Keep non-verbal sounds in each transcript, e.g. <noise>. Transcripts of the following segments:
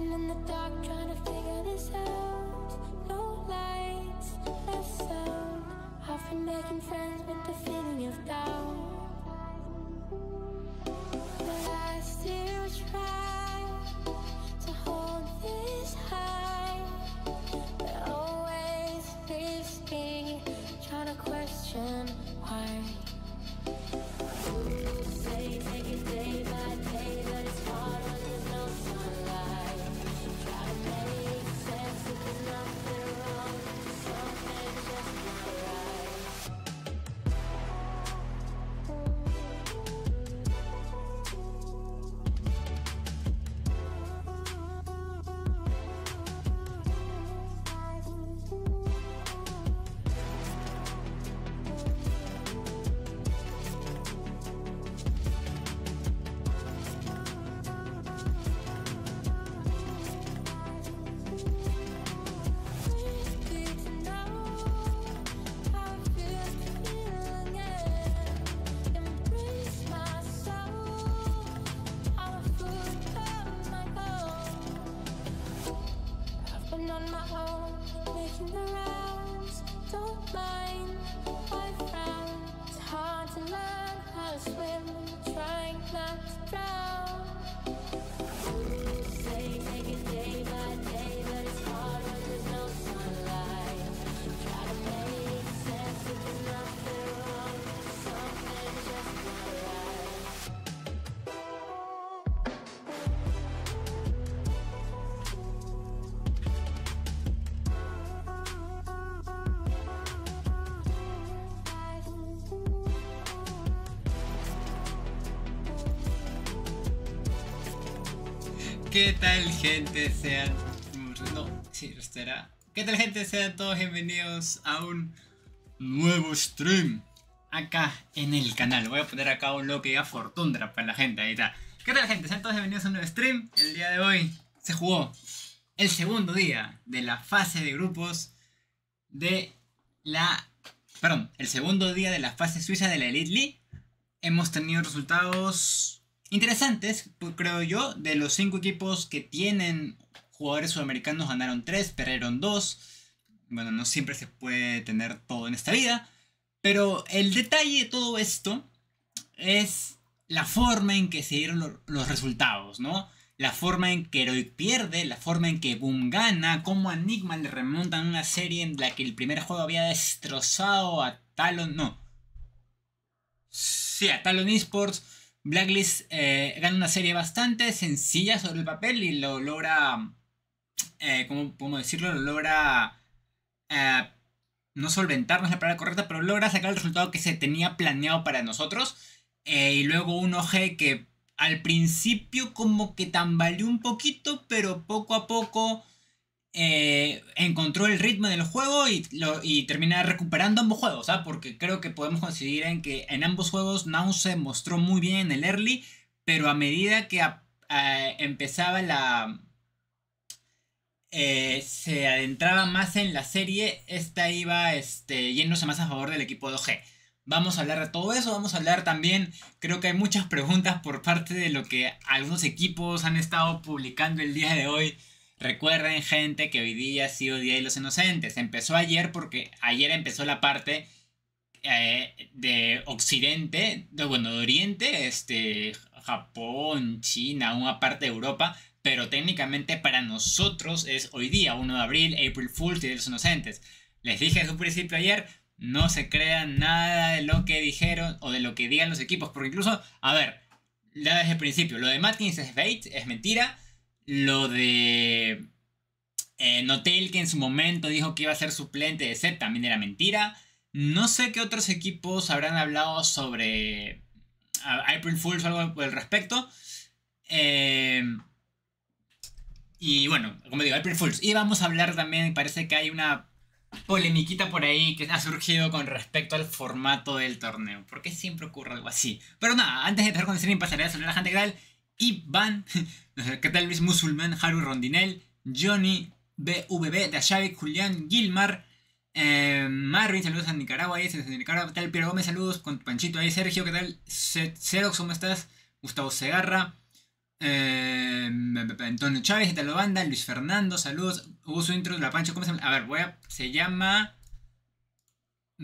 in the dark, trying to figure this out. No lights, sound. making friends with the feeling of doubt. ¿Qué tal gente? Sean... No, sí, este ¿Qué tal gente? Sean todos bienvenidos a un nuevo stream acá en el canal. Voy a poner acá un lo que diga Fortundra para la gente, ahí ¿Qué tal gente? Sean todos bienvenidos a un nuevo stream. El día de hoy se jugó el segundo día de la fase de grupos de la... Perdón, el segundo día de la fase suiza de la Elite League. Hemos tenido resultados interesantes, pues, creo yo. De los cinco equipos que tienen jugadores sudamericanos, ganaron tres, perdieron dos. Bueno, no siempre se puede tener todo en esta vida. Pero el detalle de todo esto es la forma en que se dieron los resultados, ¿no? La forma en que Heroic pierde, la forma en que Boom gana, cómo Enigma le remontan una serie en la que el primer juego había destrozado a Talon. No. Sí, a Talon Esports Blacklist eh, gana una serie bastante sencilla sobre el papel y lo logra, eh, ¿cómo, podemos decirlo? Lo logra eh, no solventar, no la palabra correcta, pero logra sacar el resultado que se tenía planeado para nosotros. y luego un OG que al principio como que tambaleó un poquito, pero poco a poco eh, encontró el ritmo del juego y, lo, y termina recuperando ambos juegos, ¿ah? porque creo que podemos coincidir en que en ambos juegos Now se mostró muy bien en el early, pero a medida que empezaba la... Eh, se adentraba más en la serie, esta iba este, yéndose más a favor del equipo de g Vamos a hablar de todo eso, vamos a hablar también, creo que hay muchas preguntas por parte de lo que algunos equipos han estado publicando el día de hoy Recuerden, gente, que hoy día ha sido Día de los Inocentes. Empezó ayer porque ayer empezó la parte eh, de Occidente, de, bueno, de Oriente, este, Japón, China, una parte de Europa, pero técnicamente para nosotros es hoy día, 1 de abril, April Fool's, Día de los Inocentes. Les dije desde un principio ayer, no se crean nada de lo que dijeron o de lo que digan los equipos, porque incluso, a ver, desde el principio, lo de Matkins es bait, es mentira, lo de eh, Notel, que en su momento dijo que iba a ser suplente de set, también era mentira. No sé qué otros equipos habrán hablado sobre April Fools o algo al respecto. Eh, y bueno, como digo, April Fools. Y vamos a hablar también, parece que hay una polemiquita por ahí que ha surgido con respecto al formato del torneo. Porque siempre ocurre algo así. Pero nada, antes de empezar con el streaming pasaré a saludar a la gente que Iván, <laughs> ¿qué tal Luis Musulmán, Haru Rondinel, Johnny BVB, Dashavi, Julián Gilmar, eh, Marvin, saludos a Nicaragua, ahí Nicaragua, ¿qué tal Piero Gómez, saludos con Panchito ahí, Sergio, ¿qué tal? Xerox, ¿cómo estás? Gustavo Segarra, eh, Antonio Chávez, ¿qué tal la banda? Luis Fernando, saludos, hubo su intro de la pancha, ¿cómo se llama? A ver, voy a, se llama...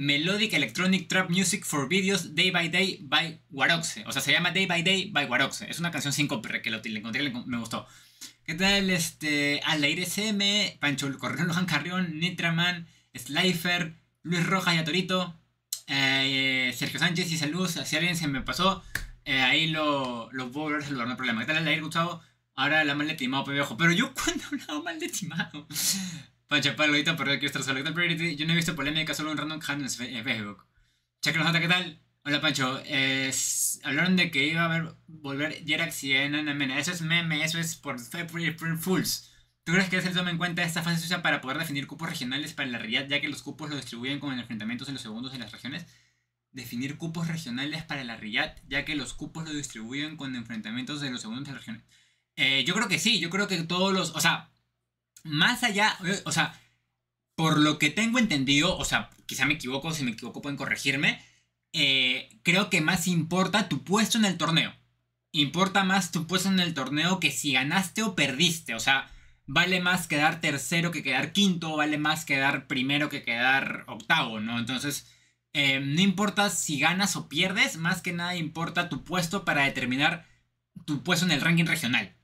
Melodic Electronic Trap Music for Videos Day by Day by Waroxe. O sea, se llama Day by Day by Waroxe. Es una canción 5 que la encontré y me gustó. ¿Qué tal? Este, aire SM, Pancho Correo, Luján Carrión, Nitraman, Slifer, Luis Rojas y Atorito, eh, Sergio Sánchez y Salud. Si alguien se me pasó, eh, ahí los lo a no hay problema. ¿Qué tal, aire, Gustavo? Ahora la mal de Pero yo, cuando hablaba mal de Pancho palo, ahorita perdí que estar Priority? Yo no he visto polémica, solo un random handle en Facebook. Chacalos, ¿qué tal? Hola, Pancho. hablaron de que iba a haber volver Jerax y Mena. Eso es meme, eso es por Fools. ¿Tú crees que se toma en cuenta esta fase sucia para poder definir cupos regionales para la realidad, ya que los cupos lo distribuyen con enfrentamientos en los segundos en las regiones? Definir cupos regionales para la Riyadh, ya que los cupos lo distribuyen con enfrentamientos en los segundos de las regiones. Eh, yo creo que sí, yo creo que todos los. O sea, más allá, eh, o sea, por lo que tengo entendido, o sea, quizá me equivoco, si me equivoco pueden corregirme, eh, creo que más importa tu puesto en el torneo. Importa más tu puesto en el torneo que si ganaste o perdiste, o sea, vale más quedar tercero que quedar quinto, vale más quedar primero que quedar octavo, ¿no? Entonces, eh, no importa si ganas o pierdes, más que nada importa tu puesto para determinar tu puesto en el ranking regional.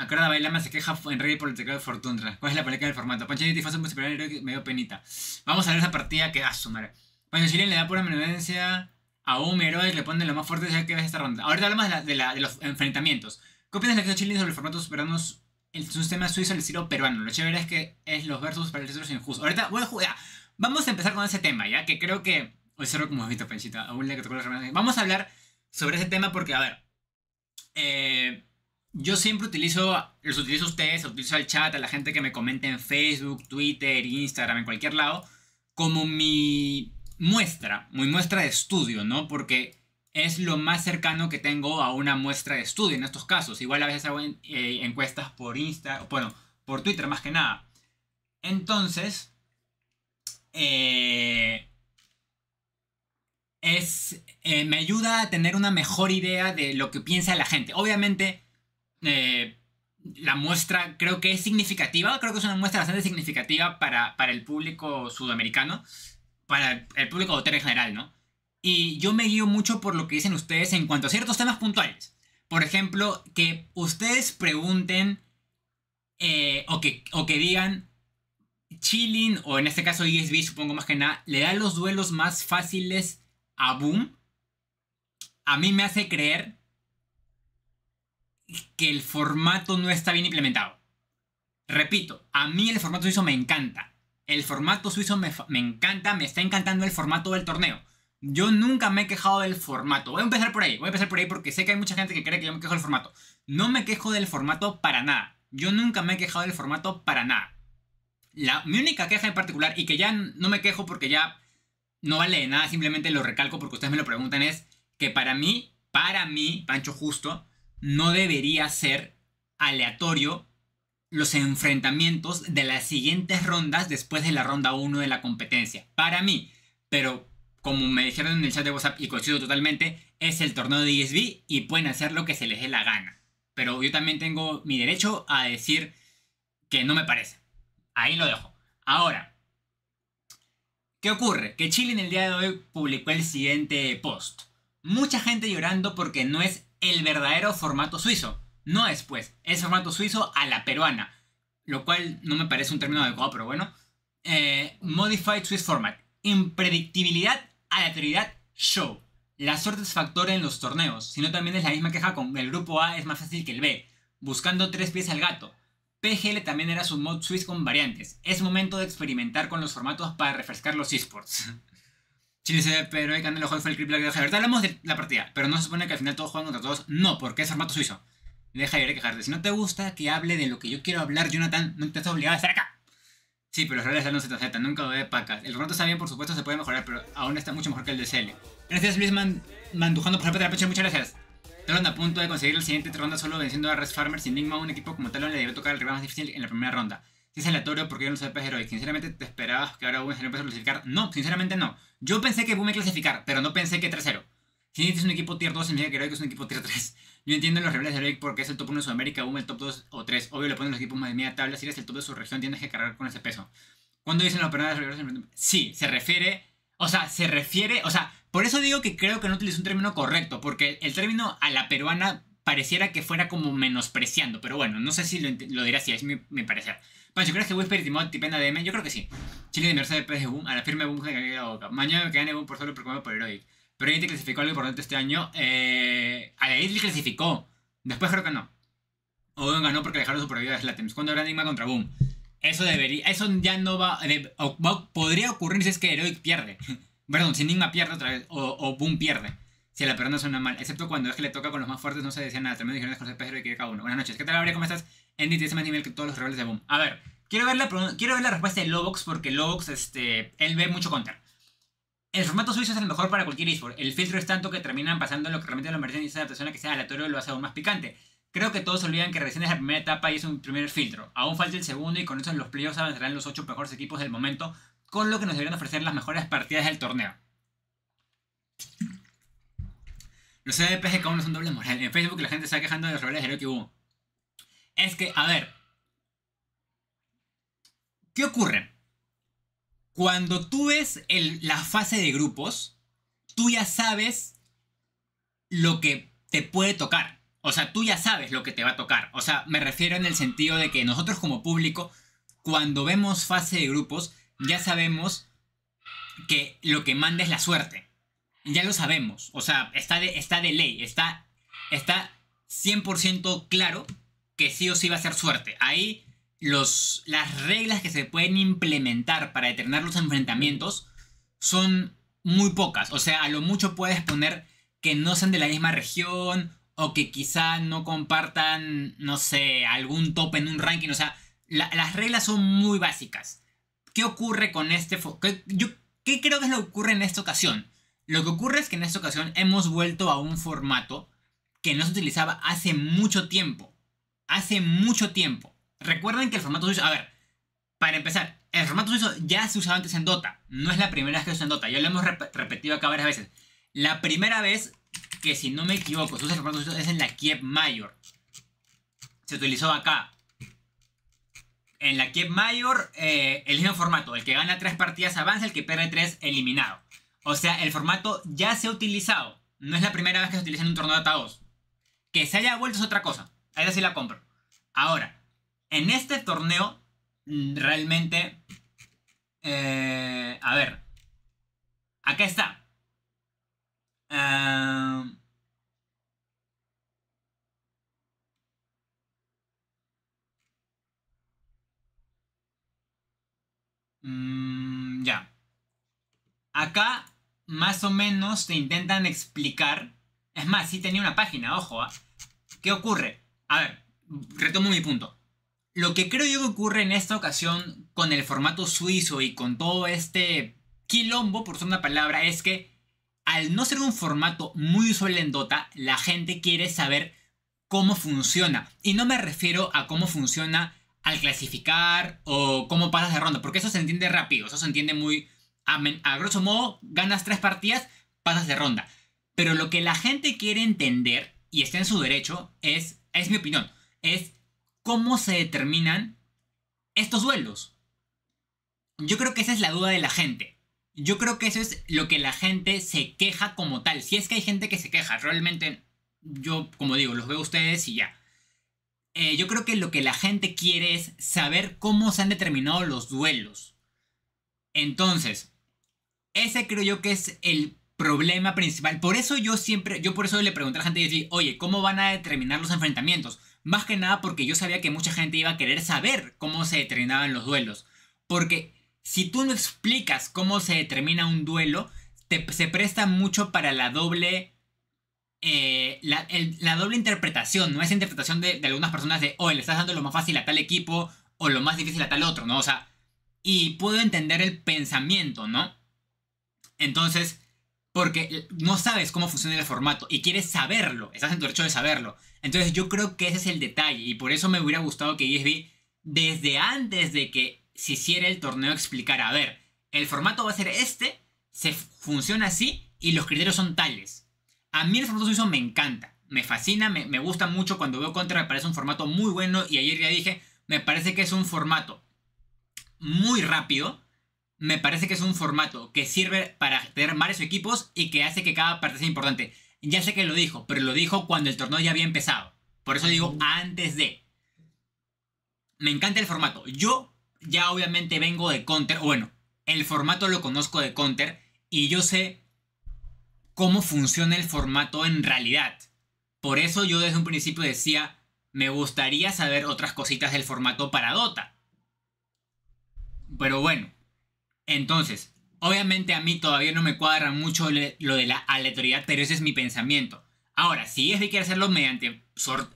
Acorda Bailama se queja en Reddit por el teclado de Fortuna. ¿Cuál es la pelea del formato? Pancho Chilin, fue un superhéroe que me dio penita. Vamos a ver esa partida que da su madre. Pancho pues Chile le da pura menudencia a un héroe y le pone lo más fuerte de que ves esta ronda. Ahorita hablamos de, los enfrentamientos. ¿Qué opinas de la Chile sobre el formato superanos el sistema suizo al estilo peruano? Lo chévere es que es los versos para el estilo injusto. Ahorita voy a jugar. Vamos a empezar con ese tema, ¿ya? Que creo que. Hoy cerro como visto, Panchita. Aún le que la Vamos a hablar sobre ese tema porque, a ver. Eh yo siempre utilizo, los utilizo ustedes, utilizo el chat, a la gente que me comenta en Facebook, Twitter, Instagram, en cualquier lado, como mi muestra, mi muestra de estudio, ¿no? Porque es lo más cercano que tengo a una muestra de estudio en estos casos. Igual a veces hago eh, encuestas por Insta, bueno, por Twitter más que nada. Entonces, eh, es, eh, me ayuda a tener una mejor idea de lo que piensa la gente. Obviamente, eh, la muestra creo que es significativa, creo que es una muestra bastante significativa para, el público sudamericano, para el público hotel en general, ¿no? Y yo me guío mucho por lo que dicen ustedes en cuanto a ciertos temas puntuales. Por ejemplo, que ustedes pregunten eh, o, que, o que digan, Chilling, o en este caso ESB, supongo más que nada, le da los duelos más fáciles a Boom. A mí me hace creer que el formato no está bien implementado. Repito, a mí el formato suizo me encanta. El formato suizo me, encanta, me está encantando el formato del torneo. Yo nunca me he quejado del formato. Voy a empezar por ahí, voy a empezar por ahí porque sé que hay mucha gente que cree que yo me quejo del formato. No me quejo del formato para nada. Yo nunca me he quejado del formato para nada. La, mi única queja en particular, y que ya no me quejo porque ya no vale nada, simplemente lo recalco porque ustedes me lo preguntan, es que para mí, para mí, Pancho Justo, no debería ser aleatorio los enfrentamientos de las siguientes rondas después de la ronda 1 de la competencia. Para mí, pero como me dijeron en el chat de WhatsApp y coincido totalmente, es el torneo de ESB y pueden hacer lo que se les dé la gana. Pero yo también tengo mi derecho a decir que no me parece. Ahí lo dejo. Ahora, ¿qué ocurre? Que Chile en el día de hoy publicó el siguiente post. Mucha gente llorando porque no es el verdadero formato suizo. No es, pues, es formato suizo a la peruana, lo cual no me parece un término adecuado, pero bueno. Eh, modified Swiss Format. Impredictibilidad, aleatoriedad, show. La suerte es factor en los torneos, sino también es la misma queja con el grupo A es más fácil que el B, buscando tres pies al gato. PGL también era su mod Swiss con variantes. Es momento de experimentar con los formatos para refrescar los esports. <laughs> Chile se pero el Canelo y fue el clip que de Javier. Hablamos de la partida, pero no se supone que al final todos juegan contra todos. No, porque es formato suizo. Deja de quejarte. Si no te gusta que hable de lo que yo quiero hablar, Jonathan, no te estás obligado a estar acá. Sí, pero los reales no se aceptan. nunca lo de pacas. El formato está bien, por supuesto, se puede mejorar, pero aún está mucho mejor que el de CL. Gracias Luis Mandujando por la pecho, muchas gracias. Talon a punto de conseguir el siguiente ronda solo venciendo a Res Farmer sin Enigma, un equipo como Talon le debió tocar el rival más difícil en la primera ronda si es aleatorio porque yo no soy pez heroic. Sinceramente, ¿te esperabas que ahora Boom sería un a clasificar? No, sinceramente no. Yo pensé que Boom iba a clasificar, pero no pensé que 3-0. Si es un equipo tier 2, significa que es un equipo tier 3. Yo entiendo los rebeldes de Heroic porque es el top 1 de Sudamérica, Boom el top 2 o 3. Obvio le ponen los equipos más de media tabla. Si eres el top de su región, tienes que cargar con ese peso. ¿Cuándo dicen los peruanos de Sí, se refiere. O sea, se refiere. O sea, por eso digo que creo que no utilizo un término correcto, porque el término a la peruana pareciera que fuera como menospreciando, pero bueno, no sé si lo, lo es mi parecer. ¿crees que Whisper y Timothy de M? Yo creo que sí. Chile de inversa de PG Boom a la firme Boom de la boca. Mañana me gane Boom por solo preocupado por Heroic. Pero te clasificó algo importante este año. Eh, a le clasificó. Después creo que no. o ganó porque dejaron su prioridad de Slatems. ¿Cuándo habrá Enigma contra Boom? Eso debería. Eso ya no va. podría ocurrir si es que Heroic pierde. <laughs> Perdón, si Enigma pierde otra vez. O, Boom pierde. Si a la no suena mal. Excepto cuando es que le toca con los más fuertes, no se decía nada. También dijeron que José y que cada uno. Buenas noches. ¿Qué tal, Gabriel? ¿Cómo estás? Endy tiene ese más nivel que todos los rivales de Boom. A ver, quiero ver la, quiero ver la respuesta de Lobox porque Lobox, este, él ve mucho counter. El formato suizo es el mejor para cualquier esport. El filtro es tanto que terminan pasando lo que realmente lo merecen y esa adaptación a que sea aleatorio lo hace aún más picante. Creo que todos olvidan que recién es la primera etapa y es un primer filtro. Aún falta el segundo y con eso en los playoffs avanzarán los 8 mejores equipos del momento, con lo que nos deberían ofrecer las mejores partidas del torneo. Los CDPs de son doble moral. En Facebook la gente está quejando de los rivales de que Boom es que, a ver, ¿qué ocurre? Cuando tú ves la fase de grupos, tú ya sabes lo que te puede tocar. O sea, tú ya sabes lo que te va a tocar. O sea, me refiero en el sentido de que nosotros como público, cuando vemos fase de grupos, ya sabemos que lo que manda es la suerte. Ya lo sabemos. O sea, está de, está de ley, está, está 100% claro que sí o sí va a ser suerte. Ahí los, las reglas que se pueden implementar para determinar los enfrentamientos son muy pocas. O sea, a lo mucho puedes poner que no sean de la misma región o que quizá no compartan, no sé, algún top en un ranking. O sea, las reglas son muy básicas. ¿Qué ocurre con este... Qué, yo, ¿Qué creo que es lo que ocurre en esta ocasión? Lo que ocurre es que en esta ocasión hemos vuelto a un formato que no se utilizaba hace mucho tiempo hace mucho tiempo. Recuerden que el formato suizo, a ver, para empezar, el formato suizo ya se usaba antes en Dota. No es la primera vez que se usa en Dota. Ya lo hemos repetido acá varias veces. La primera vez que, si no me equivoco, se usa el formato suizo es en la Kiev Mayor. Se utilizó acá. En la Kiev Mayor, eh, el mismo formato. El que gana tres partidas avanza, el que pierde tres, eliminado. O sea, el formato ya se ha utilizado. No es la primera vez que se utiliza en un torneo de Dota 2. Que se haya vuelto es otra cosa. A sí la compro. Ahora, en este torneo, mm, realmente. Eh, a ver. Acá está. Em, mm, ya. Acá, más o menos, te intentan explicar. Es más, sí tenía una página, ojo. ¿ah? ¿Qué ocurre? A ver, retomo mi punto. Lo que creo yo que ocurre en esta ocasión con el formato suizo y con todo este quilombo, por ser una palabra, es que al no ser un formato muy Dota, la gente quiere saber cómo funciona. Y no me refiero a cómo funciona al clasificar o cómo pasas de ronda, porque eso se entiende rápido, eso se entiende muy... A, a grosso modo, ganas tres partidas, pasas de ronda. Pero lo que la gente quiere entender, y está en su derecho, es es mi opinión, es cómo se determinan estos duelos. Yo creo que esa es la duda de la gente. Yo creo que eso es lo que la gente se queja como tal. Si es que hay gente que se queja, realmente yo, como digo, los veo a ustedes y ya. Eh, yo creo que lo que la gente quiere es saber cómo se han determinado los duelos. Entonces, ese creo yo que es el problema principal. Por eso yo siempre, yo por eso le pregunté a la gente y dije, oye, ¿cómo van a determinar los enfrentamientos? Más que nada porque yo sabía que mucha gente iba a querer saber cómo se determinaban los duelos. Porque si tú no explicas cómo se determina un duelo, te, se presta mucho para la doble... Eh, la, doble interpretación, ¿no? es interpretación de, de algunas personas de, oye, le estás dando lo más fácil a tal equipo o lo más difícil a tal otro, ¿no? O sea, y puedo entender el pensamiento, ¿no? Entonces, porque no sabes cómo funciona el formato y quieres saberlo, estás en tu derecho de saberlo. Entonces yo creo que ese es el detalle y por eso me hubiera gustado que ESB desde antes de que se hiciera el torneo explicara, a ver, el formato va a ser este, se funciona así y los criterios son tales. A mí el formato suizo me encanta, me fascina, me, me gusta mucho cuando veo contra, me parece un formato muy bueno y ayer ya dije, me parece que es un formato muy rápido, me parece que es un formato que sirve para tener varios equipos y que hace que cada parte sea importante. Ya sé que lo dijo, pero lo dijo cuando el torneo ya había empezado. Por eso digo antes de. Me encanta el formato. Yo ya obviamente vengo de Counter, bueno, el formato lo conozco de Counter y yo sé cómo funciona el formato en realidad. Por eso yo desde un principio decía, me gustaría saber otras cositas del formato para Dota. Pero bueno, entonces, obviamente a mí todavía no me cuadra mucho lo de la aleatoriedad, pero ese es mi pensamiento. Ahora, si es de quiero hacerlo mediante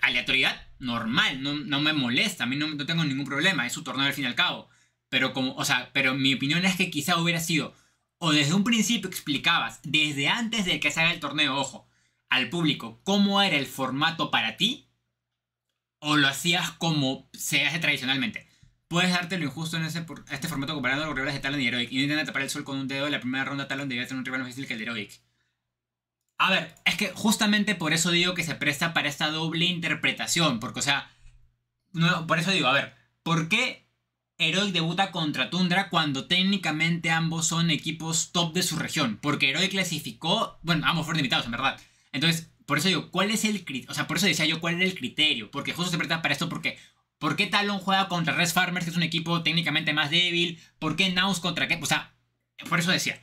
aleatoriedad, normal, no, me molesta, a mí no, tengo ningún problema, es su torneo al fin y al cabo. Pero como, o sea, pero mi opinión es que quizá hubiera sido, o desde un principio explicabas, desde antes de que se haga el torneo, ojo, al público, cómo era el formato para ti, o lo hacías como se hace tradicionalmente. Puedes darte lo injusto en ese, este formato comparando los rivales de Talon y Heroic. Y no intentan tapar el sol con un dedo. En la primera ronda Talon debía tener un rival más difícil que el de Heroic. A ver, es que justamente por eso digo que se presta para esta doble interpretación. Porque, o sea, no, por eso digo, a ver, ¿por qué Heroic debuta contra Tundra cuando técnicamente ambos son equipos top de su región? Porque Heroic clasificó, bueno, ambos fueron invitados, en verdad. Entonces, por eso digo, ¿cuál es el O sea, por eso decía yo, ¿cuál es el criterio? Porque justo se presta para esto porque ¿Por qué Talon juega contra Res Farmers, que es un equipo técnicamente más débil? ¿Por qué Naus contra qué? O sea, por eso decía.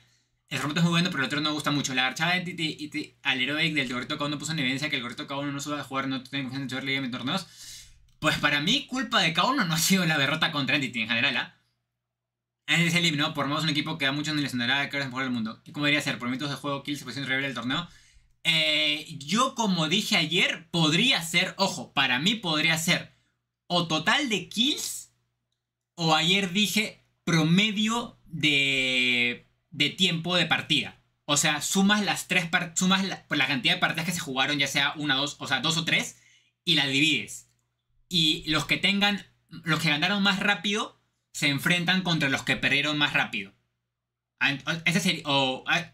El formato es muy bueno, pero el otro no me gusta mucho. La archada de Titi, y al Heroic del gorrito K1 puso en evidencia que el gorrito K1 no suele jugar, no tiene confianza en jugarle en torneos. Pues para mí, culpa de K1 no ha sido la derrota contra Entity en general, ¿ah? ¿eh? Antes el ¿no? por más un equipo que da mucho en el escenario que ahora es mejor del mundo. ¿Cómo debería ser? Por minutos de juego, kills, posición rebelde del torneo. Eh, yo, como dije ayer, podría ser, ojo, para mí podría ser o total de kills o ayer dije promedio de, tiempo de partida. O sea, sumas las tres sumas la, la cantidad de partidas que se jugaron, ya sea una, dos, o sea, dos o tres, y las divides. Y los que tengan, los que ganaron más rápido, se enfrentan contra los que perdieron más rápido. Ah, ah,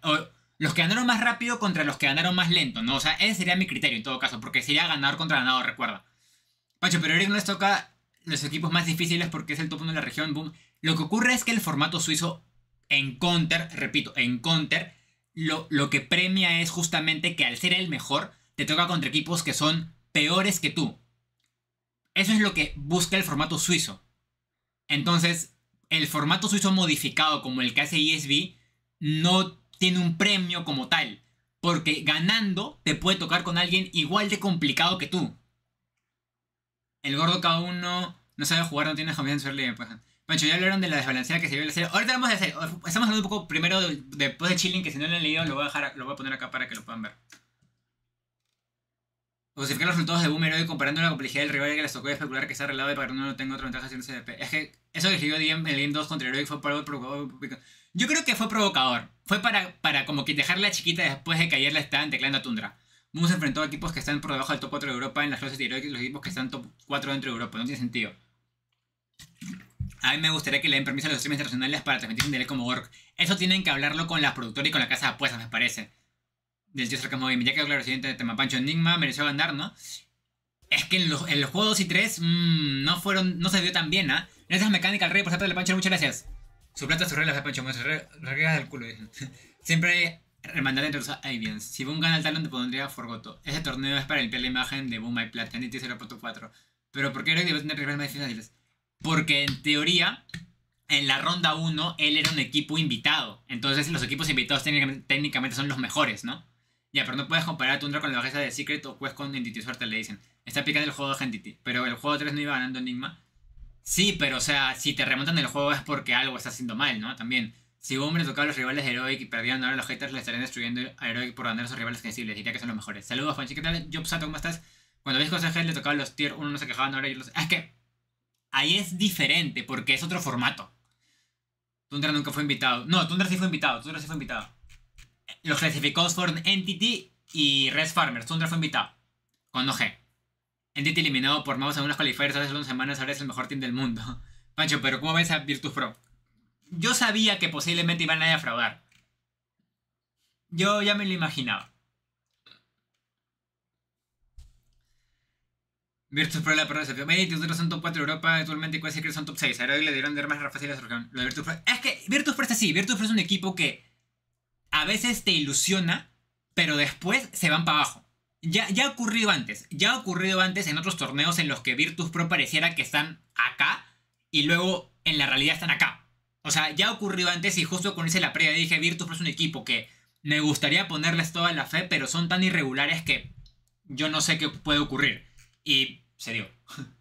o, los que ganaron más rápido contra los que ganaron más lento, ¿no? O sea, ese sería mi criterio en todo caso, porque sería ganador contra ganador, recuerda. Pacho, pero Eric nos toca los equipos más difíciles porque es el top 1 de la región. Boom. Lo que ocurre es que el formato suizo en counter, repito, en counter, lo, lo que premia es justamente que al ser el mejor, te toca contra equipos que son peores que tú. Eso es lo que busca el formato suizo. Entonces, el formato suizo modificado como el que hace ESB no tiene un premio como tal. Porque ganando te puede tocar con alguien igual de complicado que tú el gordo K1 no sabe jugar, no tiene confianza en su early pues. Pancho, ya hablaron de la desbalanceada que se vio en la serie. Ahorita vamos a hacer. Estamos hablando un poco primero de, después de Chilling, que si no lo han leído, lo voy a, dejar, lo voy a poner acá para que lo puedan ver. que los resultados de y comparando la complejidad del rival que les tocó especular que está arreglado y para que no tenga otra ventaja sin CDP. Es que eso que escribió en el Game 2 contra Heroic fue algo provocador. Yo creo que fue provocador. Fue para, para como que dejarle dejarla chiquita después de que ayer la estaban teclando a Tundra. Moose enfrentó a equipos que están por debajo del top 4 de Europa en las clases de los equipos que están top 4 dentro de Europa. No tiene sentido. A mí me gustaría que le den permiso a los streamers internacionales para transmitir un directo como Gork. Eso tienen que hablarlo con la productora y con la casa de apuestas, me parece. Del Dios Sarcasmo Ya quedó claro el siguiente tema. Pancho Enigma mereció ganar, ¿no? Es que en los, juegos 2 y 3 mm, no fueron, no se vio tan bien, ¿ah? ¿eh? Gracias Mecánica al Rey por ser de la Pancho, muchas gracias. Su plata, sus reglas, la Pancho, muchas reglas del culo, dice. <laughs> Siempre Remandarle entre los Avians. Si Boom gana el talón, te pondría Forgoto. Ese torneo es para limpiar la imagen de Boom My Gentity 0.4. Pero ¿por qué Eric debe tener rivales más difíciles? Porque en teoría, en la ronda 1, él era un equipo invitado. Entonces, los equipos invitados técnicamente, son los mejores, ¿no? Ya, pero no puedes comparar a Tundra con la bajeza de Secret o Quest con Entity Suerte, le dicen. Está picando el juego de Entity. Pero el juego 3 no iba ganando Enigma. Sí, pero o sea, si te remontan el juego es porque algo está haciendo mal, ¿no? También. Si le tocaba a los rivales de Heroic y perdían ahora los haters, le estarían destruyendo a Heroic por ganar a sus rivales sensibles. Diría que son los mejores. Saludos, Fanchi. ¿Qué tal? Yo, pues, Sato, ¿cómo estás? Cuando veis cosas le tocaban los tier 1, no se quejaban ahora y los. Es que ahí es diferente porque es otro formato. Tundra nunca fue invitado. No, Tundra sí fue invitado. Tundra sí fue invitado. Los clasificados fueron Entity y Res Farmers. Tundra fue invitado. Con O.G. G. Entity eliminado por Mouse en unas qualifiers hace unas semanas. Ahora es el mejor team del mundo. <laughs> Pancho, pero ¿cómo ves a Virtus Pro? yo sabía que posiblemente iban a defraudar. Yo ya me lo imaginaba. Virtus Pro la perra se Mira, otros son top 4 de Europa, actualmente ser que son top 6. Ahora hoy le dieron de armas más a Es que Virtus Pro es así. Virtus Pro es un equipo que a veces te ilusiona, pero después se van para abajo. Ya, ya ha ocurrido antes. Ya ha ocurrido antes en otros torneos en los que Virtus Pro pareciera que están acá y luego en la realidad están acá. O sea, ya ocurrió antes y justo con hice la previa dije, Virtus es un equipo que me gustaría ponerles toda la fe, pero son tan irregulares que yo no sé qué puede ocurrir. Y se dio. <laughs>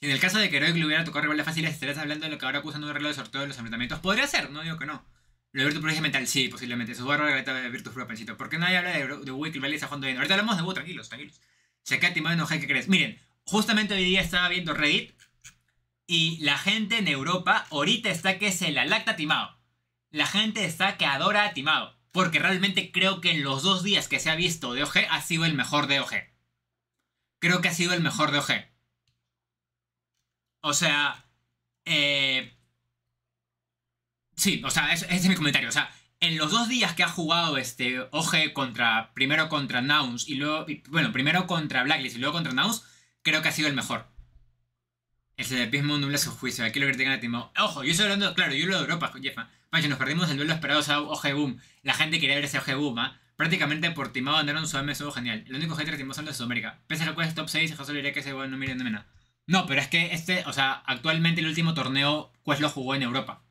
En el caso de que Heroic le hubiera tocado rivales fáciles, estarías hablando de lo que ahora acusan de un arreglo de sorteo de los enfrentamientos. Podría ser, no digo que no. Lo de Virtus Pro mental, sí, posiblemente. Su barra de Virtus Pro, pensito. ¿Por qué nadie habla de, de Wick y Valley está de bien? Ahorita hablamos de Wu, tranquilos, tranquilos. Chacate, mano, ¿qué crees? Miren, justamente hoy día estaba viendo Reddit y la gente en Europa ahorita está que se la lacta a Timao. La gente está que adora a Timao. Porque realmente creo que en los dos días que se ha visto de OG ha sido el mejor de OG. Creo que ha sido el mejor de OG. O sea... Eh, sí, o sea, ese es mi comentario. O sea, en los dos días que ha jugado este OG contra. Primero contra Nouns y luego. bueno, primero contra Blacklist y luego contra Nouns, creo que ha sido el mejor. El separatismo nula su juicio. Aquí lo critican a timado Ojo, yo estoy hablando, claro, yo lo de Europa, Jefa. Pancho, nos perdimos el duelo esperado, a Oje Boom. La gente quería ver ese Oje Boom, ¿ah? Prácticamente por Timado andaron su AM, genial. El único hater de timó son de Sudamérica. Pese a lo cual es top 6, José diría que ese bueno no miren de mena. No, pero es que este, o sea, actualmente el último torneo, pues lo jugó en Europa.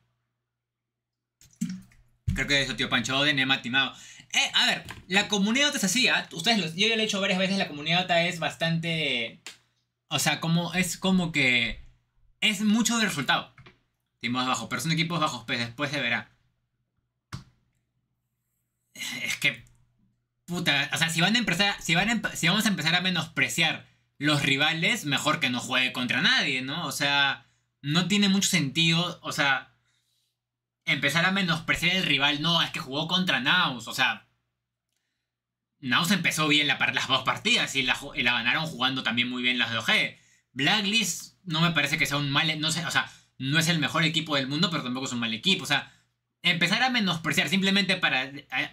Creo que eso, tío Pancho, de Nema, Timado. Eh, a ver, la comunidad es así, ¿eh? Ustedes los, yo ya lo he hecho varias veces, la comunidad es bastante o sea, como, es como que es mucho de resultado. Timos bajos, pero son equipos bajos, pues después se verá. Es que. Puta, o sea, si, van a empezar, si, si vamos a empezar a menospreciar los rivales, mejor que no juegue contra nadie, ¿no? O sea, no tiene mucho sentido, o sea, empezar a menospreciar el rival, no, es que jugó contra Naus, o sea, Naus empezó bien las dos partidas y la, ganaron jugando también muy bien las 2G. Blacklist no me parece que sea un mal... E-, no sé, o sea, no es el mejor equipo del mundo, pero tampoco es un mal equipo. O sea, empezar a menospreciar simplemente para,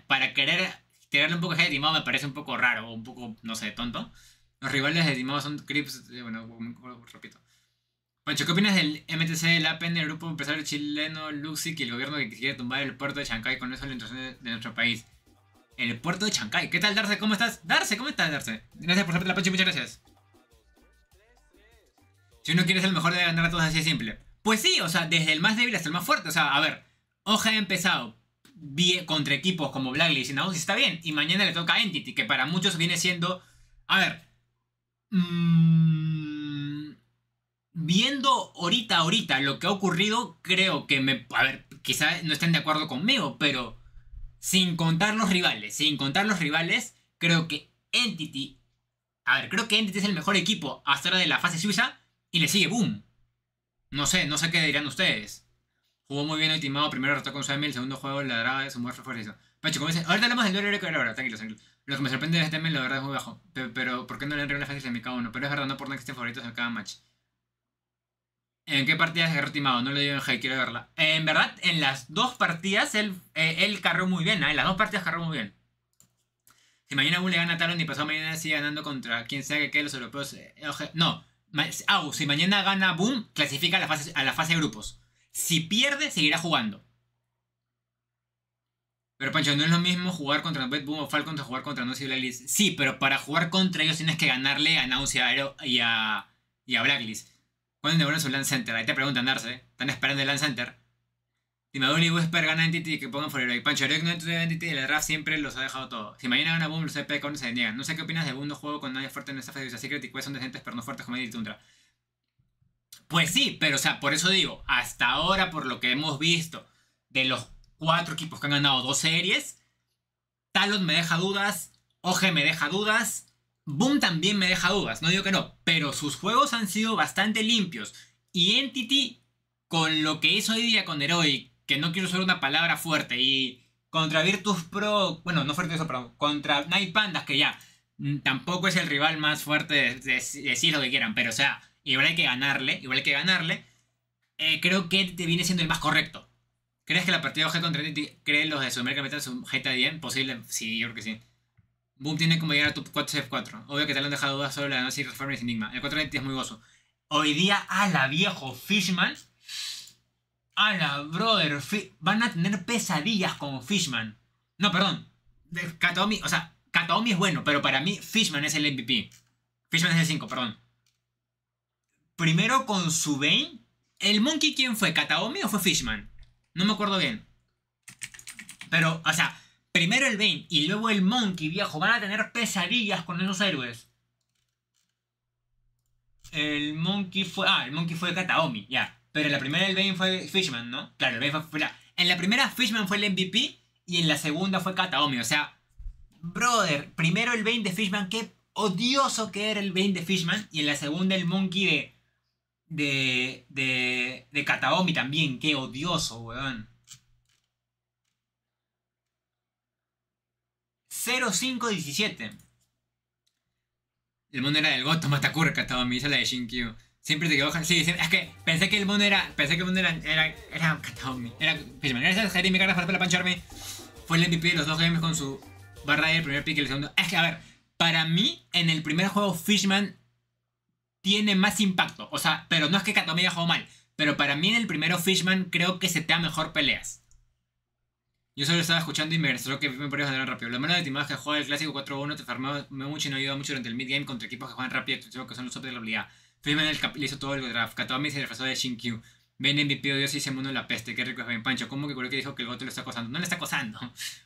para querer tirarle un poco de Dimao me parece un poco raro o un poco, no sé, tonto. Los rivales de Dimao son Crips, eh, bueno, repito. Pancho, ¿qué opinas del MTC, del APN, el grupo empresario chileno Luxic y el gobierno que quiere tumbar el puerto de Shanghai con eso la de nuestro país? En el puerto de Chancay. ¿Qué tal, Darce? ¿Cómo estás? Darce, ¿cómo estás, Darce? Gracias por la pancha muchas gracias. Si uno quiere ser el mejor, debe ganar a todos así de simple. Pues sí, o sea, desde el más débil hasta el más fuerte. O sea, a ver, Hoja ha empezado bien, contra equipos como Blacklist y Sinados está bien. Y mañana le toca a Entity, que para muchos viene siendo. A ver. Mm, viendo ahorita, ahorita lo que ha ocurrido, creo que me. A ver, Quizás no estén de acuerdo conmigo, pero sin contar los rivales, sin contar los rivales, creo que Entity. A ver, creo que Entity es el mejor equipo hasta ahora de la fase suiza y le sigue Boom. No sé, no sé qué dirían ustedes. Jugó muy bien ultimado, primero retó con Samuel, el segundo juego le draga de su muerte fue eso. Pacho, como dice, ahorita hablamos del duelo era ahora, tranquilo, tranquilo. Lo que me sorprende de este ML la verdad, es muy bajo. Pero, ¿por qué no le han reglas fáciles en mi cada uno? Pero es verdad, no por que estén favoritos en cada match. ¿En qué partidas ha timado? No le digo en G, quiero verla. En verdad, en las dos partidas él, eh, muy bien. ¿ah? En las dos partidas carró muy bien. Si mañana Bull le gana a Talon y pasado mañana sigue ganando contra quien sea que quede los europeos. Eh, no. si mañana gana Boom, clasifica a la, fase, a la fase de grupos. Si pierde, seguirá jugando. Pero Pancho, no es lo mismo jugar contra Betboom Boom o Falcon que jugar contra y Blacklist. Sí, pero para jugar contra ellos tienes que ganarle a Nausea y a, y a Blacklist. ¿Cuándo es el su Land Center? Ahí te preguntan, Darse. Están esperando el Land Center. Si Maduro y Whisper ganan Entity, que pongan Forever Y Pancho no de Entity y el RAF siempre los ha dejado todo. Si mañana gana Boom, los EP con se No sé qué opinas de Boom, juego con nadie fuerte en esta fase. de Secret y Quest son decentes, pero no fuertes como Edith Tundra. Pues sí, pero o sea, por eso digo, hasta ahora, por lo que hemos visto de los cuatro equipos que han ganado dos series, Talon me deja dudas, O.G. me deja dudas, Boom también me deja dudas, no digo que no, pero sus juegos han sido bastante limpios. Y Entity, con lo que hizo hoy día con Heroic, que no quiero usar una palabra fuerte, y contra Virtus Pro, bueno, no fuerte eso, pero contra Night Pandas, que ya mm, tampoco es el rival más fuerte, de, decir lo que quieran, pero o sea, igual hay que ganarle, igual hay que ganarle. Eh, creo que te viene siendo el más correcto. ¿Crees que la partida OG contra Entity, creen los de Sudamérica Metal, su GTA bien? Posible, sí, yo creo que sí. Boom tiene como llegar a tu 4 F4. Obvio que te lo han dejado dudas sobre la no si y Enigma. El 4 es muy gozo. Hoy día, ala viejo Fishman. Ala, brother. van a tener pesadillas con Fishman. No, perdón. Kataomi, o sea, Kataomi es bueno, pero para mí Fishman es el MVP. Fishman es el 5, perdón. Primero con su ¿El Monkey quién fue? ¿Kataomi o fue Fishman? No me acuerdo bien. Pero, o sea, Primero el Bane y luego el Monkey, viejo. Van a tener pesadillas con esos héroes. El Monkey fue. Ah, el Monkey fue Kataomi, ya. Pero la primera el Bane fue Fishman, ¿no? Claro, el Bane fue. en la primera Fishman fue el MVP y en la segunda fue Kataomi. O sea, brother, primero el Bane de Fishman, qué odioso que era el Bane de Fishman. Y en la segunda el Monkey de. de. de. de Kataomi también, qué odioso, weón. 0517. El mono era del Goto Matacurca, katomi, Esa es la de Shinkyu. Siempre te equivocas. Sí, sí, es que pensé que el mono era. Pensé que el mono era. Era. Era. Fishman Era. Pishman. Pues, Gracias, Jeremy Carras, para pancharme. Fue el MVP de los dos games con su barra del primer pick y el segundo. Es que, a ver, para mí, en el primer juego, Fishman tiene más impacto. O sea, pero no es que Katomi haya jugado mal. Pero para mí, en el primero, Fishman creo que se te da mejor peleas. Yo solo estaba escuchando y me que me pareció ganar rápido. La manera de timaje que juega el clásico 4-1 te farmaba mucho y no ayuda mucho durante el mid-game contra equipos que juegan rápido que son los top de la habilidad. Freeman el le hizo todo el draft. Katami se disfrazó de Shinkyu. mi MVP Dios y mundo en la peste. Qué rico es Ben Pancho. ¿Cómo que creo que dijo que el goto lo está acosando? No le está acosando.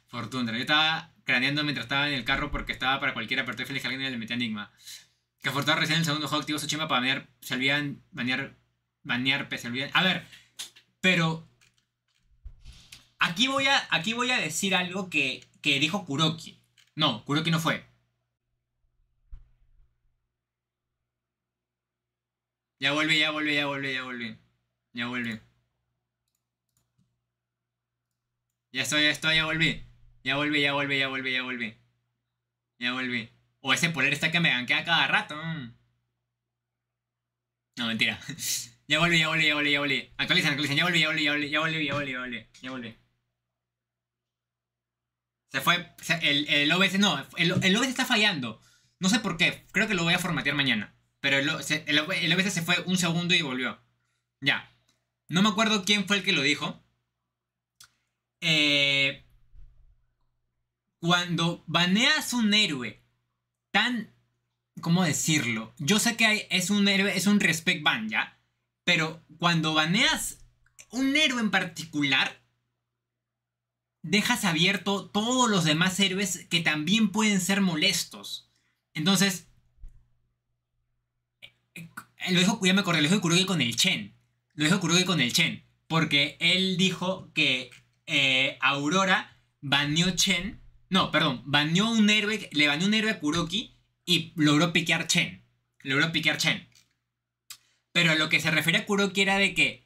Fortuna. <laughs> Yo estaba craneando mientras estaba en el carro porque estaba para cualquier apertura. feliz que alguien le metió enigma. Que Fortuna recién en el segundo juego activó su chimba para banear. Se olvidan banear. Banear, se A ver, pero Aquí voy a, aquí voy a decir algo que, que dijo Kuroki. No, Kuroki no fue. Ya volví, ya volví, ya volví, ya volví. Ya volví. Ya estoy, ya estoy, ya volví. Ya volví, ya volví, ya volví, ya volví. Ya volví. O ese poler está que me ganquea cada rato. No, mentira. ya volví, ya volví, ya volví, ya volví. Actualizan, actualizan. Ya volví, ya volví, ya volví, ya volví, ya volví, ya volví. Ya volví. Se fue. el, el, OBS no, el, el, OBS está fallando. No sé por qué. Creo que lo voy a formatear mañana. Pero el, OBS se fue un segundo y volvió. Ya. No me acuerdo quién fue el que lo dijo. Eh, cuando baneas un héroe tan. ¿Cómo decirlo? Yo sé que es un héroe, es un respect ban, ¿ya? Pero cuando baneas un héroe en particular, dejas abierto todos los demás héroes que también pueden ser molestos. Entonces, eh, lo dijo, ya me lo con el Chen. Lo dijo Kuroki con el Chen. Porque él dijo que eh, Aurora baneó Chen. No, perdón, baneó un héroe, le baneó un héroe a Kuroki y logró piquear Chen. Logró piquear Chen. Pero a lo que se refiere a Kuroki era de que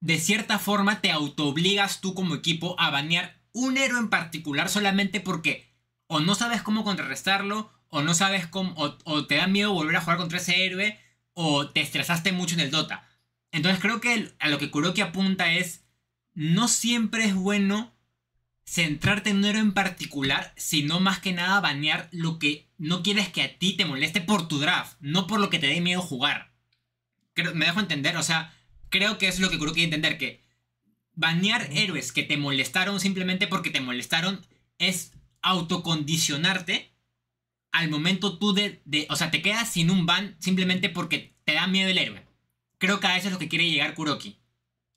de cierta forma te autoobligas tú como equipo a banear un héroe en particular solamente porque o no sabes cómo contrarrestarlo, o no sabes cómo, o, te da miedo volver a jugar contra ese héroe, o te estresaste mucho en el Dota. Entonces creo que a lo que Kuroki apunta es, no siempre es bueno centrarte en un héroe en particular, sino más que nada banear lo que no quieres que a ti te moleste por tu draft, no por lo que te dé miedo jugar. me dejo entender, o sea, creo que es lo que Kuroki quiere entender, que banear héroes que te molestaron simplemente porque te molestaron es autocondicionarte al momento tú de, de, O sea, te quedas sin un ban simplemente porque te da miedo el héroe. Creo que a eso es lo que quiere llegar Kuroki.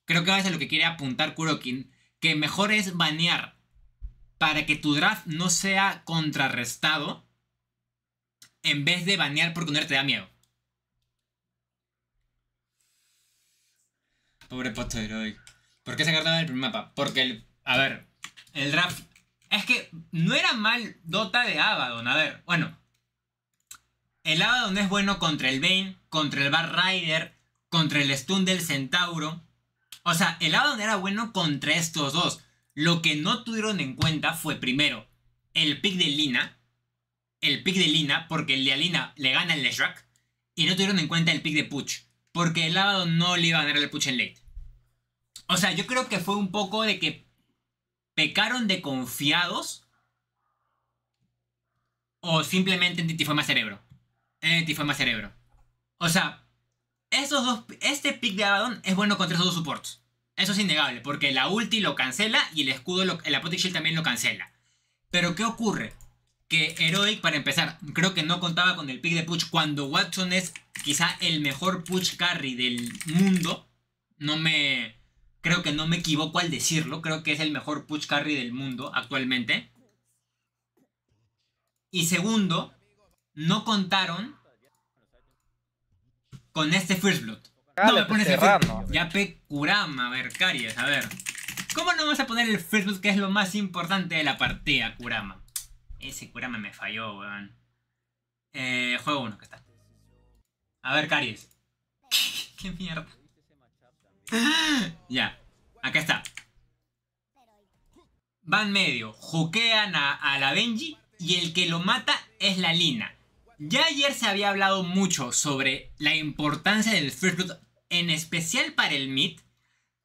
Creo que a eso es lo que quiere apuntar Kuroki. Que mejor es banear para que tu draft no sea contrarrestado en vez de banear porque un héroe te da miedo. Pobre puesto hoy. ¿Por qué se en el primer mapa? Porque el. A ver, el draft. Es que no era mal Dota de Abaddon. A ver, bueno. El Abaddon es bueno contra el Bane, contra el Bar Rider, contra el Stun del Centauro. O sea, el Abaddon era bueno contra estos dos. Lo que no tuvieron en cuenta fue primero el pick de Lina. El pick de Lina, porque el de Lina le gana el Leshrac. Y no tuvieron en cuenta el pick de Puch. Porque el Abaddon no le iba a ganar el Puch en late. O sea, yo creo que fue un poco de que pecaron de confiados o simplemente en ti más cerebro. En ti fue más cerebro. O sea, esos dos, este pick de Abaddon es bueno contra esos dos supports. Eso es innegable, porque la ulti lo cancela y el escudo, el Apotic Shield también lo cancela. Pero ¿qué ocurre? Que Heroic, para empezar, creo que no contaba con el pick de push. cuando Watson es quizá el mejor push carry del mundo. No me Creo que no me equivoco al decirlo. Creo que es el mejor push carry del mundo actualmente. Y segundo, no contaron con este First Blood. no me pones pues, el First Blood. pe Kurama, Caries a ver. ¿Cómo no vas a poner el First Blood que es lo más importante de la partida, Kurama? Ese Kurama me falló, weón. Eh, juego uno, que está. A ver, Caries. <laughs> ¿Qué mierda? <laughs> ya, acá está. Van medio, juquean a, la Benji y el que lo mata es la Lina. Ya ayer se había hablado mucho sobre la importancia del First Blood, en especial para el Mid,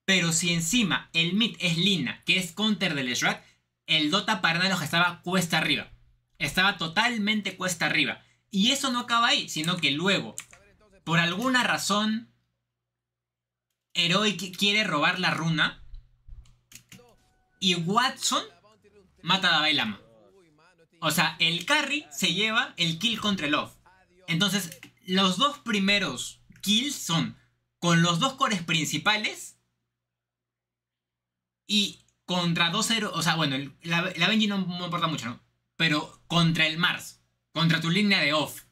pero si encima el Mid es Lina, que es counter del Shrek, el Dota que estaba cuesta arriba. Estaba totalmente cuesta arriba. Y eso no acaba ahí, sino que luego, por alguna razón, Heroic quiere robar la runa. Y Watson mata a Dalai Lama. O sea, el carry se lleva el kill contra el off. Entonces, los dos primeros kills son con los dos cores principales y contra dos héroes. O sea, bueno, la, Benji no, me importa mucho, ¿no? Pero contra el Mars, contra tu línea de off.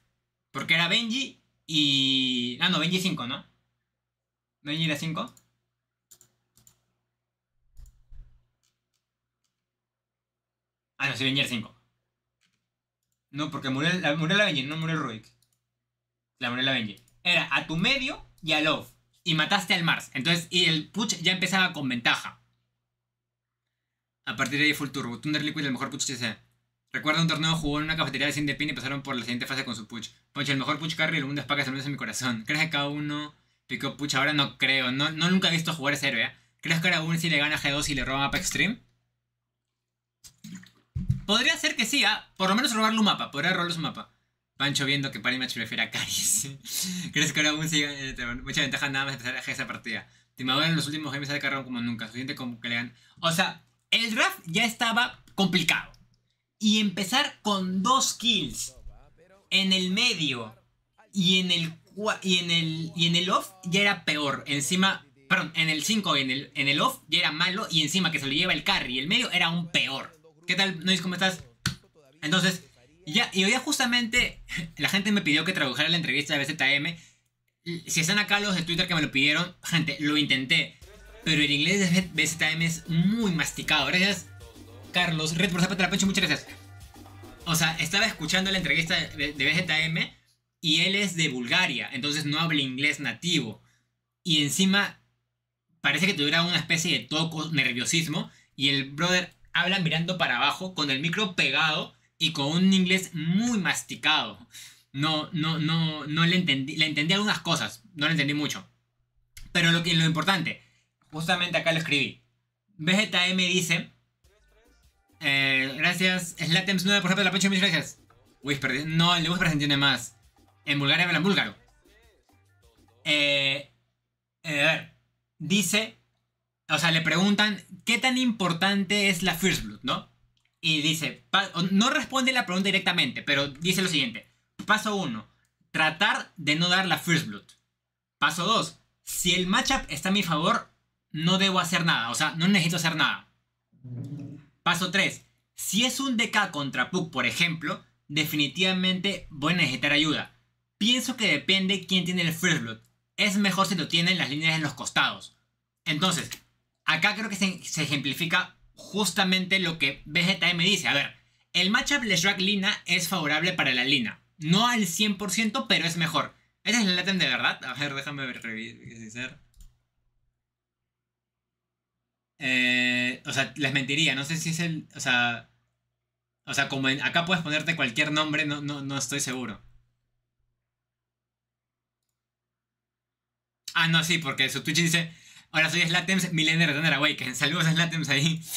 Porque era Benji y. Ah, no, Benji 5, ¿no? ¿No hay 5? Ah, no, sí, era 5. No, porque murió la, murió la no murió Ruik. La murió la Benji. Era a tu medio y a Love. Y mataste al Mars. Entonces, y el Puch ya empezaba con ventaja. A partir de ahí full turbo. Thunder Liquid, el mejor Puch sea. Recuerdo un torneo jugó en una cafetería de 100 de pin y pasaron por la siguiente fase con su Puch. Poncho, el mejor Puch carry, el mundo es pacas, en mi corazón. Crees que cada uno Pico, pucha, ahora no creo. No, no nunca he visto jugar ese héroe. ¿eh? ¿Crees que ahora aún si le gana G2 y le roba mapa extreme? Podría ser que sí, ¿ah? por lo menos robarle un mapa. Podría robarle su mapa. Pancho viendo que Parimatch prefiere a Caris. <laughs> ¿Crees que ahora aún siga eh, mucha ventaja nada más empezar a esa partida? Timador en los últimos games ha descargado como nunca. Suficiente como que le O sea, el draft ya estaba complicado. Y empezar con dos kills en el medio y en el y en el, y en el off ya era peor. Encima, perdón, en el 5 en el, en el off ya era malo y encima que se lo lleva el carry. El medio era un peor. ¿Qué tal, ¿No Nois? ¿Cómo estás? Entonces, ya, y hoy justamente <laughs> la gente me pidió que tradujera la entrevista de BZM. Si están acá los de Twitter que me lo pidieron, gente, lo intenté. Pero el inglés de BZM es muy masticado. Gracias, Carlos. Red por Zapata la muchas gracias. O sea, estaba escuchando la entrevista de BZM y él es de Bulgaria, entonces no habla inglés nativo. Y encima parece que tuviera una especie de toco, nerviosismo, y el brother habla mirando para abajo, con el micro pegado y con un inglés muy masticado. No, no, no, no le entendí, le entendí algunas cosas, no le entendí mucho. Pero lo, que, lo importante, justamente acá lo escribí. M dice... Eh, gracias, Slatems9 por ejemplo, la pecho, muchas gracias. Whisper, no, el de Whisper se entiende más. En Bulgaria en búlgaro. Eh, eh, a ver, dice, o sea, le preguntan qué tan importante es la First Blood, ¿no? Y dice, no responde la pregunta directamente, pero dice lo siguiente. Paso 1, tratar de no dar la First Blood. Paso 2, si el matchup está a mi favor, no debo hacer nada, o sea, no necesito hacer nada. Paso 3, si es un DK contra Puck, por ejemplo, definitivamente voy a necesitar ayuda. Pienso que depende quién tiene el first blood. Es mejor si lo tienen las líneas en los costados. Entonces, acá creo que se, ejemplifica justamente lo que me dice. A ver, el matchup Leshrac Lina es favorable para la Lina. No al 100%, pero es mejor. ¿Ese es el Latin de verdad? A ver, déjame revisar. Eh, o sea, les mentiría. No sé si es el. O sea. O sea, como acá puedes ponerte cualquier nombre, no, no, no estoy seguro. Ah, no, sí, porque su Twitch dice, ahora soy Slatems, Millennial que Awaken. Saludos a Slatems ahí. <laughs>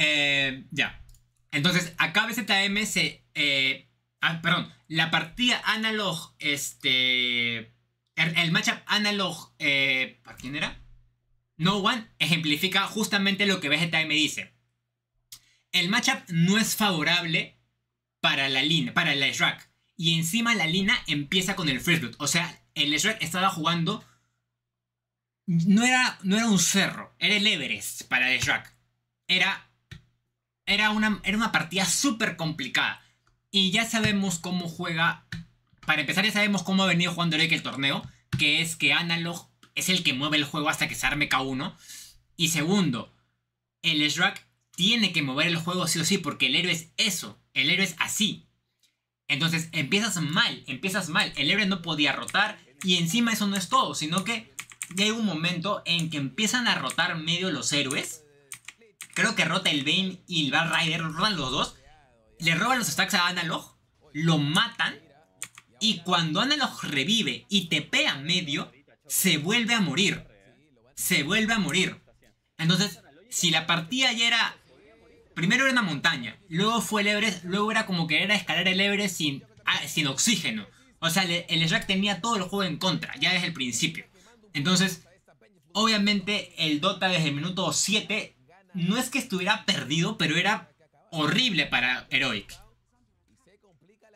Eh, ya. Entonces, acá BZM se... Eh, ah, perdón, la partida analog, este... El, matchup analog, ¿para eh, quién era? No One ejemplifica justamente lo que BZM dice. El matchup no es favorable para la lina, para la Shrak. Y encima la lina empieza con el Freeze Blood. O sea, el Shrek estaba jugando no era, no era un cerro, era el Everest para el Jack. Era, era, una, era una partida súper complicada. Y ya sabemos cómo juega. Para empezar, ya sabemos cómo ha venido jugando el torneo, que es que Analog es el que mueve el juego hasta que se arme K1. Y segundo, el Shrek tiene que mover el juego sí o sí, porque el héroe es eso, el héroe es así. Entonces empiezas mal, empiezas mal. El héroe no podía rotar, y encima eso no es todo, sino que hay un momento en que empiezan a rotar medio los héroes. Creo que rota el Bane y el Bad Rider, los dos. Le roban los stacks a Analog, lo matan. Y cuando Analog revive y tepea medio, se vuelve a morir. Se vuelve a morir. Entonces, si la partida ya era... Primero era una montaña, luego fue el Everest, luego era como que era escalar el Everest sin, ah, sin oxígeno. O sea, el, el tenía todo el juego en contra, ya desde el principio. Entonces, obviamente el Dota desde el minuto 7 no es que estuviera perdido, pero era horrible para Heroic.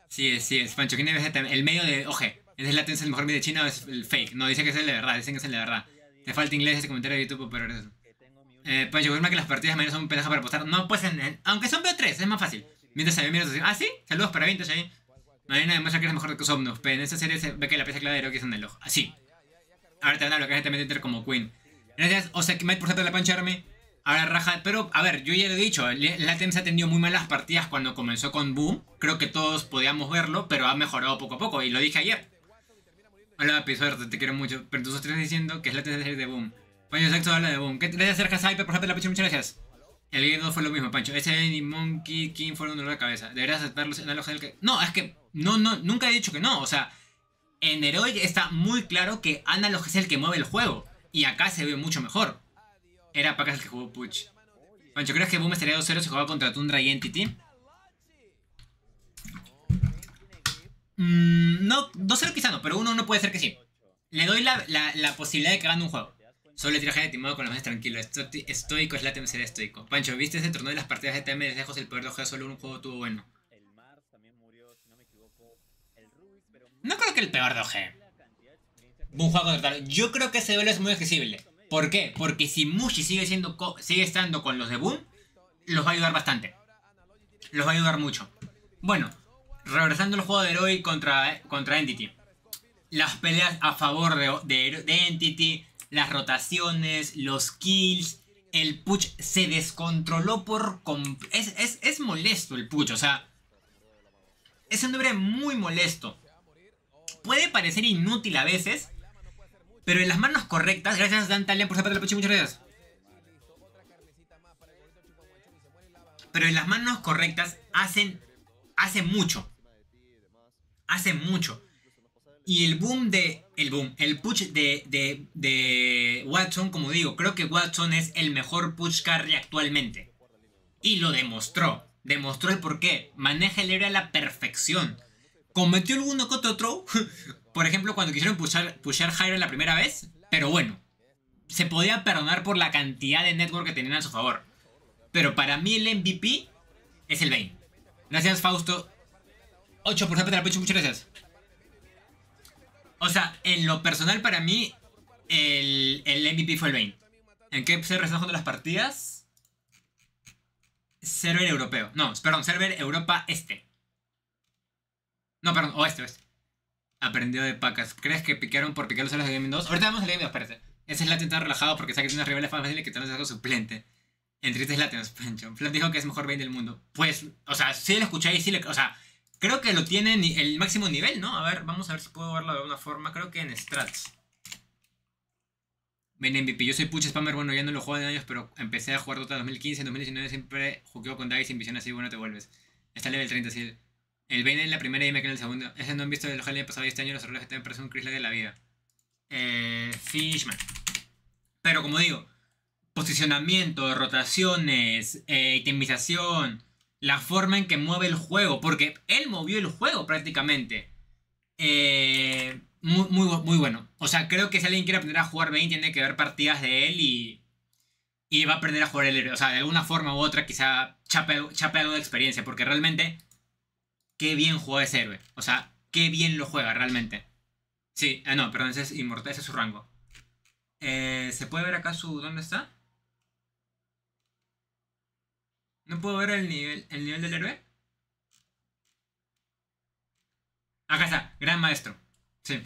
Sí, sí, es Pancho. ¿Quién es el medio de Oje? ¿Es el es el mejor medio de China o es el fake? No, dicen que es el de verdad, dicen que es el de verdad. Te falta inglés ese comentario de YouTube, pero eso. Eh, Pancho, confirma que las partidas menos son un pedazo para apostar. No, pues, en, aunque son BO3, es más fácil. Mientras se mira Ah, sí, saludos para Vintage ahí. Marina demuestra que eres mejor que Somnus, pero en esta serie se ve que la pieza clave de Heroic es en el Así. Ahora te van a bloquear gente meten como Queen. Gracias, o sea Mike, por de la pancharme. Ahora Raja, pero a ver, yo ya lo he dicho, Latem se ha tenido muy malas partidas cuando comenzó con Boom. Creo que todos podíamos verlo, pero ha mejorado poco a poco, y lo dije ayer. Hola, Pizarro, te quiero mucho. Pero tú estás diciendo que es la serie de Boom. Pancho Sexo habla de Boom. ¿Qué te gracias, Hyper, por de la pinche? Muchas gracias. El Game no fue lo mismo, Pancho. Ese y Monkey King fueron un dolor de cabeza. Deberías aceptarlos en del que. No, es que. No, no, nunca he dicho que no. O sea, en Heroic está muy claro que Analog es el que mueve el juego. Y acá se ve mucho mejor. Era Pacas el que jugó Puch. Pancho, ¿crees que Boom estaría 2-0 si jugaba contra Tundra y Entity? Mm, no, 2-0 quizá no, pero 1 no puede ser que sí. Le doy la, posibilidad de que gane un juego. Solo tiraje de timado con la más tranquilo. Estoico es la ser estoico. Pancho, ¿viste ese torneo de las partidas de TM desde lejos? El poder de ojo? solo un juego tuvo bueno. No creo que el peor de OG. Yo creo que ese duelo es muy accesible. ¿Por qué? Porque si Mushi sigue, siendo sigue estando con los de Boom, los va a ayudar bastante. Los va a ayudar mucho. Bueno, regresando al juego de Heroi contra, contra Entity. Las peleas a favor de, de, Entity, las rotaciones, los kills, el push se descontroló por... Es, es, molesto el push, o sea... Es un nombre muy molesto puede parecer inútil a veces, pero en las manos correctas, gracias Dan por sacarle el puchín. muchas gracias. Pero en las manos correctas hacen, mucho. Hacen mucho. Y el boom de. El boom. El push de, de, de Watson, como digo, creo que Watson es el mejor push carry actualmente. Y lo demostró. Demostró el por qué. Maneja el héroe a la perfección cometió alguno contra otro <laughs> por ejemplo, cuando quisieron pushar, pushar la primera vez. Pero bueno, se podía perdonar por la cantidad de network que tenían a su favor. Pero para mí el MVP es el Bane. Gracias, Fausto. 8 por de la pecho, muchas gracias. O sea, en lo personal para mí, el, MVP fue el Bane. ¿En qué se están jugando las partidas? Server europeo. No, perdón, server Europa Este. No, perdón, oeste, oeste. Aprendió de pacas. ¿Crees que piquearon por picar los salos de Game 2? Ahorita vamos a Game 2, espérate. Ese es Latin está relajado porque sabe que tiene una rivales más y que tener algo suplente. En tristes latinos, Pancho. Flat dijo que es mejor Bane del mundo. Pues, o sea, sí lo escuché y sí le. O sea, creo que lo tiene el máximo nivel, ¿no? A ver, vamos a ver si puedo verlo de alguna forma. Creo que en Strats. Ven MVP. Yo soy Puch Spammer, bueno, ya no lo juego de años, pero empecé a jugar Dota 2015, en 2019 siempre jugué con Dice sin visión así, bueno, te vuelves. Está level 30, sí. El Bane en la primera y queda en el segundo. Ese no han visto el ojalá pasado este año. Los errores están parecen un Chrysler de la vida. Eh, Fishman. Pero como digo, posicionamiento, rotaciones, eh, itemización, la forma en que mueve el juego, porque él movió el juego prácticamente. Eh, muy, muy, bueno. O sea, creo que si alguien quiere aprender a jugar Bane, tiene que ver partidas de él y, y va a aprender a jugar el héroe. O sea, de alguna forma u otra, quizá chape, chape algo de experiencia, porque realmente qué bien juega ese héroe. O sea, qué bien lo juega realmente. Sí, ah, no, perdón, ese es inmortal, su rango. Eh, ¿Se puede ver acá su... ¿Dónde está? ¿No puedo ver el nivel, el nivel del héroe? Acá está, gran maestro. Sí.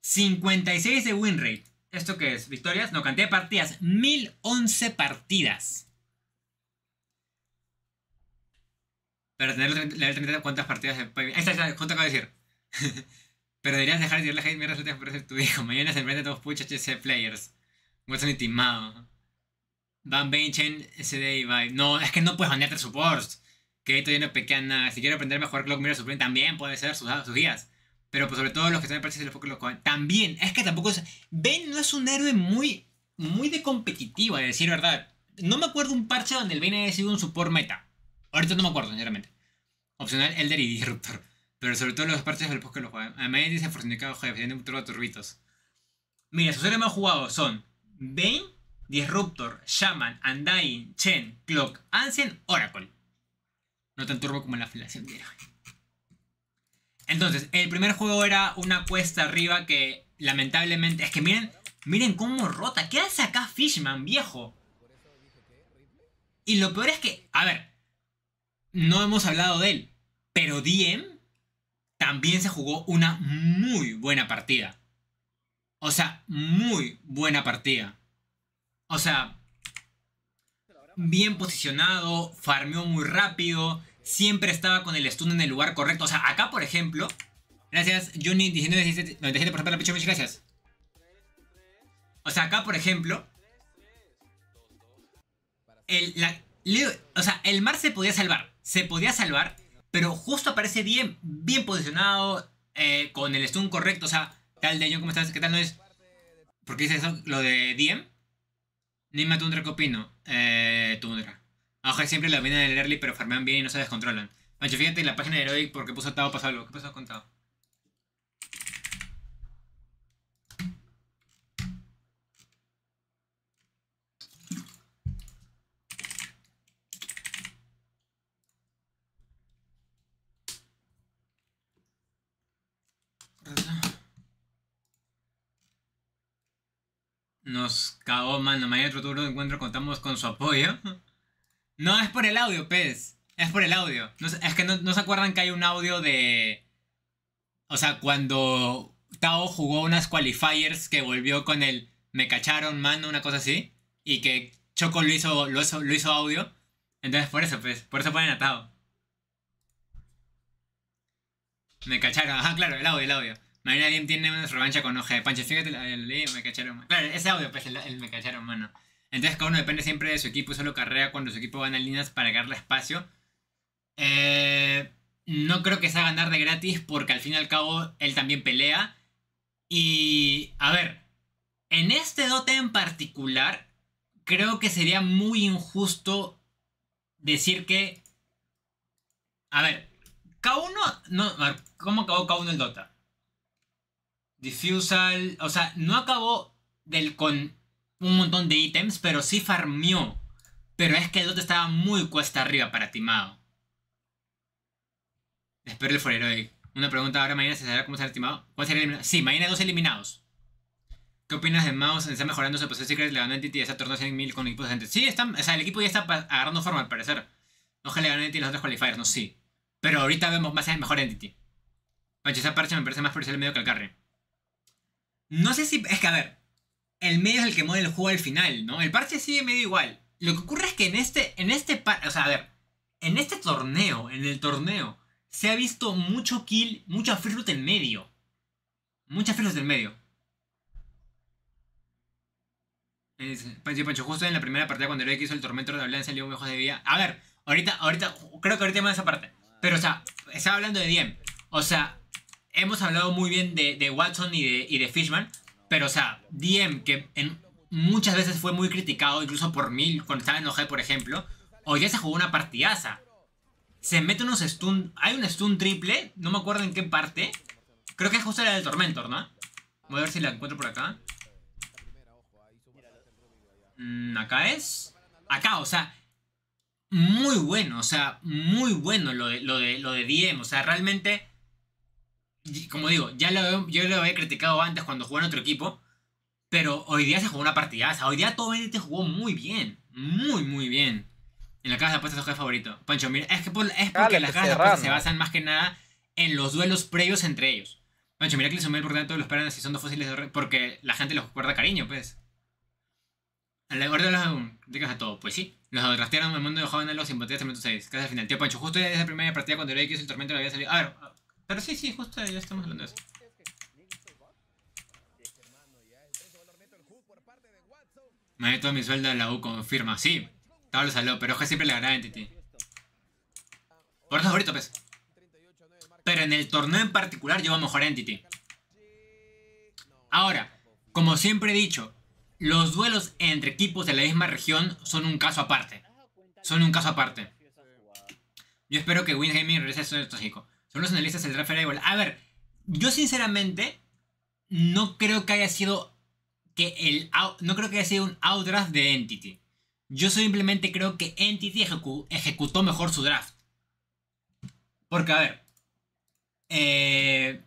56 de win rate. ¿Esto qué es? ¿Victorias? No, cantidad de partidas. 1011 partidas. Pero tener la 30 cuántas partidas de Ahí está, está, justo acabo de decir. <laughs> Pero deberías dejar de tirarle hate mierda a por ser tu hijo. Mañana se enfrenta a los puchos HC players. Watson y timado. Van Benchen, SD y Vibe. No, es que no puedes banearte supports. Que todavía no pequean nada. Si quiero aprender a jugar Clock Mirror Supreme, también puede ser sus, días guías. Pero pues sobre todo los que están en parches se los pocos los También, es que tampoco es. Ben no es un héroe muy, muy de competitivo, a decir verdad. No me acuerdo un parche donde el Ben haya sido un support meta. Ahorita no me acuerdo, sinceramente. Opcional Elder y Disruptor. Pero sobre todo los partes del que lo juegan. Además, dice Fortunicado jefe, tiene un turbo turbitos. Mira, sus héroes más jugados son Bane, Disruptor, Shaman, Andain, Chen, Clock, Ancient, Oracle. No tan turbo como en la afiliación, era. Entonces, el primer juego era una apuesta arriba que lamentablemente. Es que miren, miren cómo rota. ¿Qué hace acá Fishman, viejo? Y lo peor es que. A ver, no hemos hablado de él, pero Diem también se jugó una muy buena partida. O sea, muy buena partida. O sea, bien posicionado, farmeó muy rápido, siempre estaba con el stun en el lugar correcto. O sea, acá, por ejemplo, gracias, Johnny por la picha, muchas gracias. O sea, acá, por ejemplo, el, o sea, el mar se podía salvar se podía salvar, pero justo aparece bien, bien posicionado, eh, con el stun correcto. O sea, tal de yo ¿cómo estás? ¿Qué tal no es? ¿Por qué dices eso? Lo de Diem. Nima Tundra, ¿qué opino? Eh, Tundra. Ojalá siempre la viene en el early, pero farmean bien y no se descontrolan. Mancho, fíjate en la página de Heroic porque puso atado, pasó algo. ¿Qué pasó con Nos cagó, mano. Mañana otro turno de encuentro contamos con su apoyo. No, es por el audio, pez. Es por el audio. es que no, se acuerdan que hay un audio de... O sea, cuando Tao jugó unas qualifiers que volvió con el... Me cacharon, mano, una cosa así. Y que Choco lo hizo, lo hizo, audio. Entonces por eso, pez. Por eso ponen a Tao. Me cacharon. Ajá, claro, el audio, el audio. Marina Game tiene una revancha con hoja de pancho. Fíjate, la leí, me cacharon mano. Claro, ese audio, pues, el, el, me cacharon mano. Entonces, cada uno depende siempre de su equipo. y Solo carrea cuando su equipo gana líneas para darle espacio. Eh, no creo que sea ganar de gratis porque al fin y al cabo él también pelea. Y, a ver, en este dote en particular, creo que sería muy injusto decir que... A ver, K1... No, ¿Cómo acabó K1 el Dota? Diffusal, o sea, no acabó del con un montón de ítems, pero sí farmeó, Pero es que el otro estaba muy cuesta arriba para Timado. Espero el forero Una pregunta ahora, mañana se sabrá cómo será Timado. ¿Cuál será eliminado? Sí, mañana dos eliminados. ¿Qué opinas de Mouse? ¿Está mejorando su posición secret? ¿Le ganó Entity y está a 100.000 con equipos gente? Sí, están, o sea, el equipo ya está agarrando forma al parecer. Ojalá le Entity y los otros qualifiers, no, sí. Pero ahorita vemos más el mejor Entity. esa Parche me parece más el medio que el carry. No sé si. Es que a ver. El medio es el que mueve el juego al final, ¿no? El parche sigue medio igual. Lo que ocurre es que en este. En este o sea, a ver. En este torneo, en el torneo, se ha visto mucho kill, mucha free en medio. Mucha free en medio. Es, pues, Pancho, justo en la primera partida cuando el hizo el tormento de Blanc salió un mejor de vida. A ver, ahorita, ahorita, creo que ahorita más esa parte. Pero, o sea, estaba hablando de Diem. O sea, hemos hablado muy bien de, Watson y de, Fishman, pero o sea, Diem, que en, muchas veces fue muy criticado, incluso por mil, cuando estaba enojado, por ejemplo, hoy ya se jugó una partidaza. Se mete unos stun, hay un stun triple, no me acuerdo en qué parte, creo que es justo la del Tormentor, ¿no? Voy a ver si la encuentro por acá. Mm, acá es. Acá, o sea, muy bueno, o sea, muy bueno lo de, lo de, lo de Diem, o sea, realmente como digo, ya lo, yo lo había criticado antes cuando jugó en otro equipo, pero hoy día se jugó una partidaza. Hoy día todo equipo jugó muy bien, muy, muy bien. En la casa de apuestas es favorito. Pancho, mira, es, que es porque las casas de apuestas se basan más que nada en los duelos previos entre ellos. Pancho, mira que el por tanto, los esperan si son dos fósiles de porque la gente los guarda cariño, pues. La de los de a todo, pues sí. Los en el mundo de jóvenes los simpatías 6. Casi al final. Tío Pancho, justo desde la primera partida cuando el hizo el tormento le había salido. A ver, pero sí, sí, justo ya estamos hablando de eso. Me meto mi sueldo de la U, confirma. Sí, lo salió, pero que siempre le ganaba a Entity. Por eso favorito, pues. Pero en el torneo en particular llevo mejor a Entity. Ahora, como siempre he dicho, los duelos entre equipos de la misma región son un caso aparte. Son un caso aparte. Yo espero que Win Gaming regrese a su estratégico. Son los analistas el draft A ver, yo sinceramente no creo que haya sido que el no creo que haya sido un outdraft de Entity. Yo simplemente creo que Entity ejecutó mejor su draft. Porque, a ver, eh,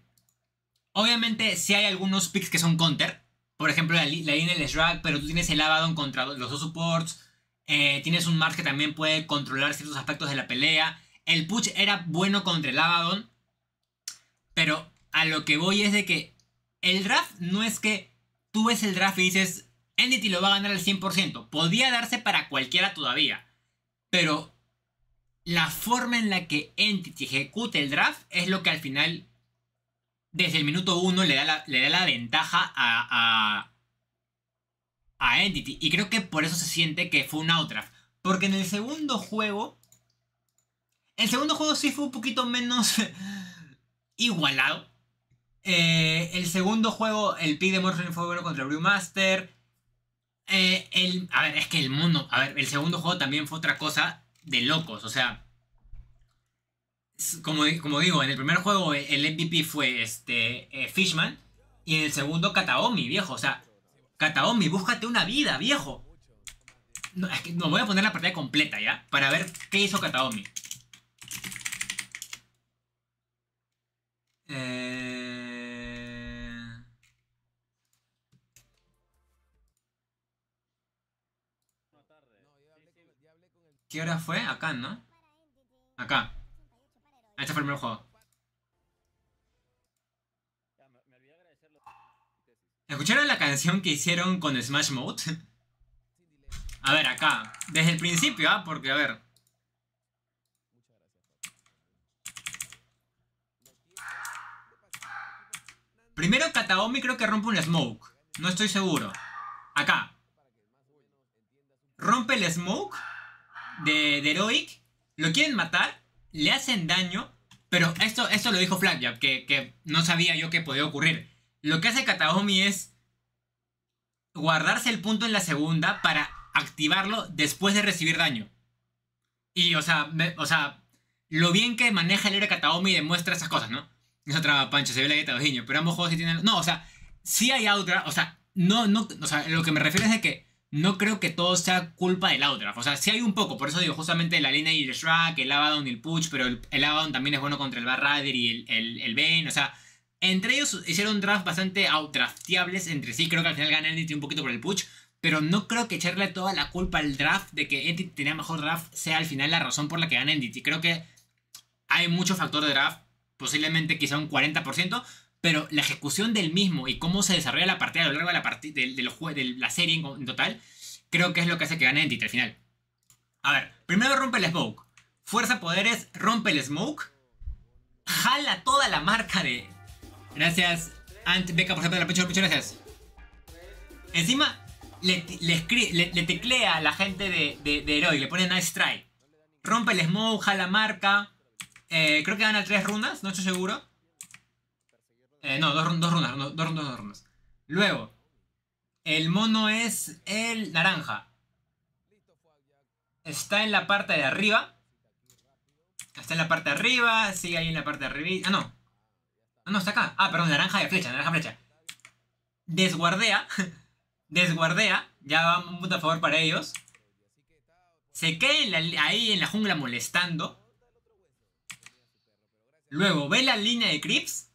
obviamente si hay algunos picks que son counter. Por ejemplo, la, la línea del Shrug, pero tú tienes el Abaddon contra los dos supports. Eh, tienes un Mars que también puede controlar ciertos aspectos de la pelea el push era bueno contra el Abaddon, pero a lo que voy es de que el draft no es que tú ves el draft y dices, Entity lo va a ganar al 100%. Podía darse para cualquiera todavía. Pero la forma en la que Entity ejecuta el draft es lo que al final, desde el minuto 1, le, da la, ventaja a, a, a Entity. Y creo que por eso se siente que fue un outdraft. Porque en el segundo juego el segundo juego sí fue un poquito menos <laughs> igualado. Eh, el segundo juego, el pick de Morphin fue bueno contra Brewmaster. Eh, el, a ver, es que el mundo. A ver, el segundo juego también fue otra cosa de locos. O sea. Como, digo, en el primer juego eh, el MVP fue este Fishman. Y en el segundo, Kataomi, viejo. O sea, Kataomi, búscate una vida, viejo. No, es que no voy a poner la partida completa ya. Para ver qué hizo Kataomi. Eh... ¿Qué hora fue? Acá, ¿no? Acá. Ah, este fue el primer juego. ¿Escucharon la canción que hicieron con Smash Mode? <laughs> a ver, acá. Desde el principio, ¿ah? Porque, a ver. Primero Kataomi creo que rompe un smoke. No estoy seguro. Acá. Rompe el smoke de, Heroic. Lo quieren matar. Le hacen daño. Pero esto, esto lo dijo Flagjab. que, que no sabía yo que podía ocurrir. Lo que hace Kataomi es guardarse el punto en la segunda para activarlo después de recibir daño. Y, o sea, o sea lo bien que maneja el héroe Kataomi demuestra esas cosas, ¿no? Es otra pancha, se ve la dieta de Ojiño, pero ambos juegos sí tienen... No, o sea, sí hay otra, o sea, no, no, o sea, lo que me refiero es de que no creo que todo sea culpa del Outdraft. O sea, sí hay un poco, por eso digo, justamente la línea y el Shrek, el Abaddon y el Puch, pero el, Abaddon también es bueno contra el Barrader y el, el, Bane, o sea, entre ellos hicieron drafts bastante outdrafteables entre sí, creo que al final gana Entity un poquito por el Puch, pero no creo que echarle toda la culpa al draft de que Entity tenía mejor draft sea al final la razón por la que gana Entity. Creo que hay mucho factor de draft, posiblemente quizá un 40%, pero la ejecución del mismo y cómo se desarrolla la partida a lo largo de la, serie en, total, creo que es lo que hace que gane Entity al final. A ver, primero rompe el smoke. Fuerza poderes, rompe el smoke. Jala toda la marca de... Gracias, Ant Beca, por ejemplo, la pecho, gracias. Encima, le, teclea a la gente de, de, de Heroic, le pone Nice Try. Rompe el smoke, jala marca. Eh, creo que a tres runas, no estoy seguro. Eh, no, dos, runas, dos, runas. Luego, el mono es el naranja. Está en la parte de arriba. Está en la parte de arriba, sigue ahí en la parte de arriba. Ah, no. Ah, no, está acá. Ah, perdón, naranja de flecha, naranja flecha. Desguardea. <laughs> Desguardea. Ya va un punto a favor para ellos. Se queda ahí en la jungla molestando. Luego, ¿ve la línea de Crips?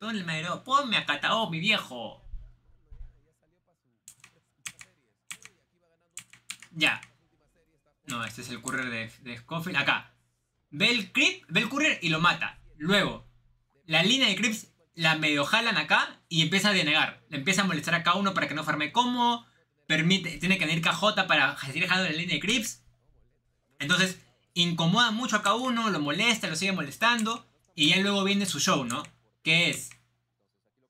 el madero. ponme a catao oh, mi viejo. Ya. No, este es el courier de, de Scofield. Acá. Ve el creep, ve courier y lo mata. Luego, la línea de creeps la medio jalan acá y empieza a denegar. Le empieza a molestar a cada uno para que no farme como. Permite, tiene que venir KJ para seguir jalando la línea de creeps. Entonces, incomoda mucho a cada uno, lo molesta, lo sigue molestando. Y ya luego viene su show, ¿no? Que es.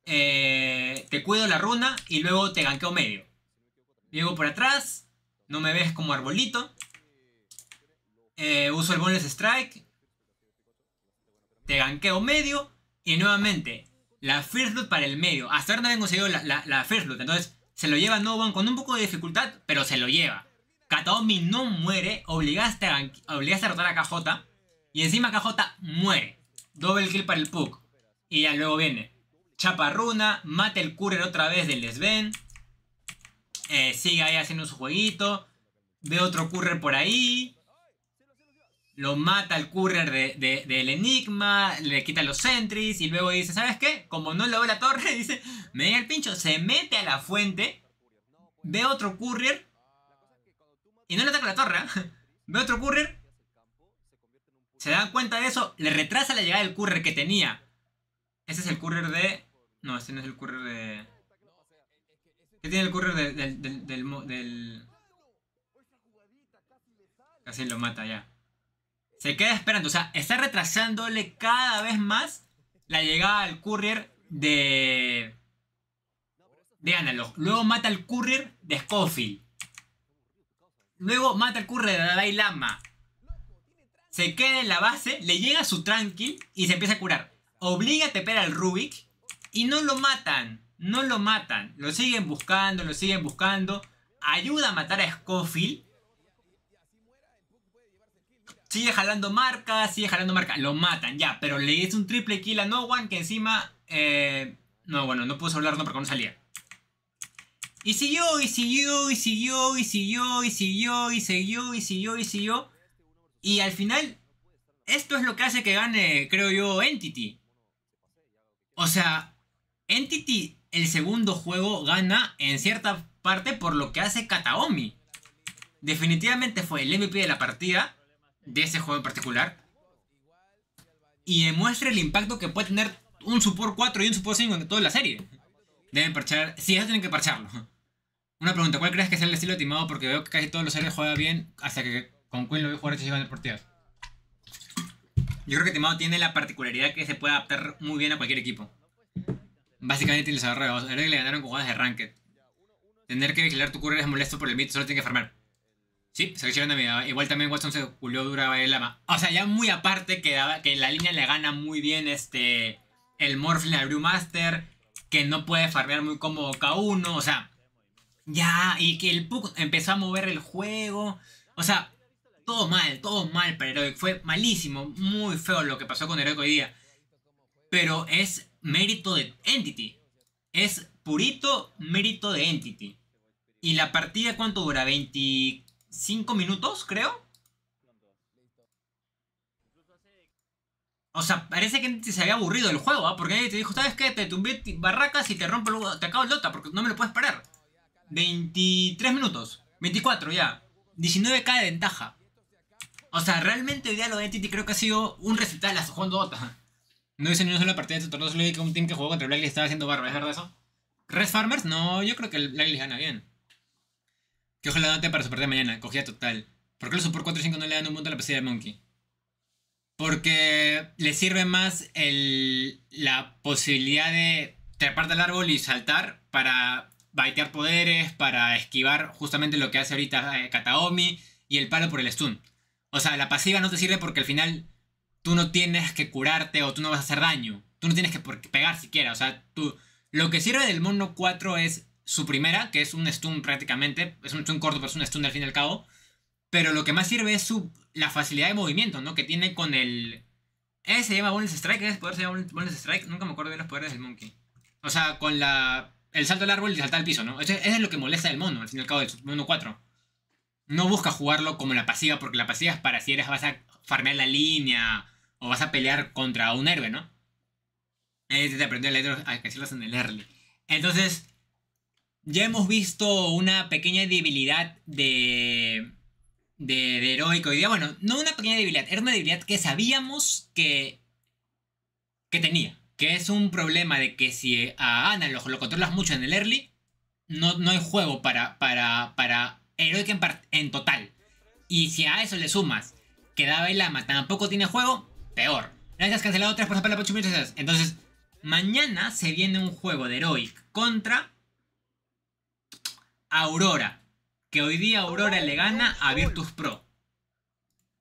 Eh, te cuido la runa y luego te ganqueo medio. Llego por atrás. No me ves como arbolito. Eh, uso el bonus strike. Te ganqueo medio. Y nuevamente. La first loot para el medio. Hasta ahora no habían conseguido la, first loot. Entonces se lo lleva Novan con un poco de dificultad. Pero se lo lleva. Kataomi no muere. Obligaste a, obligaste a rotar a KJ. Y encima KJ muere. Doble kill para el Puck. Y ya luego viene Chaparruna, mata el Courier otra vez del Lesben. Eh, sigue ahí haciendo su jueguito. Ve otro Courier por ahí. Lo mata el Courier del Enigma. Le quita los Sentries. Y luego dice, ¿sabes qué? Como no lo ve la torre, <laughs> dice, me el pincho. Se mete a la fuente. Ve otro Courier. Y no le ataca la torre. ¿ah? <laughs> Ve otro Courier. Se dan cuenta de eso, le retrasa la llegada del courier que tenía. Ese es el courier de... No, ese no es el courier de... ¿Qué tiene el courier del, del, Casi lo mata ya. Se queda esperando, o sea, está retrasándole cada vez más la llegada al courier de... De Analog. Luego mata el courier de Scofield. Luego mata el courier de Dalai Lama se queda en la base, le llega su tranquil y se empieza a curar. Obliga a teper al Rubik y no lo matan. No lo matan. Lo siguen buscando, lo siguen buscando. Ayuda a matar a Scofield. Sigue jalando marca, sigue jalando marca. Lo matan, ya. Pero le hizo un triple kill a No One que encima... Eh, no, bueno, no pudo hablar, no, porque no salía. y siguió, y siguió, y siguió, y siguió, y siguió, y siguió, y siguió. Y siguió y al final, esto es lo que hace que gane, creo yo, Entity. O sea, Entity, el segundo juego, gana en cierta parte por lo que hace Kataomi. Definitivamente fue el MVP de la partida, de ese juego en particular. Y demuestra el impacto que puede tener un support 4 y un support 5 en toda la serie. Deben parchar. Sí, eso tienen que parcharlo. Una pregunta, ¿cuál crees que es el estilo timado? Porque veo que casi todos los héroes juegan bien hasta que con Quinn lo vi jugar 85 deportivas. Yo creo que Timado tiene la particularidad que se puede adaptar muy bien a cualquier equipo. Básicamente los desarrollos. Creo que le ganaron con jugadas de ranked. Tener que vigilar tu courier es molesto por el mito solo tiene que farmar. Sí, se lo hicieron a mí. Igual también Watson se culió dura el lama. O sea, ya muy aparte que, la línea le gana muy bien este el Morphling al Brewmaster, que no puede farmear muy cómodo K1, o sea, ya, y que el Puck empezó a mover el juego, o sea, todo mal, todo mal para Heroic. Fue malísimo, muy feo lo que pasó con Heroic hoy día. Pero es mérito de Entity. Es purito mérito de Entity. ¿Y la partida cuánto dura? ¿25 minutos, creo? O sea, parece que Entity se había aburrido del juego, ¿ah? ¿eh? Porque te dijo, ¿sabes qué? Te tumbé barracas y te rompo luego, te acabo el lota porque no me lo puedes parar. 23 minutos. 24 ya. 19k de ventaja. O sea, realmente hoy día lo de Entity creo que ha sido un las jugando Dota. No hice ni una sola partida de solo League que un team que jugó contra Blacklist estaba haciendo barba, ¿es verdad eso? ¿Rest Farmers, no, yo creo que Blacklist gana bien. Que ojalá date para su partida mañana, cogía total. ¿Por qué los support 4 y 5 no le dan un punto a la pasilla de Monkey? Porque le sirve más la posibilidad de trepar del árbol y saltar para baitear poderes, para esquivar justamente lo que hace ahorita eh, Kataomi y el palo por el stun. O sea, la pasiva no te sirve porque al final tú no tienes que curarte o tú no vas a hacer daño. Tú no tienes que pegar siquiera. O sea, tú. Lo que sirve del mono 4 es su primera, que es un stun prácticamente. Es un stun corto, pero es un stun al fin y al cabo. Pero lo que más sirve es su, la facilidad de movimiento, ¿no? Que tiene con el. ¿Ese ¿eh? se llama Bonus Strike? ¿Ese ¿eh? poder se llama Strike? Nunca me acuerdo bien los poderes del Monkey. O sea, con la. El salto del árbol y saltar al piso, ¿no? Eso, es lo que molesta del mono, al fin y al cabo, del mono 4 no busca jugarlo como la pasiva, porque la pasiva es para si eres vas a farmear la línea o vas a pelear contra un héroe, ¿no? te aprendió aprender a hacerlas en el early. Entonces, ya hemos visto una pequeña debilidad de, de, heroico. Y bueno, no una pequeña debilidad, era una debilidad que sabíamos que, que tenía. Que es un problema de que si a ah, Ana lo, lo controlas mucho en el early, no, no hay juego para, para, para Heroic en, total. Y si a eso le sumas que Dava y Lama tampoco tiene juego, peor. Gracias, cancelado 3 por la gracias. Entonces, mañana se viene un juego de Heroic contra Aurora. Que hoy día Aurora le gana a Virtus Pro.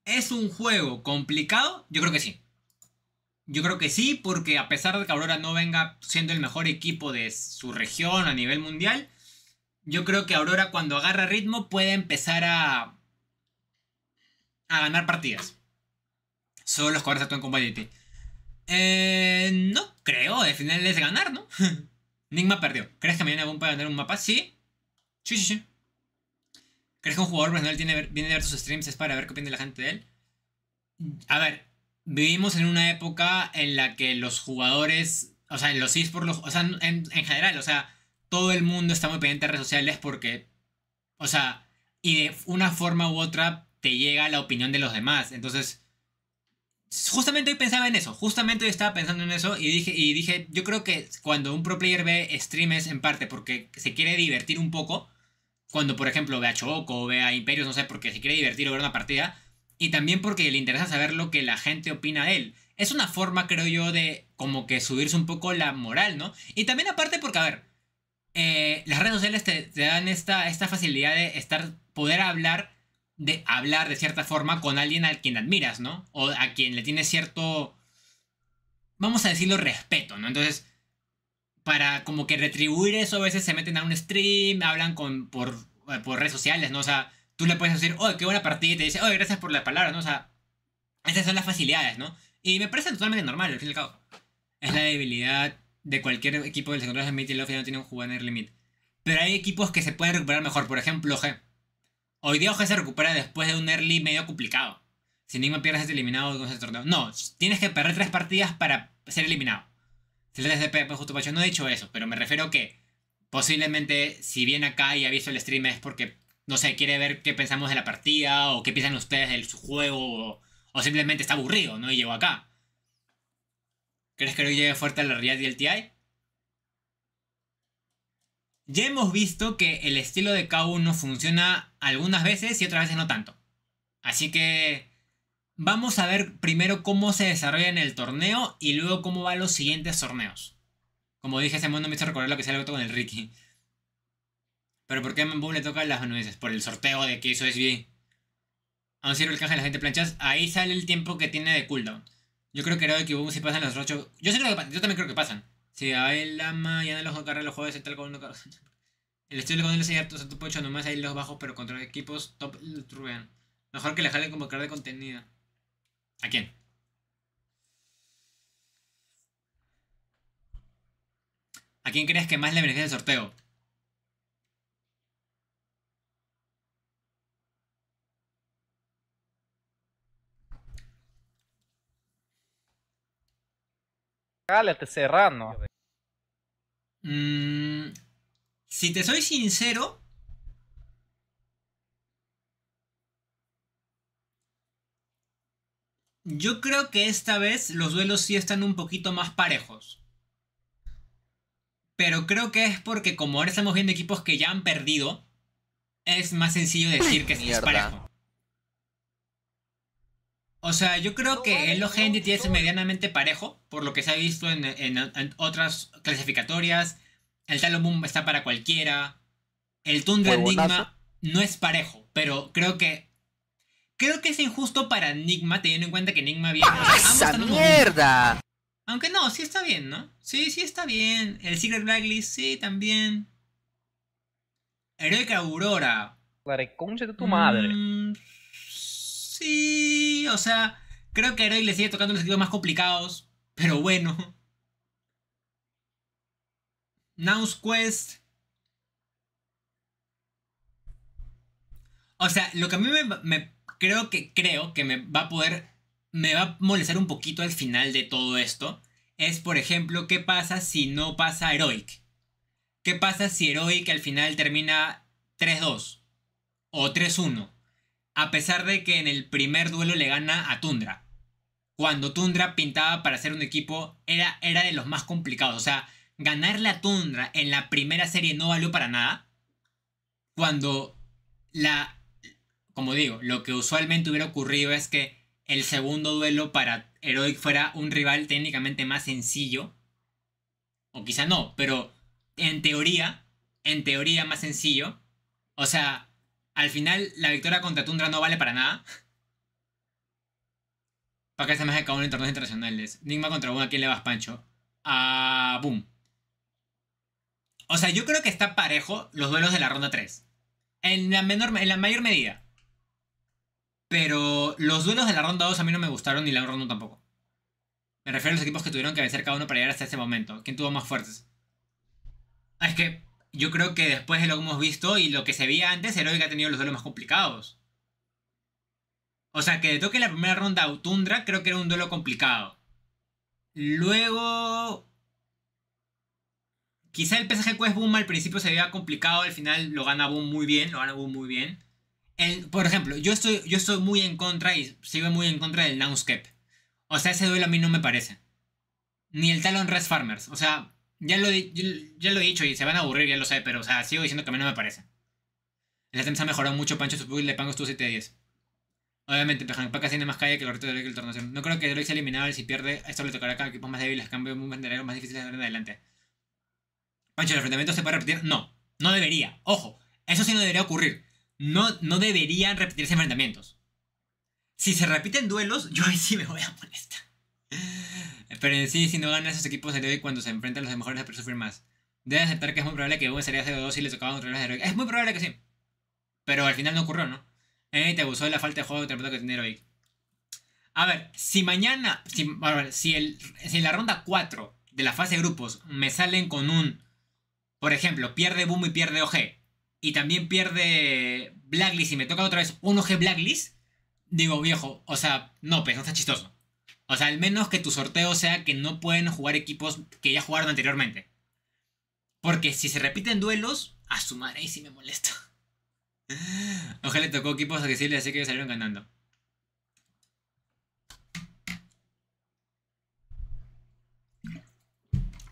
¿Es un juego complicado? Yo creo que sí. Yo creo que sí, porque a pesar de que Aurora no venga siendo el mejor equipo de su región a nivel mundial, yo creo que Aurora cuando agarra ritmo puede empezar a, a ganar partidas. Solo los jugadores actúan con validity. Eh, no creo, al final es ganar, ¿no? <laughs> Nigma perdió. ¿Crees que mañana Boom puede ganar un mapa? Sí. Sí, sí, sí. ¿Crees que un jugador personal tiene, viene a ver sus streams? Es para ver qué opina la gente de él. A ver, vivimos en una época en la que los jugadores, o sea, los esports, o sea, en general, o sea, todo el mundo está muy pendiente de redes sociales porque, o sea, y de una forma u otra te llega la opinión de los demás. Entonces, justamente hoy pensaba en eso, justamente hoy estaba pensando en eso y dije, y dije yo creo que cuando un pro player ve streams en parte porque se quiere divertir un poco, cuando por ejemplo ve a Choco o ve a Imperios, no sé, porque se quiere divertir o ver una partida, y también porque le interesa saber lo que la gente opina de él. Es una forma, creo yo, de como que subirse un poco la moral, ¿no? Y también aparte porque, a ver, eh, las redes sociales te, dan esta, esta facilidad de estar, poder hablar, de hablar de cierta forma con alguien al quien admiras, ¿no? O a quien le tienes cierto, vamos a decirlo, respeto, ¿no? Entonces, para como que retribuir eso, a veces se meten a un stream, hablan con, por, por redes sociales, ¿no? O sea, tú le puedes decir, oh, qué buena partida, y te dice, oh, gracias por la palabra, ¿no? O sea, esas son las facilidades, ¿no? Y me parece totalmente normal, al fin y al cabo. Es la debilidad de cualquier equipo del segundo de mid y el ya no tiene un jugador en early mid. Pero hay equipos que se pueden recuperar mejor, por ejemplo G. Hoy día OG se recupera después de un early medio complicado. Si Enigma pierdes es eliminado No, tienes que perder tres partidas para ser eliminado. Si le pues justo no he dicho eso, pero me refiero que posiblemente si viene acá y ha el stream es porque, no sé, quiere ver qué pensamos de la partida o qué piensan ustedes del su juego o, simplemente está aburrido, ¿no? Y llegó acá. ¿Crees que lo llegue fuerte a la Riyadh y el TI? Ya hemos visto que el estilo de K1 funciona algunas veces y otras veces no tanto. Así que vamos a ver primero cómo se desarrolla en el torneo y luego cómo van los siguientes torneos. Como dije, ese mundo me hizo recordar lo que se le con el Ricky. Pero ¿por qué a Mambo le toca las nueces? Por el sorteo de que hizo SB? Aún sirve el canje de la gente planchas. Ahí sale el tiempo que tiene de cooldown. Yo creo que era de que si pasan los ocho. Yo, creo que, yo también creo que pasan. Si a él ama y los carreras los jueves, tal con uno. <laughs> El estilo con él es tú tu pocho nomás, ahí los bajos, pero contra equipos top truean. Mejor que le jalen como crear de contenido. ¿A quién? ¿A quién crees que más le beneficia el sorteo? Cállate, Serrano. Mm, si te soy sincero, Yo creo que esta vez los duelos sí están un poquito más parejos. Pero creo que es porque como ahora estamos viendo equipos que ya han perdido, es más sencillo decir que sí es parejo. O sea, yo creo que el Log es medianamente parejo, por lo que se ha visto en, otras clasificatorias. El Boom está para cualquiera. El Tundra Enigma no es parejo, pero creo que. Creo que es injusto para Enigma, teniendo en cuenta que Enigma viene. ¡Ah, ¡Esa mierda! Aunque no, sí está bien, ¿no? Sí, sí está bien. El Secret Blacklist, sí, también. Heroica Aurora. cómo se de tu madre. Mm, Sí, o sea, creo que Heroic le sigue tocando los equipos más complicados, pero bueno. Now's Quest. O sea, lo que a mí me, creo que creo que me va a poder me va a molestar un poquito al final de todo esto es por ejemplo qué pasa si no pasa Heroic. ¿Qué pasa si Heroic al final termina 3-2 o 3-1? a pesar de que en el primer duelo le gana a Tundra. Cuando Tundra pintaba para ser un equipo, era, era de los más complicados. O sea, ganarle a Tundra en la primera serie no valió para nada. Cuando la. Como digo, lo que usualmente hubiera ocurrido es que el segundo duelo para Heroic fuera un rival técnicamente más sencillo. O quizá no, pero en teoría, en teoría más sencillo. O sea, al final, la victoria contra Tundra no vale para nada. Para que se más uno en torneos internacionales. Enigma contra uno, ¿a quién le vas, Pancho? A Boom. O sea, yo creo que está parejo los duelos de la ronda 3. En la, mayor medida. Pero los duelos de la ronda 2 a mí no me gustaron ni la ronda 1 tampoco. Me refiero a los equipos que tuvieron que vencer cada uno para llegar hasta ese momento. ¿Quién tuvo más fuerzas? Ah, es que yo creo que después de lo que hemos visto y lo que se veía antes, Heroic ha tenido los duelos más complicados. O sea, que de toque la primera ronda a creo que era un duelo complicado. Luego. Quizá el PSG Quest Boom al principio se veía complicado, al final lo gana Boom muy bien, lo gana Boom muy bien. por ejemplo, yo estoy, yo estoy muy en contra y sigo muy en contra del Nounscape. O sea, ese duelo a mí no me parece. Ni el Talon Rest Farmers. O sea, ya lo, ya, lo he dicho y se van a aburrir, ya lo sé, pero o sea, sigo diciendo que a mí no me parece. El se ha mejorado mucho, Pancho, su de Pango estuvo 7 de 10. Obviamente, Pacas tiene más calle que el retos de la el Tornación. No creo que lo hice eliminado si pierde, esto le tocará a equipos más débil débiles, cambios un vendedor más difícil de ver adelante. Pancho, ¿el enfrentamiento se puede repetir? No, no debería. Ojo, eso sí no debería ocurrir. No, no deberían repetirse enfrentamientos. Si se repiten duelos, yo ahí sí me voy a molestar. Pero en sí, si no ganan esos equipos de y cuando se enfrentan los de mejores, de sufrir más. Debes aceptar que es muy probable que Bowen sería 0-2 si le tocaban contra los Heroic. Es muy probable que sí. Pero al final no ocurrió, ¿no? Eh, te abusó de la falta de juego de que tiene Heroic. A ver, si mañana, si, en si, el, la ronda 4 de la fase de grupos me salen con un, por ejemplo, pierde Boom y pierde OG, y también pierde Blacklist y me toca otra vez un OG Blacklist, digo, viejo, o sea, no, pues no está chistoso. O sea, al menos que tu sorteo sea que no pueden jugar equipos que ya jugaron anteriormente. Porque si se repiten duelos, a su madre ahí sí me molesto. <laughs> Ojalá le tocó equipos accesibles así que salieron ganando.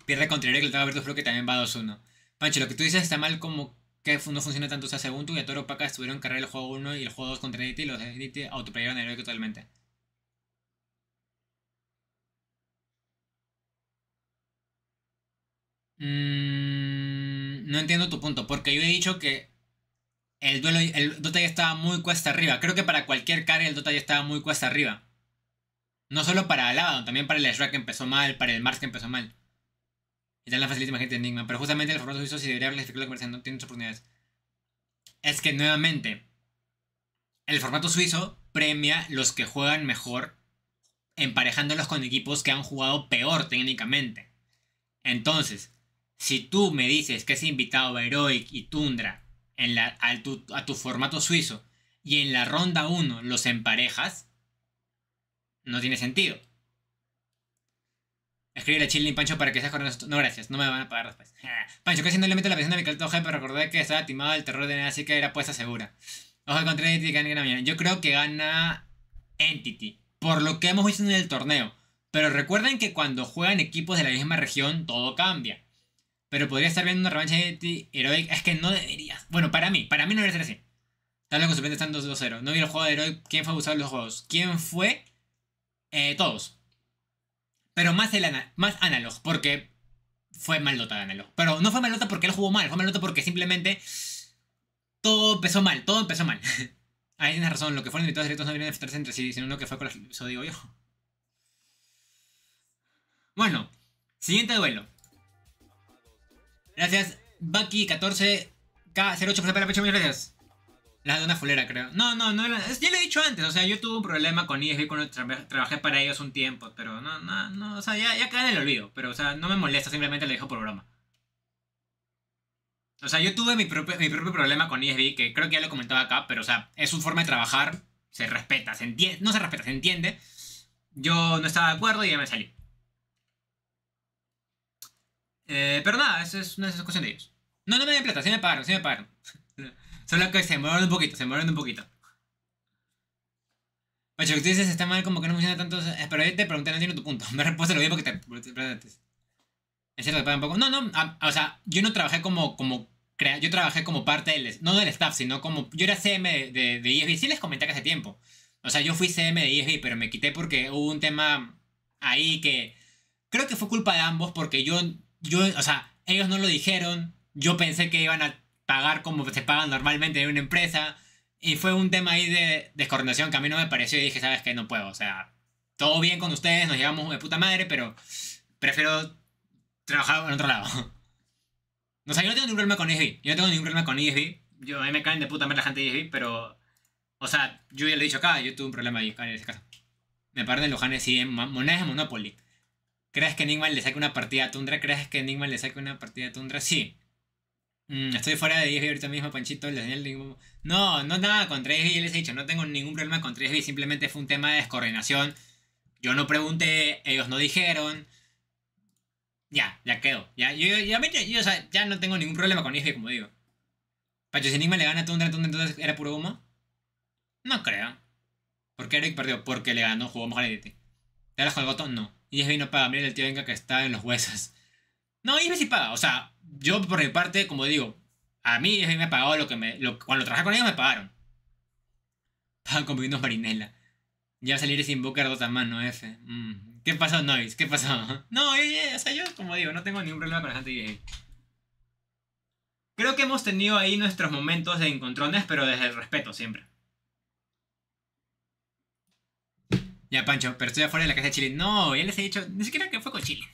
Pierde contra Eric, el Virtus creo que también va 2-1. Pancho, lo que tú dices está mal como que no funciona tanto. O sea, según y a Toro Paca estuvieron cargando el juego 1 y el juego 2 contra Edith y los Edith autoplayaron a Heroic totalmente. Mm, no entiendo tu punto, porque yo he dicho que el duelo, el Dota ya estaba muy cuesta arriba. Creo que para cualquier carry el Dota ya estaba muy cuesta arriba. No solo para Alabado también para el Shrek que empezó mal, para el Mars que empezó mal. Y tal la facilita gente Enigma. Pero justamente el formato suizo, si debería haberles la conversación, no tiene oportunidades. Es que nuevamente, el formato suizo premia los que juegan mejor, emparejándolos con equipos que han jugado peor técnicamente. Entonces, si tú me dices que has invitado a Heroic y Tundra en la, a, tu, formato suizo y en la ronda 1 los emparejas, no tiene sentido. Escribe a Chile Pancho para que seas con No, gracias, no me van a pagar después. <laughs> Pancho, casi no le meto la versión de Michael Toje, pero recordé que estaba timado el terror de nada, así que era puesta segura. Ojo contra Entity que gana mañana. Yo creo que gana Entity, por lo que hemos visto en el torneo. Pero recuerden que cuando juegan equipos de la misma región, todo cambia pero podría estar viendo una revancha de Heroic. Es que no deberías. Bueno, para mí, para mí no debería ser así. Tal vez con pente están 2-0. No vi el juego de Heroic. ¿Quién fue abusado usar los juegos? ¿Quién fue? Eh, todos. Pero más, el más Analog, porque fue maldota Analog. Pero no fue maldota porque él jugó mal, fue maldota porque simplemente todo empezó mal, todo empezó mal. <laughs> Ahí tienes razón, lo que fueron invitados directos no deberían enfrentarse entre sí, sino uno que fue con los... Eso digo yo. Bueno, siguiente duelo. Gracias, Bucky14K08 la pecho, muchas gracias. La de una fulera, creo. No, no, no. Ya lo he dicho antes. O sea, yo tuve un problema con ESB cuando trabajé para ellos un tiempo. Pero no, no, no. O sea, ya, ya en el olvido. Pero, o sea, no me molesta. Simplemente le dejo por broma. O sea, yo tuve mi propio, mi propio problema con ESB. Que creo que ya lo comentado acá. Pero, o sea, es su forma de trabajar. Se respeta. Se entiende. No se respeta, se entiende. Yo no estaba de acuerdo y ya me salí. Eh, pero nada, eso es una cuestión de ellos. No, no me den plata, sí me pagaron, sí me pagaron. <laughs> Solo que se demoraron un poquito, se demoraron un poquito. lo que tú dices está mal, como que no funciona tanto. Pero yo te pregunté, no entiendo tu punto. <laughs> Me repuse lo mismo que te antes. ¿Es cierto te pagan poco? No, no, o sea, yo no trabajé como, como yo trabajé como parte del, no del staff, sino como, yo era CM de, de, ESB, sí les comenté que hace tiempo. O sea, yo fui CM de ESB, pero me quité porque hubo un tema ahí que creo que fue culpa de ambos porque yo yo, o sea, ellos no lo dijeron, yo pensé que iban a pagar como se pagan normalmente en una empresa, y fue un tema ahí de descoordinación que a mí no me pareció y dije, sabes qué? no puedo, o sea, todo bien con ustedes, nos llevamos de puta madre, pero prefiero trabajar en otro lado. <laughs> O sea, yo no tengo ningún problema con ESB, yo no tengo ningún problema con ESB, yo, a mí me caen de puta madre la gente de ESB, pero, o sea, yo ya lo he dicho acá, yo tuve un problema ahí en ese caso. Me parece los Luján, sí, en monedas de Monopoly. ¿Crees que Enigma le saque una partida a Tundra? ¿Crees que Enigma le saque una partida a Tundra? Sí. Mm, estoy fuera de y ahorita mismo, Panchito. No, no nada contra 10-B. Ya les he dicho, no tengo ningún problema con contra 10-B. Simplemente fue un tema de descoordinación. Yo no pregunté, ellos no dijeron. Ya, ya quedó. Ya, yo, ya no tengo ningún problema con 10-B, como digo. Pancho, si Enigma le gana a Tundra, Tundra entonces era puro humo. No creo. ¿Por qué Eric perdió? Porque le ganó, jugó mejor Edity. ¿Te la con el botón? No. Y es no paga. Miren el tío Venga que está en los huesos. No, ves si paga. O sea, yo por mi parte, como digo, a mí me ha pagado lo que me. cuando trabajé con ellos me pagaron. Pagan con marinela. Ya salir sin Booker dos más, mano, F. Mm. ¿Qué pasó, nois ¿Qué pasó? <laughs> No, eh, o sea, yo, como digo, no tengo ningún problema con la gente Creo que hemos tenido ahí nuestros momentos de encontrones, pero desde el respeto siempre. Pancho, pero estoy afuera de la casa de Chile. No, ya les he dicho, ni siquiera que fue con Chile.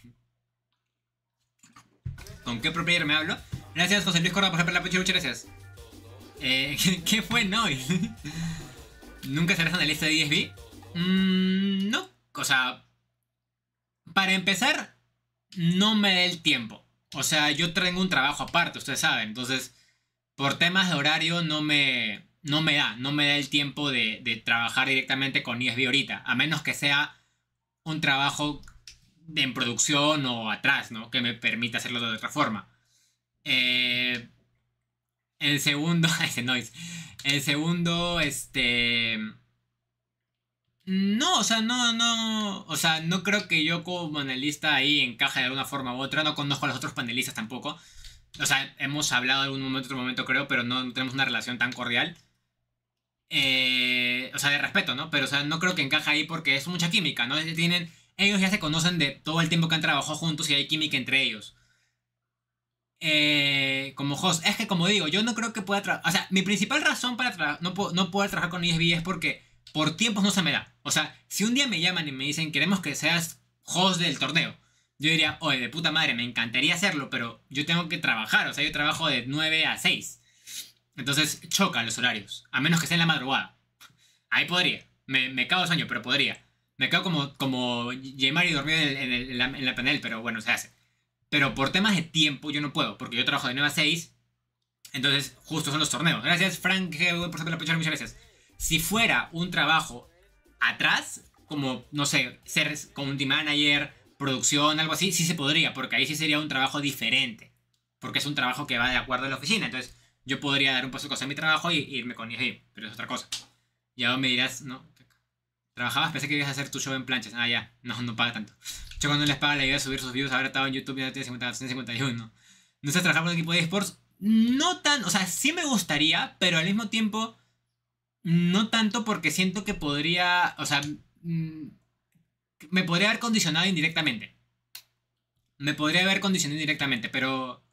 ¿Con qué propiedad me hablo? Gracias, José Luis Corra, por la pinche Muchas gracias. Eh, <laughs> ¿qué, fue no? <laughs> ¿Nunca serás analista de DSB? Mm, no. O sea, para empezar, no me da el tiempo. O sea, yo tengo un trabajo aparte, ustedes saben. Entonces, por temas de horario, no me no me da, no me da el tiempo de, trabajar directamente con ESB ahorita, a menos que sea un trabajo en producción o atrás, ¿no? Que me permita hacerlo de otra forma. Eh, el segundo, ese <laughs> noise. El segundo, este... No, o sea, no, no, o sea, no creo que yo como panelista ahí encaje de alguna forma u otra, no conozco a los otros panelistas tampoco, o sea, hemos hablado en algún momento, otro momento creo, pero no tenemos una relación tan cordial. Eh, o sea, de respeto, ¿no? Pero, o sea, no creo que encaja ahí porque es mucha química, ¿no? ellos ya se conocen de todo el tiempo que han trabajado juntos y hay química entre ellos. Eh, como host, es que como digo, yo no creo que pueda trabajar. O sea, mi principal razón para no, no poder trabajar con ESB es porque por tiempos no se me da. O sea, si un día me llaman y me dicen queremos que seas host del torneo, yo diría, oye, de puta madre, me encantaría hacerlo, pero yo tengo que trabajar. O sea, yo trabajo de 9 a 6. Entonces chocan los horarios, a menos que sea en la madrugada. <laughs> Ahí podría. Me, me cago de sueño, pero podría. Me cago como, como y mari dormido en, en, la, panel, pero bueno, se hace. Pero por temas de tiempo yo no puedo, porque yo trabajo de 9 a 6. Entonces, justo son los torneos. Gracias, Frank, por ser la pechera, muchas gracias. Si fuera un trabajo atrás, como, no sé, ser community manager, producción, algo así, sí se podría, porque ahí sí sería un trabajo diferente. Porque es un trabajo que va de acuerdo a la oficina. Entonces, yo podría dar un paso a mi trabajo y, irme con IG, pero es otra cosa. Ya me dirás, no, trabajabas, pensé que ibas a hacer tu show en planchas. Ah, ya, no, no paga tanto. Yo cuando les paga la idea de subir sus videos. ahora estaba en YouTube y ahora tiene 51. ¿No sé trabajar con un equipo de esports? No tan, o sea, sí me gustaría, pero al mismo tiempo, no tanto porque siento que podría, o sea, mm, me podría haber condicionado indirectamente. Me podría haber condicionado indirectamente, pero,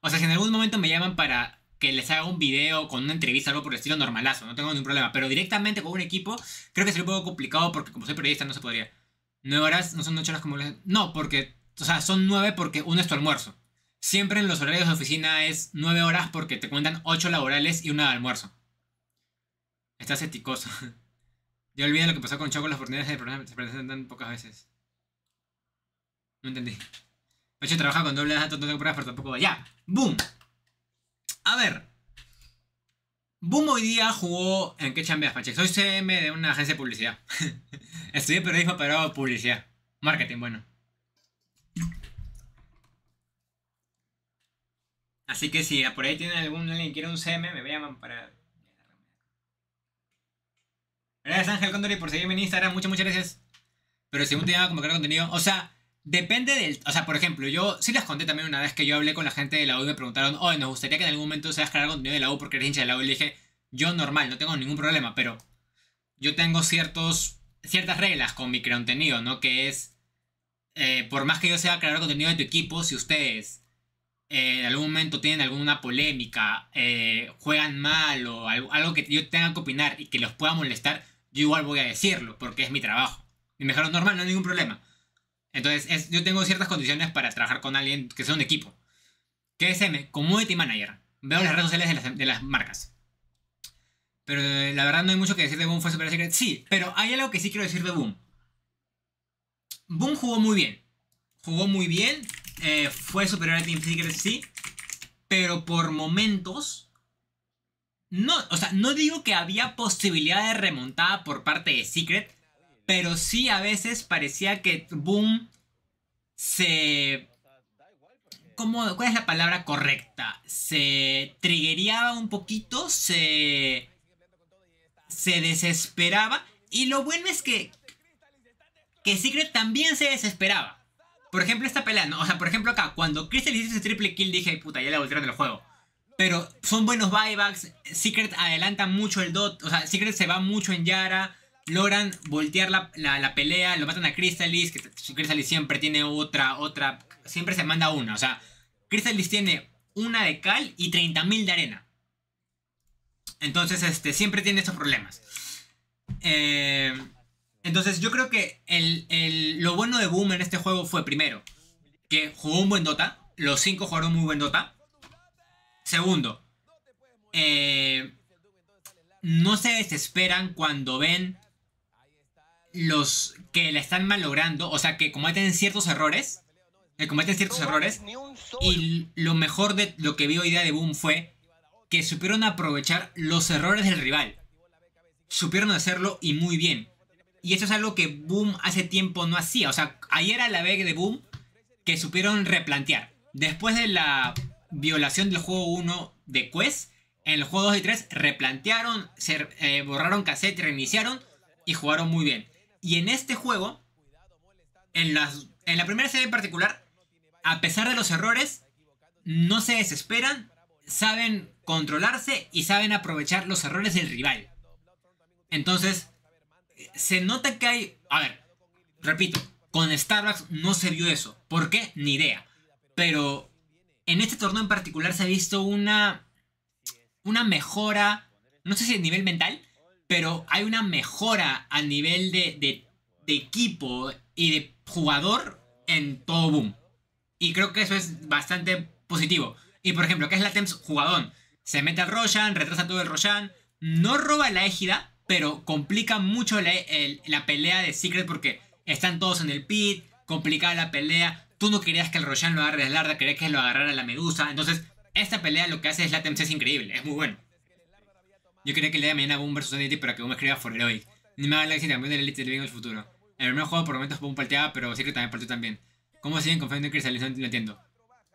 o sea, si en algún momento me llaman para que les haga un video con una entrevista, algo por el estilo normalazo, no tengo ningún problema. Pero directamente con un equipo, creo que sería un poco complicado porque como soy periodista no se podría. Nueve horas, no son ocho horas como... Les... No, porque, o sea, son nueve porque uno es tu almuerzo. Siempre en los horarios de oficina es nueve horas porque te cuentan ocho laborales y una de almuerzo. Estás eticoso. <laughs> Ya olvidé lo que pasó con Choco, las oportunidades se presentan pocas veces. No entendí. De hecho, trabaja con doble dato, no tengo pruebas, pero tampoco va. ¡Ya! ¡Boom! A ver. Boom hoy día jugó. ¿En qué chambeas, Pacheco? Soy CM de una agencia de publicidad. <laughs> Estudié periodismo, pero publicidad. Marketing, bueno. Así que si por ahí tiene algún alguien que quiere un CM, me llaman para. Gracias Ángel Condori por seguirme en Instagram, muchas, muchas gracias. Pero si un te llama a convocar contenido, o sea, Depende del. O sea, por ejemplo, yo sí les conté también una vez que yo hablé con la gente de la U y me preguntaron, oye, nos gustaría que en algún momento seas crear contenido de la U porque eres hincha de la U. Y le dije, yo normal, no tengo ningún problema, pero yo tengo ciertos, ciertas reglas con mi contenido, ¿no? Que es, eh, por más que yo sea creador de contenido de tu equipo, si ustedes eh, en algún momento tienen alguna polémica, eh, juegan mal o algo, que yo tenga que opinar y que los pueda molestar, yo igual voy a decirlo porque es mi trabajo. Y me normal, no hay ningún problema. Entonces, yo tengo ciertas condiciones para trabajar con alguien que sea un equipo. KSM, Community Manager. Veo las redes sociales de las, marcas. Pero eh, la verdad no hay mucho que decir de Boom, fue Super Secret. Sí, pero hay algo que sí quiero decir de Boom. Boom jugó muy bien. Jugó muy bien. Eh, fue superior a Team Secret, sí. Pero por momentos. No, o sea, no digo que había posibilidad de remontada por parte de Secret pero sí a veces parecía que Boom se... ¿Cómo, ¿Cuál es la palabra correcta? Se triggeriaba un poquito, se... se desesperaba. Y lo bueno es que... que Secret también se desesperaba. Por ejemplo, esta pelea, O sea, por ejemplo acá, cuando Crystal hizo ese triple kill dije, puta, ya le voltearon el juego. Pero son buenos buybacks, Secret adelanta mucho el dot, o sea, Secret se va mucho en Yara, logran voltear la, pelea, lo matan a Crystalis, que Crystalis siempre tiene otra, otra, siempre se manda una, o sea, Crystalis tiene una de cal y 30.000 de arena. Entonces, este, siempre tiene estos problemas. Eh, entonces, yo creo que lo bueno de Boom en este juego fue, primero, que jugó un buen Dota, los cinco jugaron muy buen Dota. Segundo, eh, no se desesperan cuando ven los que la están malogrando, o sea, que cometen ciertos errores, que eh, cometen ciertos errores, y lo mejor de lo que vi hoy día de Boom fue que supieron aprovechar los errores del rival. Supieron hacerlo y muy bien. Y eso es algo que Boom hace tiempo no hacía. O sea, ayer era la vez de Boom que supieron replantear. Después de la violación del juego 1 de Quest, en el juego 2 y 3 replantearon, se, eh, borraron cassette, reiniciaron y jugaron muy bien. Y en este juego, en, en la primera serie en particular, a pesar de los errores, no se desesperan, saben controlarse y saben aprovechar los errores del rival. Entonces, se nota que hay... A ver, repito, con Starbucks no se vio eso. ¿Por qué? Ni idea. Pero en este torneo en particular se ha visto una... Una mejora, no sé si a nivel mental, pero hay una mejora a nivel de, equipo y de jugador en todo Boom. Y creo que eso es bastante positivo. Y por ejemplo, ¿qué es la Temps jugadón? Se mete al Roshan, retrasa todo el Roshan, no roba la égida, pero complica mucho la, pelea de Secret porque están todos en el pit, complicada la pelea. Tú no querías que el Roshan lo agarre Larda, querías que lo agarrara la Medusa. Entonces, esta pelea lo que hace es la es increíble, es muy bueno. Yo quería que el día de mañana haga un VS Elite, que uno me escriba For Heroic. Ni me haga la también del Elite del bien en el futuro. En el primer juego por momentos Pum palteaba, pero sí que también partió también. ¿Cómo siguen confiando en Crystal? No entiendo.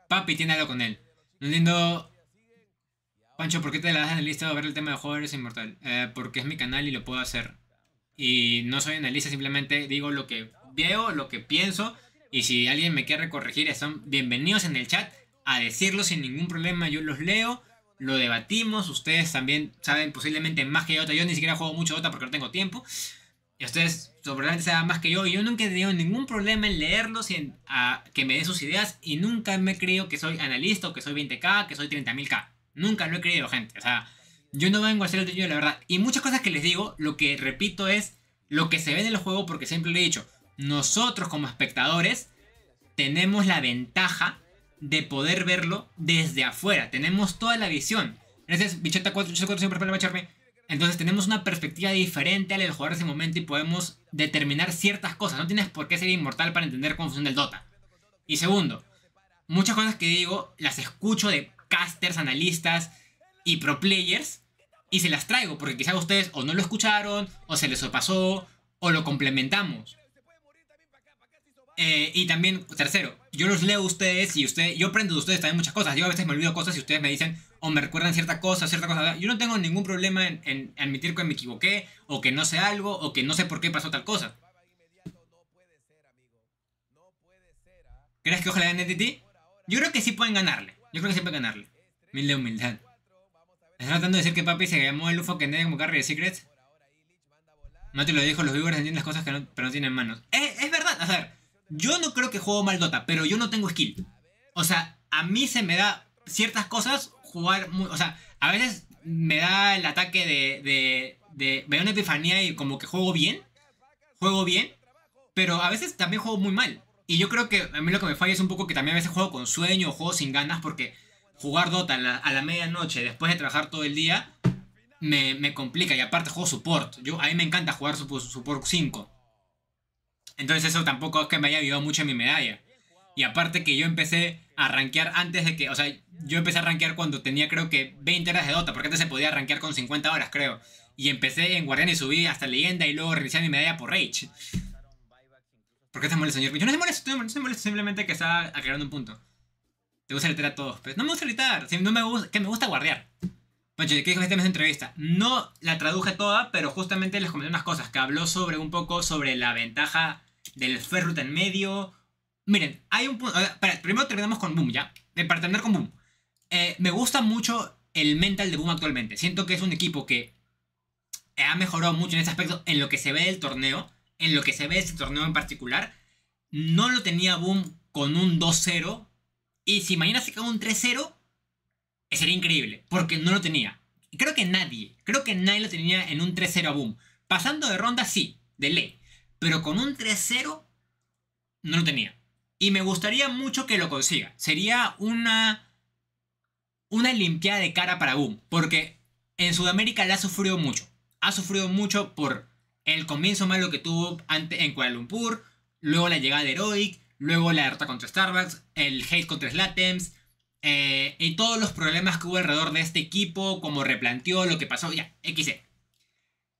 Papi tiene algo con él. No entiendo... Pancho, ¿por qué te la das lista a ver el tema de es Inmortal? Eh, porque es mi canal y lo puedo hacer. Y no soy analista, simplemente digo lo que veo, lo que pienso. Y si alguien me quiere corregir, están bienvenidos en el chat a decirlo sin ningún problema. Yo los leo lo debatimos. Ustedes también saben posiblemente más que yo. Yo ni siquiera juego mucho Dota porque no tengo tiempo. Y ustedes todo saben más que yo. Y yo nunca he tenido ningún problema en leerlos y en a, que me den sus ideas. Y nunca me he creído que soy analista o que soy 20k, que soy 30.000k. Nunca lo he creído, gente. O sea, yo no vengo a ser el dueño la verdad. Y muchas cosas que les digo, lo que repito es lo que se ve en el juego porque siempre lo he dicho. Nosotros como espectadores tenemos la ventaja de poder verlo desde afuera. Tenemos toda la visión. Entonces, siempre para Entonces tenemos una perspectiva diferente al del jugador en ese momento y podemos determinar ciertas cosas. No tienes por qué ser inmortal para entender cómo funciona el Dota. Y segundo, muchas cosas que digo las escucho de casters, analistas y pro players y se las traigo porque quizás ustedes o no lo escucharon o se les pasó o lo complementamos. Eh, y también, tercero, yo los leo a ustedes y usted, yo aprendo de ustedes también muchas cosas. Yo a veces me olvido cosas y ustedes me dicen o me recuerdan cierta cosa, cierta cosa. Yo no tengo ningún problema en, admitir que me equivoqué o que no sé algo o que no sé por qué pasó tal cosa. ¿Crees que ojalá ganen NTT? Yo creo que sí pueden ganarle. Yo creo que sí pueden ganarle. Mil de humildad. ¿Estás tratando de decir que papi se llamó el UFO que nadie como Carrie de Secrets? No te lo dijo, los viewers entienden las cosas que no, pero no tienen manos. Es, eh, es verdad, a ver. Yo no creo que juego mal Dota, pero yo no tengo skill. O sea, a mí se me da ciertas cosas jugar muy. O sea, a veces me da el ataque de. de, una epifanía y como que juego bien. Juego bien. Pero a veces también juego muy mal. Y yo creo que a mí lo que me falla es un poco que también a veces juego con sueño o juego sin ganas porque jugar Dota a la, medianoche después de trabajar todo el día me, complica. Y aparte juego support. Yo, a mí me encanta jugar support 5. Entonces eso tampoco es que me haya ayudado mucho en mi medalla. Y aparte que yo empecé a rankear antes de que, o sea, yo empecé a rankear cuando tenía creo que 20 horas de Dota, porque antes se podía rankear con 50 horas, creo. Y empecé en Guardian y subí hasta Leyenda y luego reinicié mi medalla por Rage. ¿Por qué te molesta, señor? Yo no se molesto, simplemente que estaba aclarando un punto. Te gusta gritar a todos, pero pues. no me gusta gritar, no me que me gusta guardiar. Pues entrevista? No la traduje toda, pero justamente les comenté unas cosas, que habló sobre un poco sobre la ventaja del Ferrut en medio. Miren, hay un punto... primero terminamos con Boom, ¿ya? Para terminar con Boom. Eh, me gusta mucho el mental de Boom actualmente. Siento que es un equipo que ha mejorado mucho en ese aspecto, en lo que se ve del torneo, en lo que se ve de este torneo en particular. No lo tenía Boom con un 2-0. Y si mañana se cae un 3-0, sería increíble, porque no lo tenía. creo que nadie, creo que nadie lo tenía en un 3-0 a boom. Pasando de ronda, sí, de ley. Pero con un 3-0, no lo tenía. Y me gustaría mucho que lo consiga. Sería una. Una limpiada de cara para Boom. Porque en Sudamérica la ha sufrido mucho. Ha sufrido mucho por el comienzo malo que tuvo ante, en Kuala Lumpur. Luego la llegada de Heroic. Luego la derrota contra Starbucks. El hate contra Slatems. Eh, y todos los problemas que hubo alrededor de este equipo, como replanteó, lo que pasó, ya, X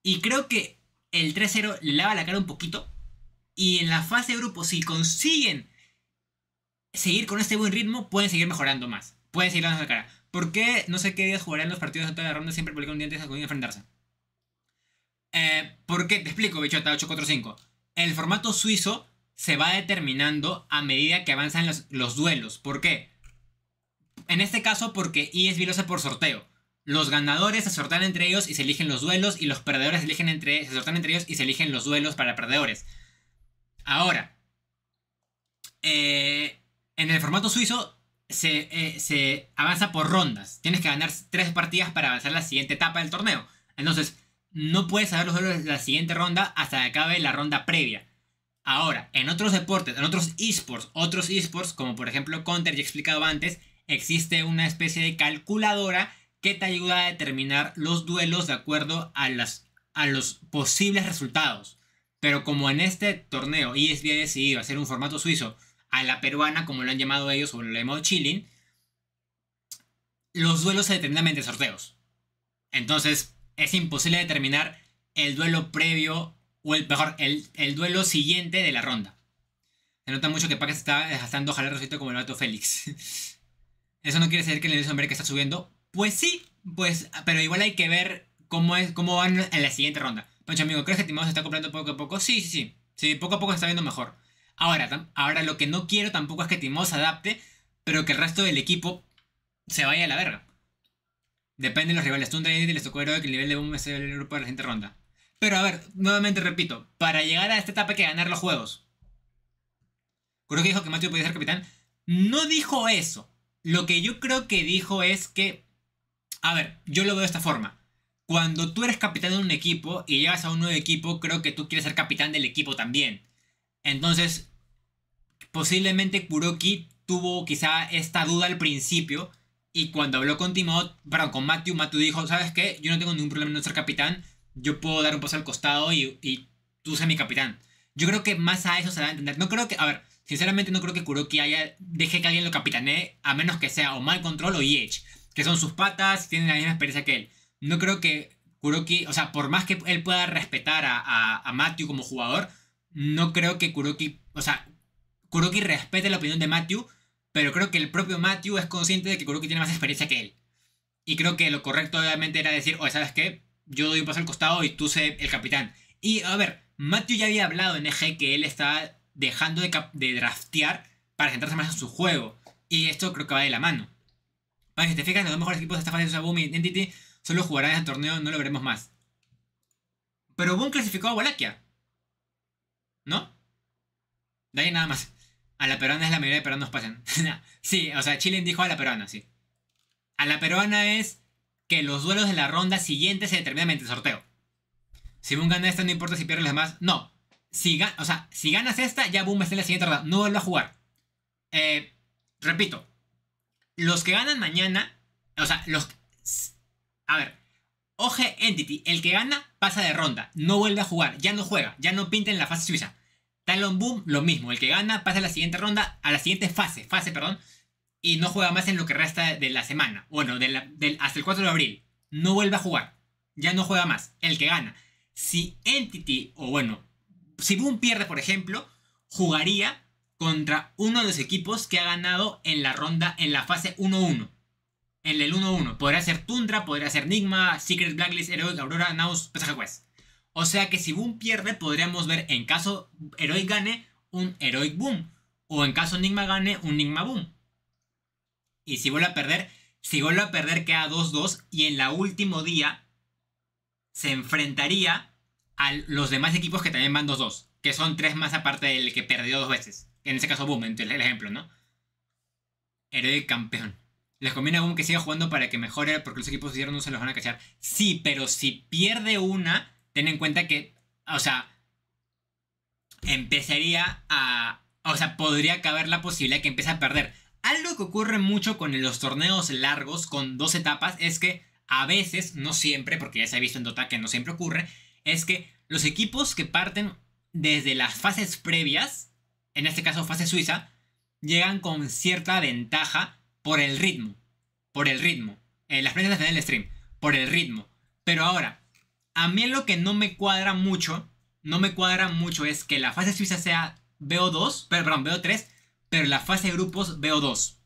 Y creo que el 3-0 lava la cara un poquito. Y en la fase de grupo, si consiguen seguir con este buen ritmo, pueden seguir mejorando más. Pueden seguir dando la cara. ¿Por qué no sé qué días jugarán los partidos de toda la ronda siempre publican un día antes de enfrentarse? Eh, ¿Por qué? Te explico, bichota 845. El formato suizo se va determinando a medida que avanzan los, los duelos. ¿Por qué? En este caso porque ESB es hace por sorteo. Los ganadores se sortean entre ellos y se eligen los duelos y los perdedores se, eligen entre, entre ellos y se eligen los duelos para perdedores. Ahora, eh, en el formato suizo eh, se, avanza por rondas. Tienes que ganar tres partidas para avanzar a la siguiente etapa del torneo. Entonces, no puedes saber los duelos de la siguiente ronda hasta que acabe la ronda previa. Ahora, en otros deportes, en otros esports, otros esports, como por ejemplo Counter, ya he explicado antes, existe una especie de calculadora que te ayuda a determinar los duelos de acuerdo a, las, a los posibles resultados. Pero como en este torneo ESB ha decidido hacer un formato suizo a la peruana, como lo han llamado ellos o lo chilling, los duelos se determinan mediante sorteos. Entonces es imposible determinar el duelo previo o el, mejor, el, el duelo siguiente de la ronda. Se nota mucho que Pac está gastando jalar como el gato Félix. <laughs> Eso no quiere decir que el nivel de que está subiendo. Pues sí, pues, pero igual hay que ver cómo, es, cómo van en la siguiente ronda. Pancho, amigo, ¿crees que Timado está comprando poco a poco? Sí, sí, sí. Sí, poco a poco se está viendo mejor. Ahora, ahora lo que no quiero tampoco es que Timado se adapte, pero que el resto del equipo se vaya a la verga. Depende de los rivales. Tú y les tocó que el nivel de boom es el grupo de la siguiente ronda. Pero a ver, nuevamente repito, para llegar a esta etapa hay que ganar los juegos. Creo que dijo que Mateo podía ser capitán. No dijo eso. Lo que yo creo que dijo es que, a ver, yo lo veo de esta forma. Cuando tú eres capitán de un equipo y llegas a un nuevo equipo, creo que tú quieres ser capitán del equipo también. Entonces, posiblemente Kuroki tuvo quizá esta duda al principio y cuando habló con Timothy, con Matthew, Matthew dijo, ¿sabes qué? Yo no tengo ningún problema en ser capitán, yo puedo dar un paso al costado y, tú sé mi capitán. Yo creo que más a eso se da a entender. No creo que, a ver, Sinceramente no creo que Kuroki haya, deje que alguien lo capitanee, a menos que sea o Mal Control o Yech que son sus patas, tienen la misma experiencia que él. No creo que Kuroki, o sea, por más que él pueda respetar a, Matthew como jugador, no creo que Kuroki, o sea, Kuroki respete la opinión de Matthew, pero creo que el propio Matthew es consciente de que Kuroki tiene más experiencia que él. Y creo que lo correcto obviamente era decir, oye, ¿sabes qué? Yo doy un paso al costado y tú sé el capitán. Y a ver, Matthew ya había hablado en EG que él está dejando de, draftear para centrarse más en su juego. Y esto creo que va de la mano. Para si te fijas, los dos mejores equipos de esta fase de Boom y Identity, solo jugarán el torneo, no lo veremos más. Pero Boom clasificó a Wallachia. ¿No? De ahí nada más. A la peruana es la mayoría de nos pasan. <laughs> sí, o sea, Chile dijo a la peruana, sí. A la peruana es que los duelos de la ronda siguiente se determinan mediante sorteo. Si Boom gana esta, no importa si pierde los demás. No, si, o sea, si ganas esta, ya boom, está en la siguiente ronda. No vuelve a jugar. Eh, repito, los que ganan mañana, o sea, los... A ver, OG Entity, el que gana pasa de ronda, no vuelve a jugar, ya no juega, ya no pinta en la fase suiza. Talon Boom, lo mismo, el que gana pasa a la siguiente ronda, a la siguiente fase, fase, perdón, y no juega más en lo que resta de la semana, bueno, hasta el 4 de abril, no vuelve a jugar, ya no juega más, el que gana. Si Entity, o bueno, si Boom pierde, por ejemplo, jugaría contra uno de los equipos que ha ganado en la ronda, en la fase 1-1. En el 1-1. Podría ser Tundra, podría ser Enigma, Secret Blacklist, Heroic, Aurora, Naus, Pesaje O sea que si Boom pierde, podríamos ver en caso Heroic gane, un Heroic Boom. O en caso Enigma gane, un Enigma Boom. Y si vuelve a perder, si vuelve a perder queda 2-2 y en la último día se enfrentaría a los demás equipos que también van 2-2, que son tres más aparte del que perdió dos veces. En ese caso, Boom, entonces el ejemplo, ¿no? Héroe campeón. Les conviene a Boom que siga jugando para que mejore, porque los equipos hicieron no se los van a cachar. Sí, pero si pierde una, ten en cuenta que, o sea, empezaría a. O sea, podría caber la posibilidad que empiece a perder. Algo que ocurre mucho con los torneos largos, con dos etapas, es que a veces, no siempre, porque ya se ha visto en Dota que no siempre ocurre, es que los equipos que parten desde las fases previas, en este caso fase suiza, llegan con cierta ventaja por el ritmo. Por el ritmo. Eh, las prendas del stream. Por el ritmo. Pero ahora, a mí lo que no me cuadra mucho, no me cuadra mucho es que la fase suiza sea BO2, perdón, BO3, pero la fase de grupos BO2.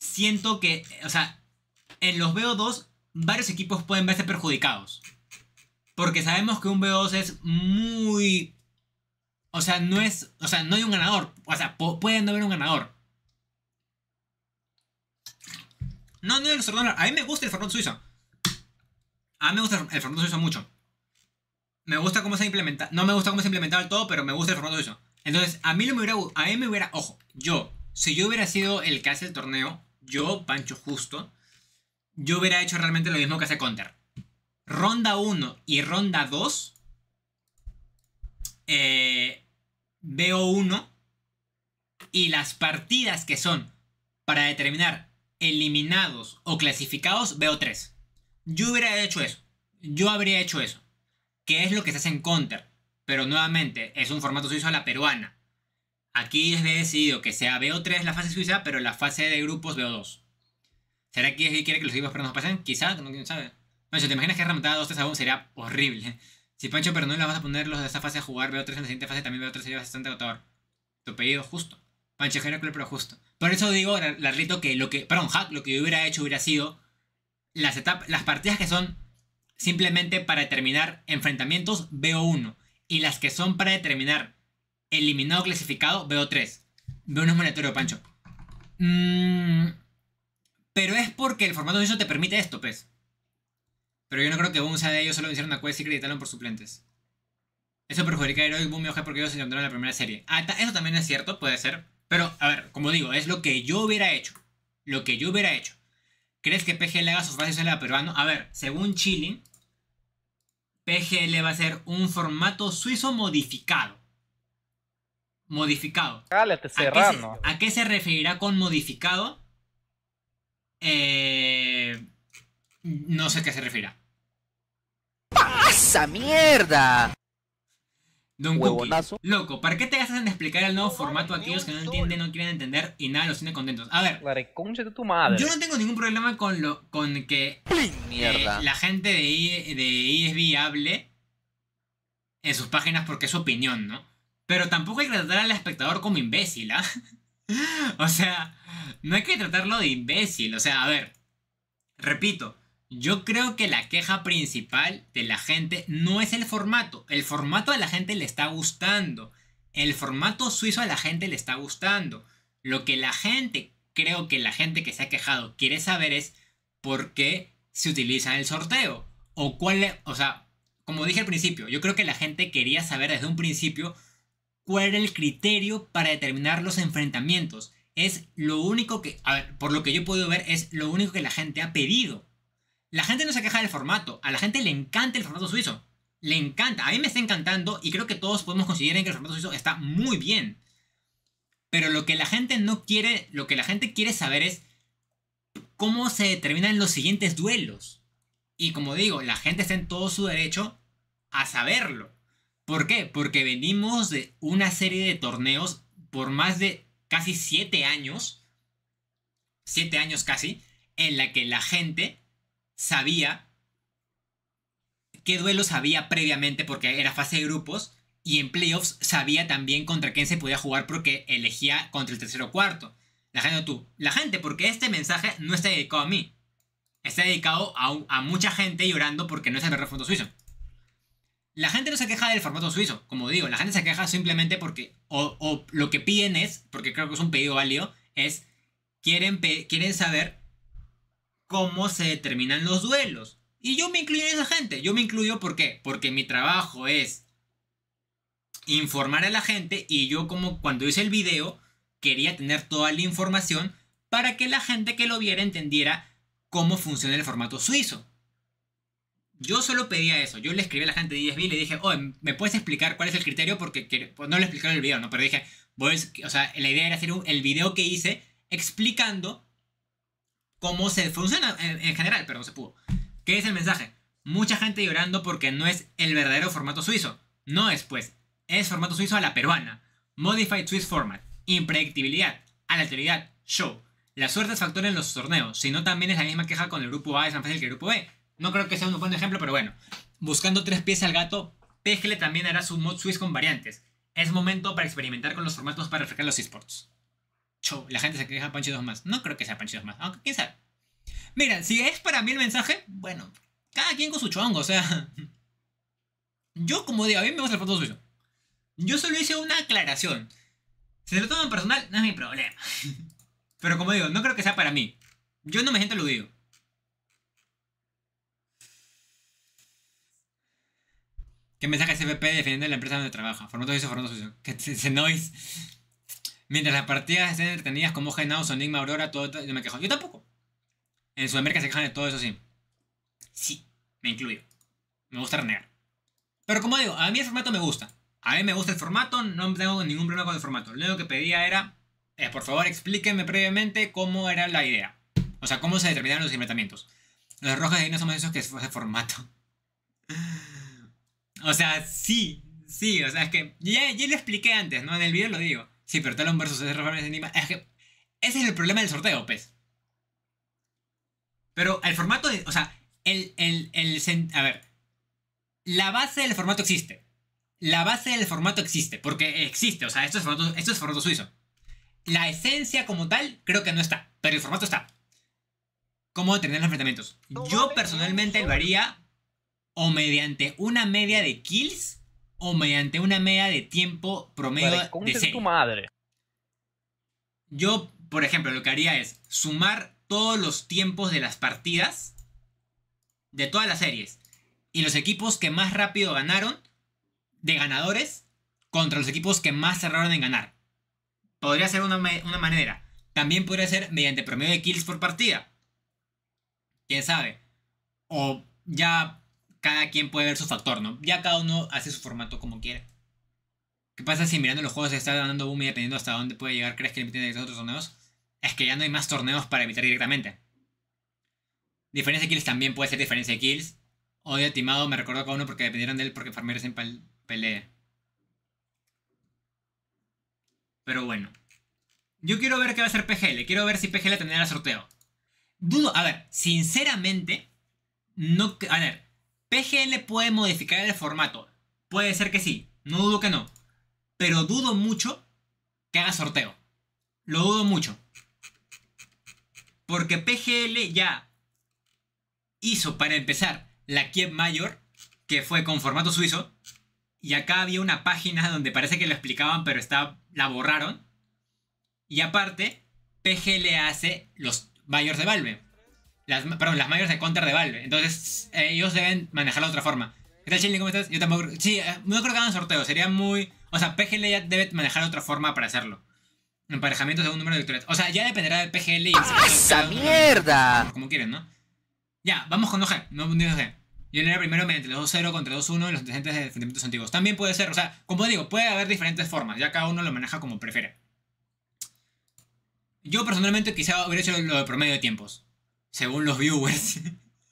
Siento que, o sea, en los BO2 varios equipos pueden verse perjudicados. Porque sabemos que un B2 es muy... O sea, no es... O sea, no hay un ganador. O sea, puede no haber un ganador. No, no es extraordinario. A mí me gusta el Fernando suizo. A mí me gusta el Fernando suizo mucho. Me gusta cómo se implementa. No me gusta cómo se implementado el todo, pero me gusta el Fernando suizo. Entonces, a mí lo me hubiera. A mí me hubiera. Ojo, yo. Si yo hubiera sido el que hace el torneo, yo, Pancho Justo, yo hubiera hecho realmente lo mismo que hace Counter ronda 1 y ronda 2, eh, veo 1 y las partidas que son para determinar eliminados o clasificados, veo 3. Yo hubiera hecho eso. Yo habría hecho eso. Que es lo que se hace en Counter. Pero nuevamente, es un formato suizo a la peruana. Aquí he decidido que sea veo 3 la fase suiza, pero la fase de grupos veo 2. ¿Será que quiere que los equipos peruanos pasen? Quizá, no quién sabe. Pancho, ¿te imaginas que remontada 2-3 a 1 sería horrible? Si Pancho pero no la vas a poner los de esa fase a jugar, veo 3 en la siguiente fase también veo 3 sería bastante agotador. Tu pedido justo. Pancho club, pero justo. Por eso digo, Larrito, que lo que. Perdón, Hack, lo que yo hubiera hecho hubiera sido. Las, etapas, las partidas que son simplemente para determinar enfrentamientos, veo 1. Y las que son para determinar eliminado clasificado, veo 3. Veo un monitoreo Pancho. Mm, pero es porque el formato de eso te permite esto, pez. Pues. Pero yo no creo que Boom sea de ellos, solo hicieron una Quest y acreditaron por suplentes. Eso perjudica a Heroic Boom y OG porque ellos se encontraron en la primera serie. Ah, eso también es cierto, puede ser. Pero, a ver, como digo, es lo que yo hubiera hecho. Lo que yo hubiera hecho. ¿Crees que PGL haga sus bases a la peruano? A ver, según Chile, PGL va a ser un formato suizo modificado. Modificado. cerrando. ¿A ¿a qué se referirá con modificado? Eh, no sé a qué se refiere. ¡Pasa mierda! Don Huevonazo. Loco, ¿para qué te gastas en explicar el nuevo formato a aquellos que no entienden, no quieren entender y nada los tiene contentos? A ver. Yo no tengo ningún problema con lo con que eh, la gente de, de ESB hable en sus páginas porque es su opinión, ¿no? Pero tampoco hay que tratar al espectador como imbécil, ¿ah? <laughs> o sea, no hay que tratarlo de imbécil. O sea, a ver. Repito, yo creo que la queja principal de la gente no es el formato. El formato a la gente le está gustando. El formato suizo a la gente le está gustando. Lo que la gente, creo que la gente que se ha quejado quiere saber es por qué se utiliza el sorteo. O cuál e, o sea, como dije al principio, yo creo que la gente quería saber desde un principio cuál era el criterio para determinar los enfrentamientos. Es lo único que, por lo que yo puedo ver, es lo único que la gente ha pedido la gente no se queja del formato, a la gente le encanta el formato suizo. Le encanta, a mí me está encantando y creo que todos podemos considerar que el formato suizo está muy bien. Pero lo que la gente no quiere, lo que la gente quiere saber es cómo se determinan los siguientes duelos. Y como digo, la gente está en todo su derecho a saberlo. ¿Por qué? Porque venimos de una serie de torneos por más de casi 7 años, 7 años casi, en la que la gente sabía qué duelos sabía previamente porque era fase de grupos y en playoffs sabía también contra quién se podía jugar porque elegía contra el tercero o cuarto. La gente tú. La gente, porque este mensaje no está dedicado a mí. Está dedicado a, a mucha gente llorando porque no es el refondo formato suizo. La gente no se queja del formato suizo, como digo, la gente se queja simplemente porque, o, lo que piden es, porque creo que es un pedido válido, es, quieren, quieren saber cómo se determinan los duelos. Y yo me incluyo en esa gente. Yo me incluyo porque Porque mi trabajo es informar a la gente y yo como cuando hice el video quería tener toda la información para que la gente que lo viera entendiera cómo funciona el formato suizo. Yo solo pedía eso. Yo le escribí a la gente de mil y le dije, oh, ¿me puedes explicar cuál es el criterio? Porque pues, no le explicaron el video, ¿no? Pero dije, o sea, la idea era hacer el video que hice explicando cómo se funciona en, general, pero no se pudo. ¿Qué es el mensaje? Mucha gente llorando porque no es el verdadero formato suizo. No es, pues, es formato suizo a la peruana. Modified Swiss Format. Impredictibilidad. Alteridad. Show. La suerte es factor en los torneos, si no también es la misma queja con el grupo A es tan fácil que el grupo B. No creo que sea un buen ejemplo, pero bueno. Buscando tres pies al gato, Pejle también hará su mod Swiss con variantes. Es momento para experimentar con los formatos para reflejar los esports la gente se queja Pancho 2 más. No creo que sea Pancho 2 más, aunque quién sabe. Mira, si es para mí el mensaje, bueno, cada quien con su chongo, o sea. <laughs> Yo, como digo, a mí me gusta el fondo suyo. Yo solo hice una aclaración. Si se lo en personal, no es mi problema. <laughs> Pero como digo, no creo que sea para mí. Yo no me siento aludido. ¿Qué mensaje CPP defendiendo la empresa donde trabaja? Formato sucio, formato sucio. Que se, se Mientras las partidas estén entretenidas como Genaos, Enigma, Aurora, todo, todo, yo me quejo. Yo tampoco. En Sudamérica se quejan de todo eso, sí. Sí, me incluyo. Me gusta renegar. Pero como digo, a mí el formato me gusta. A mí me gusta el formato, no tengo ningún problema con el formato. Lo único que pedía era, eh, por favor, explíquenme previamente cómo era la idea. O sea, cómo se determinaron los inventamientos. Los rojos ahí no somos esos que es de formato. <laughs> O sea, sí, sí, o sea, es que ya, ya lo expliqué antes, ¿no? En el video lo digo. Sí, pero Talon versus Es que ese es el problema del sorteo, pez. Pues. Pero el formato. o sea, el, A ver. La base del formato existe. La base del formato existe. Porque existe. O sea, esto es formato, esto es formato suizo. La esencia como tal, creo que no está. Pero el formato está. ¿Cómo determinar los enfrentamientos? Yo personalmente lo haría o mediante una media de kills o mediante una media de tiempo promedio de serie. madre? Yo, por ejemplo, lo que haría es sumar todos los tiempos de las partidas de todas las series y los equipos que más rápido ganaron de ganadores contra los equipos que más cerraron en ganar. Podría ser una, una manera. También podría ser mediante promedio de kills por partida. ¿Quién sabe? O ya cada quien puede ver su factor, ¿no? Ya cada uno hace su formato como quiere. ¿Qué pasa si mirando los juegos se está dando boom y dependiendo hasta dónde puede llegar, crees que le meten a otros torneos? Es que ya no hay más torneos para evitar directamente. Diferencia de kills también puede ser diferencia de kills. Odio a Timado, me recuerdo cada uno porque dependieron de él porque Farmer siempre pelea. Pero bueno. Yo quiero ver qué va a hacer PGL. Quiero ver si PGL tendrá sorteo. Dudo, a ver, sinceramente, no. A ver, PGL puede modificar el formato. Puede ser que sí, no dudo que no. Pero dudo mucho que haga sorteo. Lo dudo mucho. Porque PGL ya hizo, para empezar, la Kiev Mayor, que fue con formato suizo. Y acá había una página donde parece que lo explicaban, pero está, la borraron. Y aparte, PGL hace los Mayors de Valve. Las, perdón, las mayores de counter de Valve. Entonces, eh, ellos deben manejarlo de otra forma. ¿Qué tal, Chile? ¿Cómo estás? Yo tampoco. Sí, eh, no creo que hagan sorteo. Sería muy. O sea, PGL ya debe manejar de otra forma para hacerlo. Emparejamiento según número de victorias. O sea, ya dependerá de PGL y. ¡Ah, ¡Esa mierda! Como quieren, ¿no? Ya, vamos con OG. No, no OG. Yo era primero mediante los 2-0 contra 2-1 y los antecedentes de enfrentamientos antiguos. También puede ser, o sea, como digo, puede haber diferentes formas. Ya cada uno lo maneja como prefiere. Yo personalmente quizá hubiera hecho lo de promedio de tiempos según los viewers.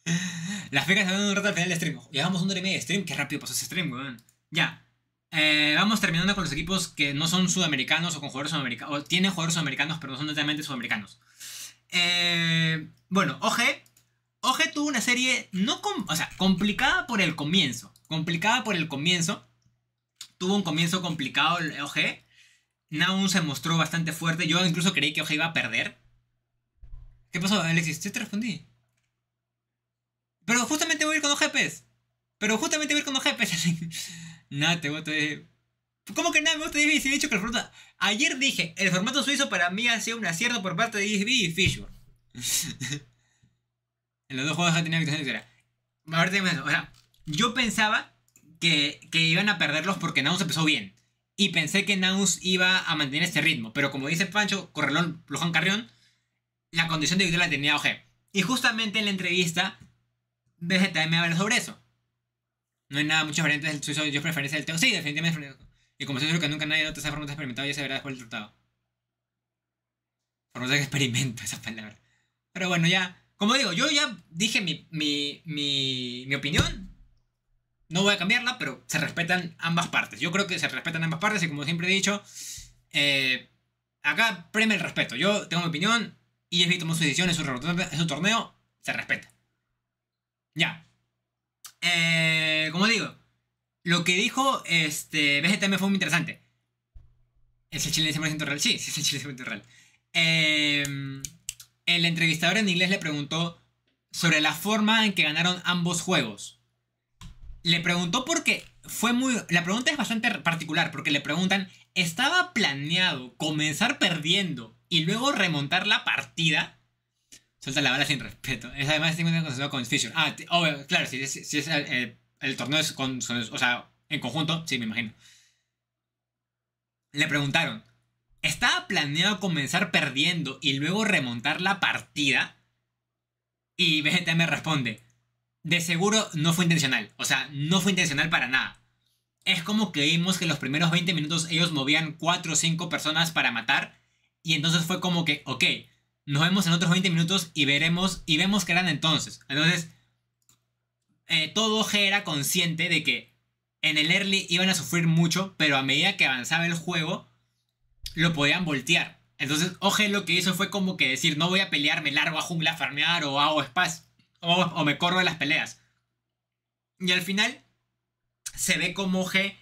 <laughs> Las pecas se un rato al final del stream. Llevamos un y de stream. Qué rápido pasó ese stream, weón. Ya. Eh, vamos terminando con los equipos que no son sudamericanos o con jugadores sudamericanos. O tienen jugadores sudamericanos, pero no son totalmente sudamericanos. Eh, bueno, OG. OG tuvo una serie no o sea, complicada por el comienzo. Complicada por el comienzo. Tuvo un comienzo complicado el OG. Naun se mostró bastante fuerte. Yo incluso creí que OG iba a perder. ¿Qué pasó, Alexis? ¿Yo te respondí. Pero justamente voy a ir con dos GPs. Pero justamente voy a ir con GPs. <laughs> No, te voy de... ¿Cómo que nada me gusta si He dicho que el formato... Ayer dije, el formato suizo para mí ha sido un acierto por parte de DSB y Fisher. <laughs> en los dos juegos ya tenía que tener Ahorita me O sea, yo pensaba que, que iban a perderlos porque Naus empezó bien. Y pensé que Naus iba a mantener este ritmo. Pero como dice Pancho, Correlón, Luján Carrión, la condición de vida la tenía OG. Y justamente en la entrevista, me habló sobre eso. No hay nada mucho diferente del suizo, yo preferencia el teo. Sí, definitivamente Y como seguro que nunca nadie de otra forma ha experimentado, ya se verá después el tratado. Por de que <laughs> experimento esa palabra. Pero bueno, ya. Como digo, yo ya dije mi, mi, mi, mi opinión. No voy a cambiarla, pero se respetan ambas partes. Yo creo que se respetan ambas partes y como siempre he dicho, eh, acá premia el respeto. Yo tengo mi opinión, y que tomó su decisión en su, torneo, se respeta. Ya. Eh, como digo, lo que dijo este, fue muy interesante. ¿Es el chile 100% real? Sí, sí, es el chile real. Em, el entrevistador en inglés le preguntó sobre la forma en que ganaron ambos juegos. Le preguntó porque fue muy... La pregunta es bastante particular porque le preguntan, ¿estaba planeado comenzar perdiendo y luego remontar la partida. Suelta la bala sin respeto. Es además con Fisher. Ah, claro, si es, el, torneo es o sea, en conjunto, sí, me imagino. Le preguntaron, ¿estaba planeado comenzar perdiendo y luego remontar la partida? Y BGT <laughs> me responde, de seguro no fue intencional. O sea, no fue intencional para nada. Es como que vimos que los primeros 20 minutos ellos movían 4 o 5 personas para matar y entonces fue como que, ok, nos vemos en otros 20 minutos y veremos, y vemos que eran entonces. Entonces, eh, todo G era consciente de que en el early iban a sufrir mucho, pero a medida que avanzaba el juego, lo podían voltear. Entonces, O.G. lo que hizo fue como que decir, no voy a pelear, me largo a jungla a farmear o hago spas, o, me corro de las peleas. Y al final, se ve como O.G.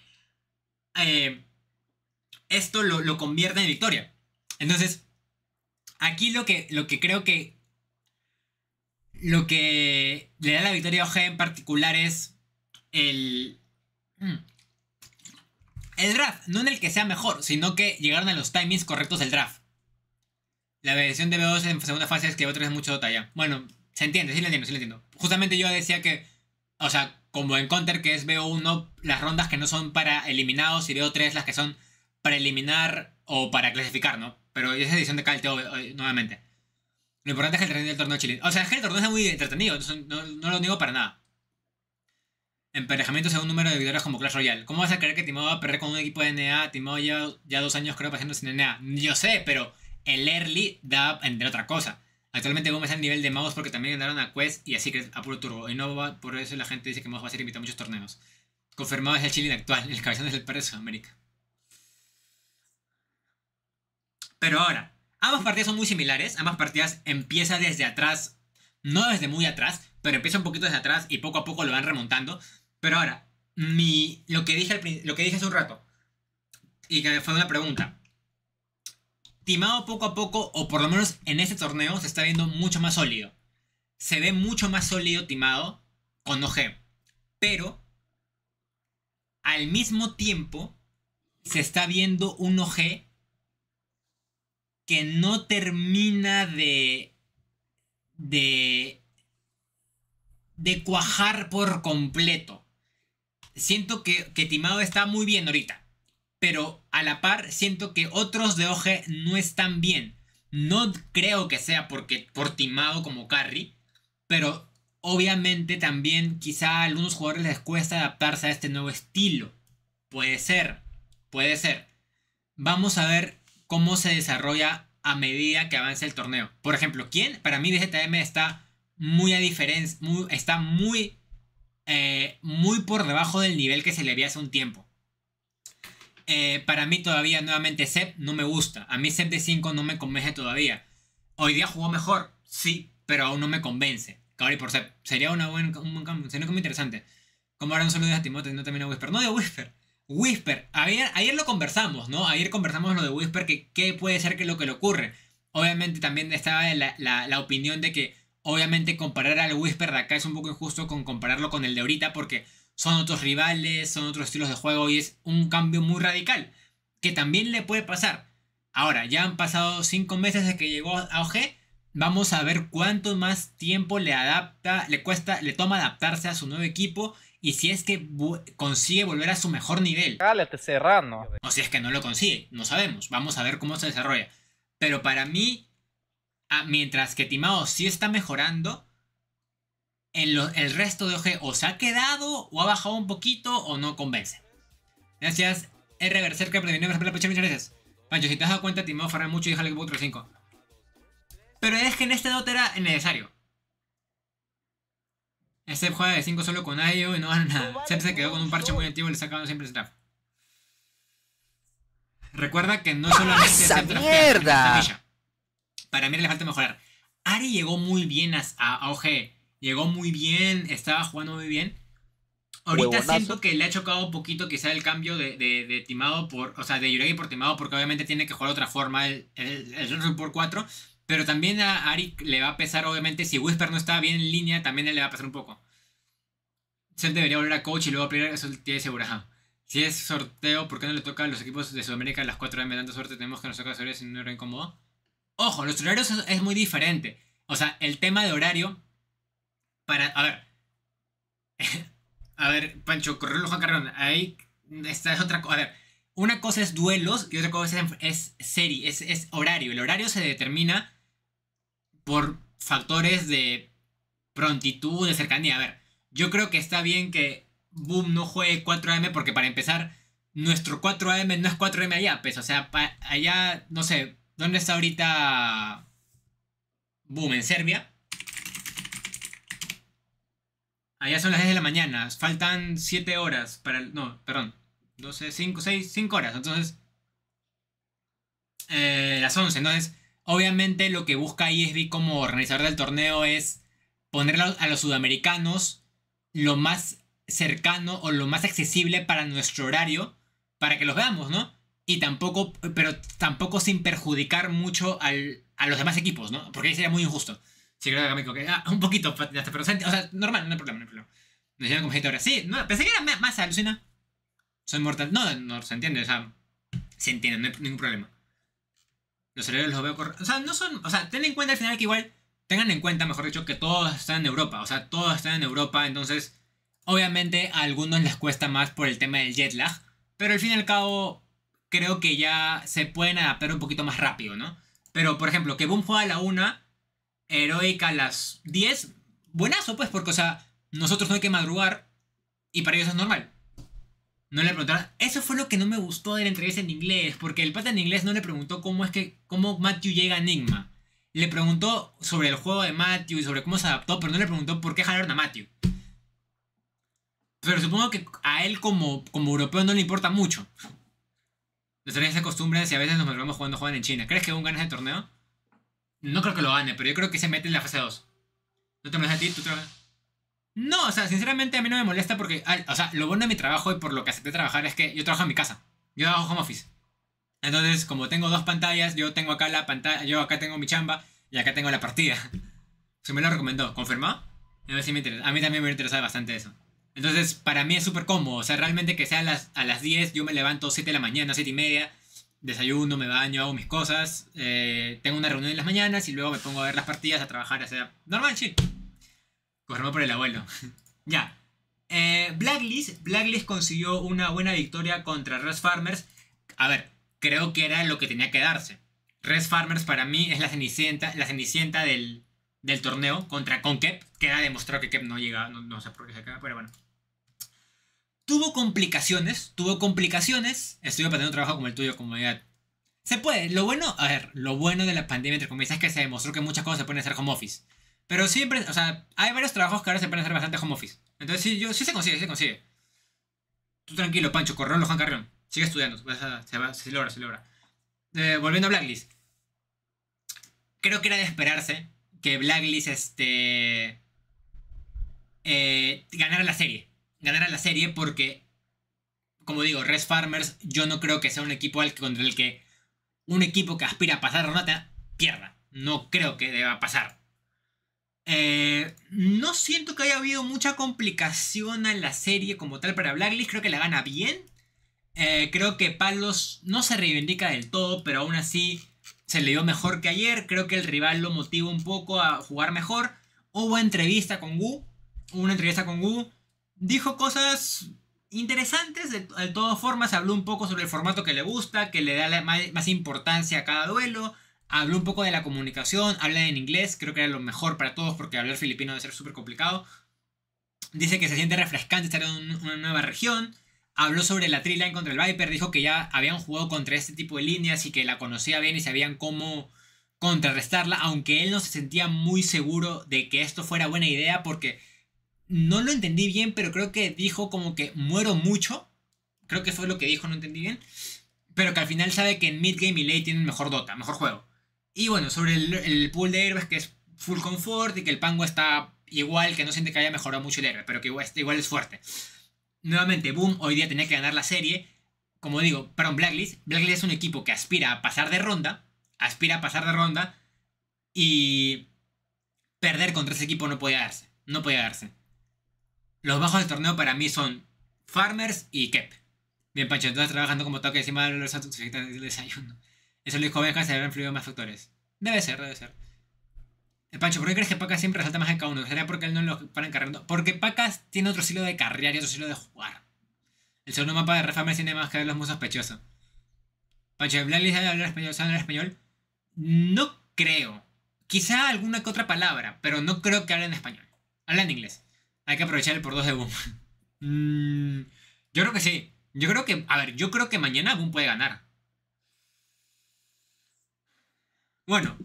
Eh, esto lo convierte en victoria. Entonces, aquí lo que, lo que creo que. Lo que le da la victoria a OG en particular es el. Mm, el draft, no en el que sea mejor, sino que llegaron a los timings correctos del draft. La versión de B2 en segunda fase es que B3 es mucho talla. Bueno, se entiende, sí lo entiendo, sí lo entiendo. Justamente yo decía que, o sea, como en Counter, que es b 1 las rondas que no son para eliminados y b 3 las que son para eliminar o para clasificar, ¿no? Pero es edición de Calteo, nuevamente. Lo importante es que el torneo de Chile. O sea, el torneo es muy entretenido, no, lo digo para nada. Emparejamiento según número de victorias como Clash Royale. ¿Cómo vas a creer que Timo va a perder con un equipo de NA? Timo ya, ya dos años creo pasando sin NA. Yo sé, pero el early da entre otra cosa. Actualmente vamos es al nivel de Magos porque también ganaron a Quest y así que a puro turbo. Y no va, por eso la gente dice que vamos va a ser invitado a muchos torneos. Confirmado es el Chile actual, el cabezón el Perro de América Pero ahora, ambas partidas son muy similares, ambas partidas empieza desde atrás, no desde muy atrás, pero empieza un poquito desde atrás y poco a poco lo van remontando. Pero ahora, lo, que dije lo que dije hace un rato, y que fue una pregunta. Timado poco a poco, o por lo menos en este torneo, se está viendo mucho más sólido. Se ve mucho más sólido Timado con OG. Pero, al mismo tiempo, se está viendo un OG que no termina de. de. de cuajar por completo. Siento que, que Timado está muy bien ahorita. Pero a la par, siento que otros de Oje no están bien. No creo que sea porque, por Timado como Carry. Pero obviamente también quizá a algunos jugadores les cuesta adaptarse a este nuevo estilo. Puede ser, puede ser. Vamos a ver cómo se desarrolla a medida que avanza el torneo. Por ejemplo, ¿quién? Para mí DGTM está muy a diferencia, está muy, eh, muy por debajo del nivel que se le había hace un tiempo. Eh, para mí todavía nuevamente Sep no me gusta. A mí Sep de 5 no me convence todavía. Hoy día jugó mejor, sí, pero aún no me convence. Cabri por Sep. Sería una buena, un buen cambio, sería como interesante. Como ahora un saludo a Timoteo, no también a Whisper. No de Whisper. Whisper, ayer, lo conversamos, ¿no? Ayer conversamos lo de Whisper, que qué puede ser que lo que le ocurre. Obviamente también estaba la, la, opinión de que obviamente comparar al Whisper de acá es un poco injusto con compararlo con el de ahorita porque son otros rivales, son otros estilos de juego y es un cambio muy radical que también le puede pasar. Ahora, ya han pasado cinco meses desde que llegó a OG, vamos a ver cuánto más tiempo le adapta, le cuesta, le toma adaptarse a su nuevo equipo y si es que consigue volver a su mejor nivel. Cállate, Serrano. O si es que no lo consigue, no sabemos. Vamos a ver cómo se desarrolla. Pero para mí, mientras que Timao sí está mejorando, en el resto de OG o se ha quedado, o ha bajado un poquito, o no convence. Gracias, R. Berserker, que previene la muchas gracias. Pancho, si te has dado cuenta, Timao fará mucho y déjale el 5. Pero es que en este dote era necesario. Seb juega de 5 solo con Ayo y no gana nada. se quedó con un parche muy antiguo y le sacaron siempre el draft. Recuerda que no solamente ¡Esa mierda! Para mí le falta mejorar. Ari llegó muy bien a, OG. Llegó muy bien, estaba jugando muy bien. Ahorita siento que le ha chocado un poquito quizá el cambio de, de, Timado por, o de por Timado, porque obviamente tiene que jugar otra forma el, el, 4, pero también a Ari le va a pesar, obviamente, si Whisper no está bien en línea, también él le va a pesar un poco. Se debería volver a coach y luego a eso tiene segura. Si es sorteo, ¿por qué no le toca a los equipos de Sudamérica las 4 m Dando suerte tenemos que nos toca sobre si no era incómodo. Ojo, los horarios es muy diferente. O sea, el tema de horario. Para. A ver. <laughs> a ver, Pancho, correrlo Juan Carrón. Ahí. Esta es otra cosa. A ver. Una cosa es duelos y otra cosa es, serie, es, es horario. El horario se determina por factores de prontitud, de cercanía. A ver, yo creo que está bien que Boom no juegue 4am porque para empezar, nuestro 4am no es 4am allá, pues, o sea, allá, no sé, ¿dónde está ahorita Boom? ¿En Serbia? Allá son las 10 de la mañana, faltan 7 horas para el... No, perdón, 12, 5, 6, 5 horas, entonces... Eh, las 11, entonces Obviamente lo que busca ISB como organizador del torneo es poner a los sudamericanos lo más cercano o lo más accesible para nuestro horario, para que los veamos, ¿no? Y tampoco, pero tampoco sin perjudicar mucho al, a los demás equipos, ¿no? Porque ahí sería muy injusto. Sí, creo que me Ah, un poquito, pues, pero, o sea, normal, no hay problema, no hay problema. Nos como gente ahora. Sí, no, pensé que era más alucina. Soy mortal. No, no, se entiende, o sea, se entiende, no hay ningún problema. Los horarios los veo O sea, no son. O sea, ten en cuenta al final que igual. Tengan en cuenta, mejor dicho, que todos están en Europa. O sea, todos están en Europa. Entonces, obviamente a algunos les cuesta más por el tema del jet lag. Pero al fin y al cabo, creo que ya se pueden adaptar un poquito más rápido, ¿no? Pero, por ejemplo, que Boom fue a la 1, Heroica a las 10. Buenazo, pues, porque, o sea, nosotros no hay que madrugar. Y para ellos es normal no le preguntaron. Eso fue lo que no me gustó de la entrevista en inglés, porque el pata en inglés no le preguntó cómo es que cómo Matthew llega a Enigma. Le preguntó sobre el juego de Matthew y sobre cómo se adaptó, pero no le preguntó por qué jalaron a Matthew. Pero supongo que a él como, como europeo no le importa mucho. Nuestras esa costumbre si a veces nos volvemos jugando juegan en China. ¿Crees que aún gana ese torneo? No creo que lo gane, pero yo creo que se mete en la fase 2. No te lo a ti, tú te ganas. No, o sea, sinceramente a mí no me molesta porque, o sea, lo bueno de mi trabajo y por lo que acepté trabajar es que yo trabajo en mi casa. Yo trabajo home office. Entonces, como tengo dos pantallas, yo tengo acá la pantalla, yo acá tengo mi chamba y acá tengo la partida. <laughs> Se me lo recomendó, ¿confirmado? A mí, me a mí también me interesa bastante eso. Entonces, para mí es súper cómodo. O sea, realmente que sea a las, a las 10, yo me levanto 7 de la mañana, 7 y media, desayuno, me baño, hago mis cosas, eh, tengo una reunión en las mañanas y luego me pongo a ver las partidas, a trabajar, o sea, normal, chill. Corremos por el abuelo. <laughs> ya. Eh, Blacklist, Blacklist consiguió una buena victoria contra Res Farmers. A ver, creo que era lo que tenía que darse. Res Farmers para mí es la cenicienta, la cenicienta del, torneo contra con Queda demostrado que Kep no llega, no, sé por qué se queda pero bueno. Tuvo complicaciones, tuvo complicaciones. estoy aprendiendo un trabajo como el tuyo, ya Se puede. Lo bueno, a ver, lo bueno de la pandemia, entre comillas, es que se demostró que muchas cosas se pueden hacer home office. Pero siempre, o sea, hay varios trabajos que ahora se pueden hacer bastante home office. Entonces sí, yo, sí se consigue, sí se consigue. Tú tranquilo, Pancho, Corrón, Juan Carrión. Sigue estudiando, se, logra, se logra. Eh, volviendo a Blacklist. Creo que era de esperarse que Blacklist este, eh, ganara la serie. Ganara la serie porque, como digo, Res Farmers, yo no creo que sea un equipo al, contra el que un equipo que aspira a pasar ronda pierda. No creo que deba pasar. Eh, no siento que haya habido mucha complicación en la serie como tal para Blacklist. Creo que la gana bien. Eh, creo que Palos no se reivindica del todo, pero aún así se le dio mejor que ayer. Creo que el rival lo motiva un poco a jugar mejor. Hubo entrevista con Wu. una entrevista con Wu. Dijo cosas interesantes. De, todas formas, habló un poco sobre el formato que le gusta, que le da más importancia a cada duelo Habló un poco de la comunicación, habla en inglés, creo que era lo mejor para todos porque hablar filipino debe ser súper complicado. Dice que se siente refrescante estar en una nueva región. Habló sobre la triline contra el Viper, dijo que ya habían jugado contra este tipo de líneas y que la conocía bien y sabían cómo contrarrestarla, aunque él no se sentía muy seguro de que esto fuera buena idea porque no lo entendí bien, pero creo que dijo como que muero mucho. Creo que fue lo que dijo, no entendí bien. Pero que al final sabe que en mid game y late tienen mejor Dota, mejor juego. Y bueno, sobre el, pool de herbes que es full confort y que el pango está igual, que no siente que haya mejorado mucho el héroe, pero que igual, es fuerte. Nuevamente, Boom hoy día tenía que ganar la serie. Como digo, un Blacklist. Blacklist es un equipo que aspira a pasar de ronda. Aspira a pasar de ronda. Y perder contra ese equipo no puede darse. No puede darse. Los bajos del torneo para mí son Farmers y Kep. Bien, Pancho, entonces trabajando como toque encima de los desayuno. Eso el disco que se debe influido más factores. Debe ser, debe ser. El Pancho, ¿por qué crees que Pacas siempre resalta más en K1? ¿Será porque él no lo para cargando? Porque Pacas tiene otro estilo de carrear y otro estilo de jugar. El segundo mapa de Refame tiene más que Es muy sospechoso. Pancho, ¿de Blacklist sabe hablar español? ¿Sabe hablar español? No creo. Quizá alguna que otra palabra, pero no creo que hable en español. en inglés. Hay que aprovechar el por dos de Boom. <laughs> Mm, yo creo que sí. Yo creo que, a ver, yo creo que mañana Boom puede ganar. Bueno,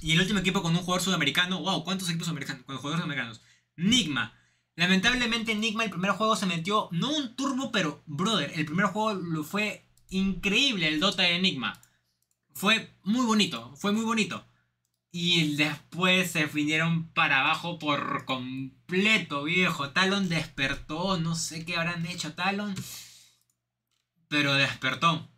y el último equipo con un jugador sudamericano. ¡Wow! ¿Cuántos equipos americanos, con jugadores sudamericanos Enigma Lamentablemente, Enigma el primer juego se metió, no un turbo, pero brother. El primer juego lo fue increíble, el Dota de Enigma. Fue muy bonito, fue muy bonito. Y después se vinieron para abajo por completo, viejo. Talon despertó, no sé qué habrán hecho Talon. Pero despertó.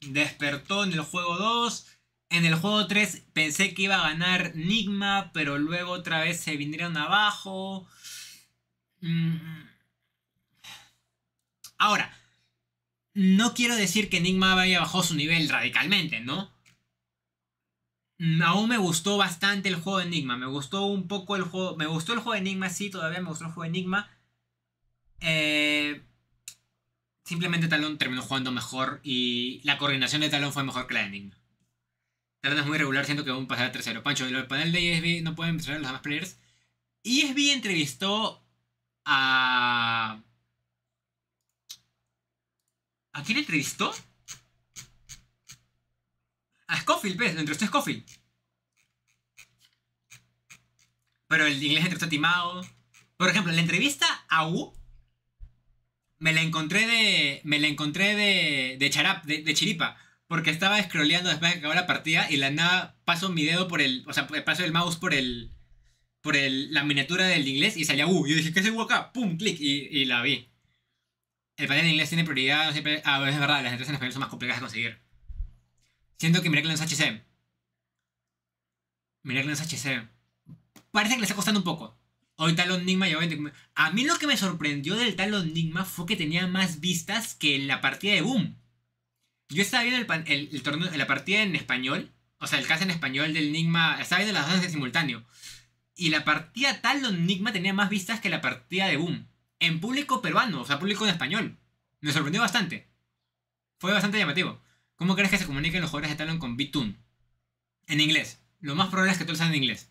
Despertó en el juego 2. En el juego 3 pensé que iba a ganar Nigma, pero luego otra vez se vinieron abajo. Mm. Ahora, no quiero decir que Nigma vaya bajo su nivel radicalmente, ¿no? Aún me gustó bastante el juego de Enigma. Me gustó un poco el juego. Me gustó el juego de Enigma, sí, todavía me gustó el juego de Enigma. Eh, simplemente Talón terminó jugando mejor y la coordinación de Talón fue mejor que la de Enigma es muy regular, siento que vamos a pasar a tercero. Pancho, el panel de ESB no pueden entrar a los demás players. ESB entrevistó a. ¿A quién entrevistó? A Scofield, ¿ves? Pues, lo entrevistó a Scofield. Pero el inglés entrevistó a Timado. Por ejemplo, la entrevista a U me la encontré de. Me la encontré de. de Charap, de Chiripa porque estaba scrolleando después de que acabó la partida y la nada paso mi dedo por el, o sea, paso el mouse por el, por el, la miniatura del inglés y salía Uh, yo dije, ¿qué es eso acá? ¡Pum! Clic y, la vi. El panel inglés tiene prioridad, ah, es verdad, las letras en español son más complicadas de conseguir. Siento que Miracle es HC. Miracle es HC. Parece que le está costando un poco. Hoy Talon Nigma llevó 20. A mí lo que me sorprendió del Talon enigma fue que tenía más vistas que en la partida de Boom. Yo estaba viendo el, la partida en español, o sea, el caso en español del Enigma, estaba viendo las dos en simultáneo. Y la partida talon Enigma tenía más vistas que la partida de Boom. En público peruano, o sea, público en español. Me sorprendió bastante. Fue bastante llamativo. ¿Cómo crees que se comuniquen los jugadores de Talon con Bitun? En inglés. Lo más probable es que lo sean en inglés.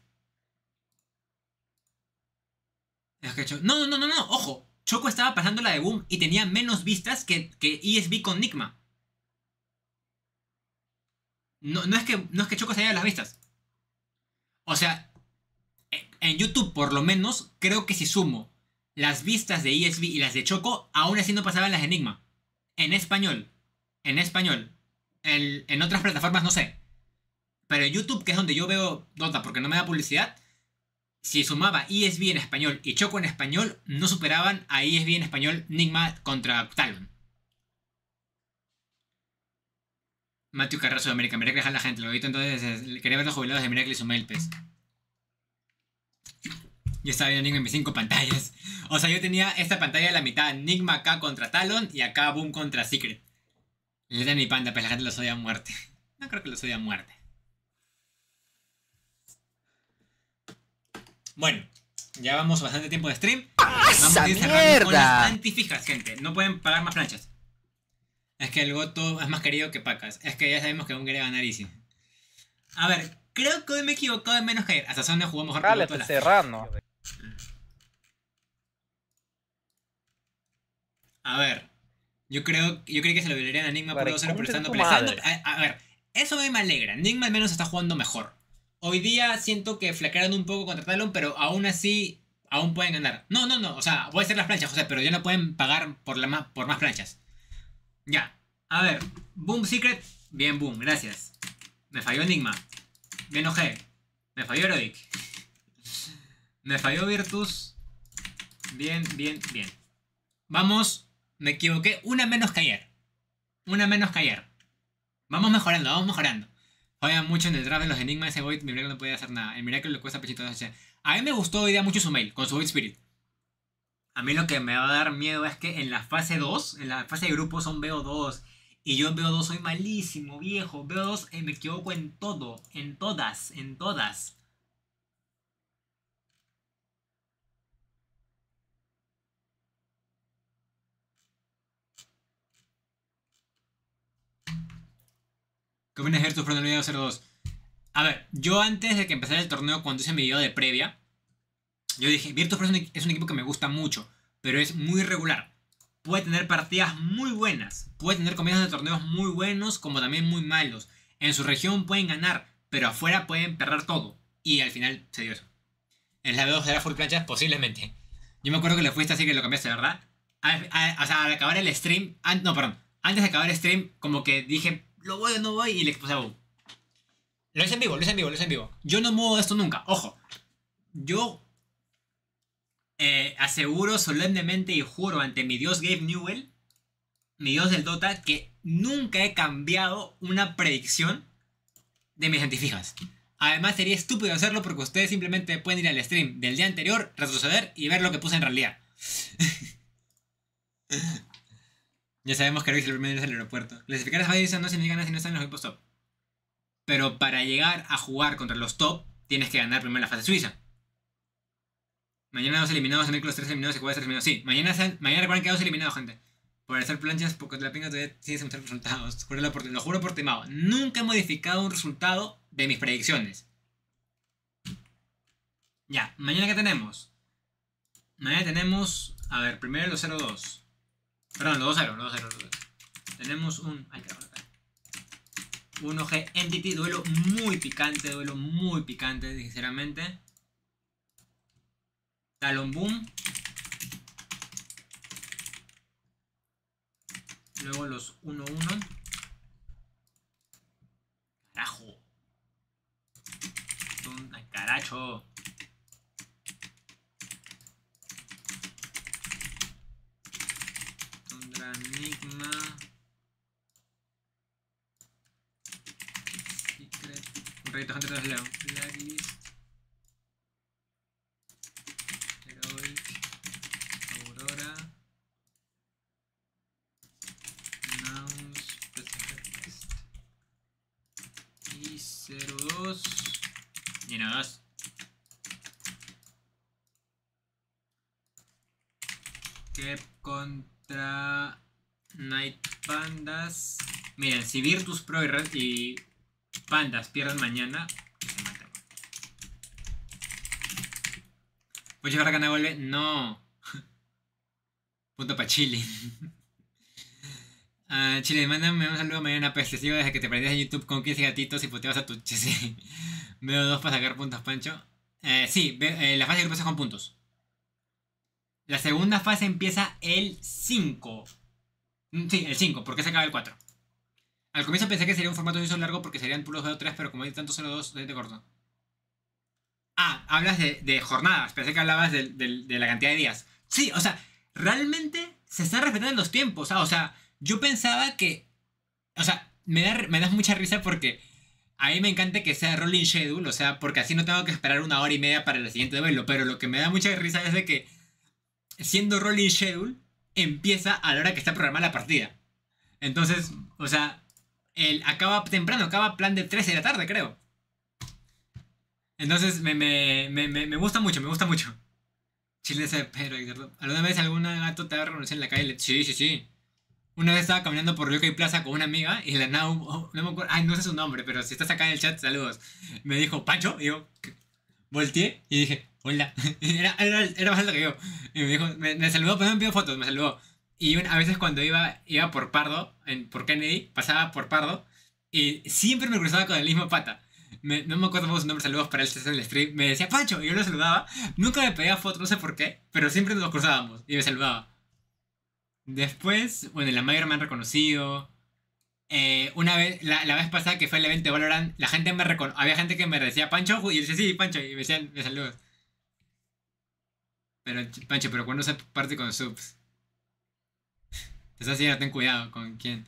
no, no, no, no, no. Ojo. Choco estaba pasando la de Boom y tenía menos vistas que, que ESB con Enigma no, es que, no Choco se haya las vistas. O sea, e, en YouTube por lo menos, creo que si sumo las vistas de ESB y las de Choco, aún así no pasaban las de Enigma. En español. En español. En, en otras plataformas no sé. Pero en YouTube, que es donde yo veo Dota porque no me da publicidad, si sumaba ESB en español y Choco en español, no superaban a ESB en español Enigma contra Talon. Matthew Carraso de América. Mira que la gente, lo he visto entonces. Quería ver los jubilados de Miracle y su Melpes. Yo estaba viendo Enigma en mis cinco pantallas. O sea, yo tenía esta pantalla de la mitad. Enigma acá contra Talon y acá Boom contra Secret. Le da mi panda, pues la gente los odia a muerte. No creo que los odia a muerte. Bueno, ya vamos bastante tiempo de stream. ¡Ah, vamos a ir cerrando con las antifijas, gente. No pueden pagar más planchas. Es que el Goto es más querido que Pacas. Es que ya sabemos que aún quiere ganar A ver, creo que hoy me he equivocado en menos que Hasta Sonia jugó mejor Dale, que A ver, yo creo, yo creo que se lo violarían a Enigma por 2 pero estando pensando. A, ver, eso me alegra. Enigma al menos está jugando mejor. Hoy día siento que flaquearon un poco contra Talon, pero aún así, aún pueden ganar. No, no, no. O sea, voy a hacer las planchas, pero ya no pueden pagar por, la, por más planchas. Ya. A ver. Boom Secret. Bien, boom. Gracias. Me falló Enigma. Me enojé. Me falló Erodic. Me falló Virtus. Bien, bien, bien. Vamos. Me equivoqué. Una menos que ayer. Una menos que ayer. Vamos mejorando, vamos mejorando. Falla mucho en el draft de los enigmas ese void. Mi Miracle no podía hacer nada. El Miracle le cuesta pechito. A mí me gustó hoy día mucho su mail con su Void Spirit. A mí lo que me va a dar miedo es que en la fase 2, en la fase de grupo son BO2. Y yo en BO2 soy malísimo, viejo. BO2 eh, me equivoco en todo, en todas, en todas. ¿Qué opinas, Gertrude, el video 02? A ver, yo antes de que empezara el torneo, cuando hice mi video de previa, yo dije, Virtus es un equipo que me gusta mucho, pero es muy regular. Puede tener partidas muy buenas, puede tener comienzos de torneos muy buenos como también muy malos. En su región pueden ganar, pero afuera pueden perder todo. Y al final se dio eso. En la B2 será full planchas, posiblemente. Yo me acuerdo que le fuiste así que lo cambiaste, ¿verdad? o sea, al acabar el stream, no, perdón, antes de acabar el stream, como que dije, lo voy o no voy, y le puse Lo hice en vivo, lo hice en vivo, lo hice en vivo. Yo no muevo esto nunca, ojo. Yo eh, aseguro solemnemente y juro ante mi dios Gabe Newell, mi dios del Dota, que nunca he cambiado una predicción de mis antifijas. Además, sería estúpido hacerlo porque ustedes simplemente pueden ir al stream del día anterior, retroceder y ver lo que puse en realidad. <laughs> ya sabemos que Luis el primero es el aeropuerto. Clasificar a esa no significa nada si no están en los equipos top. Pero para llegar a jugar contra los top, tienes que ganar primero la fase suiza. Mañana dos eliminados, el miércoles tres eliminados, el jueves tres eliminados. Sí, mañana, mañana recuerden que dos eliminados, gente. Por hacer planchas, porque la pinga todavía sigue sin mostrar resultados. lo juro por timado. Nunca he modificado un resultado de mis predicciones. Ya, mañana que tenemos. Mañana tenemos. A ver, primero los 0-2. Perdón, los 2-0, los 2-0. Tenemos un. Ay, cabrón, 1G Entity, duelo muy picante, duelo muy picante, sinceramente. Galon Boom. Luego los 1-1. Carajo. Caracho. Tundra Enigma. Secret. Un reto gente tras León. Blacklist. Que contra Night Pandas. Miren, si Virtus Pro y, Pandas pierden mañana, se matan. a ganar vuelve. No. <laughs> Punto para Chile. <laughs> Ah, Chile, mándame un saludo mañana, pues te sigo desde que te perdías en YouTube con 15 gatitos y puteabas a tu <laughs> chese. Veo dos para sacar puntos, Pancho. Eh, sí, eh, la fase de grupos es con puntos. La segunda fase empieza el 5. Mm, sí, el 5, porque se acaba el 4. Al comienzo pensé que sería un formato de uso largo porque serían puros dos 3, pero como hay tantos 0 2, te corto. Ah, hablas de, jornadas. Pensé que hablabas de, la cantidad de días. Sí, o sea, realmente se están respetando los tiempos. Ah, o sea, yo pensaba que. O sea, me, da, me das mucha risa porque a mí me encanta que sea rolling schedule, o sea, porque así no tengo que esperar una hora y media para el siguiente duelo. Pero lo que me da mucha risa es de que, siendo rolling schedule, empieza a la hora que está programada la partida. Entonces, o sea, acaba temprano, acaba plan de 13 de la tarde, creo. Entonces, me, me, gusta mucho, me gusta mucho. Chile ese pero ¿Alguna vez alguna gato te ha renunciado en la calle? Sí, sí, sí. Una vez estaba caminando por y Plaza con una amiga y la nada, oh, no me acuerdo, ay, no sé su nombre, pero si estás acá en el chat, saludos. Me dijo, Pancho, y yo volteé y dije, hola. <laughs> Era, era, más alto que yo. Y me dijo, me, saludó, pero pues, me pidió fotos, me saludó. Y a veces cuando iba, iba por Pardo, en, por Kennedy, pasaba por Pardo y siempre me cruzaba con el mismo pata. no me acuerdo cómo su nombre, saludos para él en el stream. Me decía Pancho y yo lo saludaba. Nunca me pedía fotos, no sé por qué, pero siempre nos cruzábamos y me saludaba. Después, bueno, la mayor me han reconocido. Eh, una vez, la, vez pasada que fue el evento de Valorant, la gente me había gente que me decía Pancho, y yo decía, sí, Pancho, y me decían, me saludos. Pero, Pancho, pero cuando se parte con subs. Te <laughs> estás ten cuidado con quién.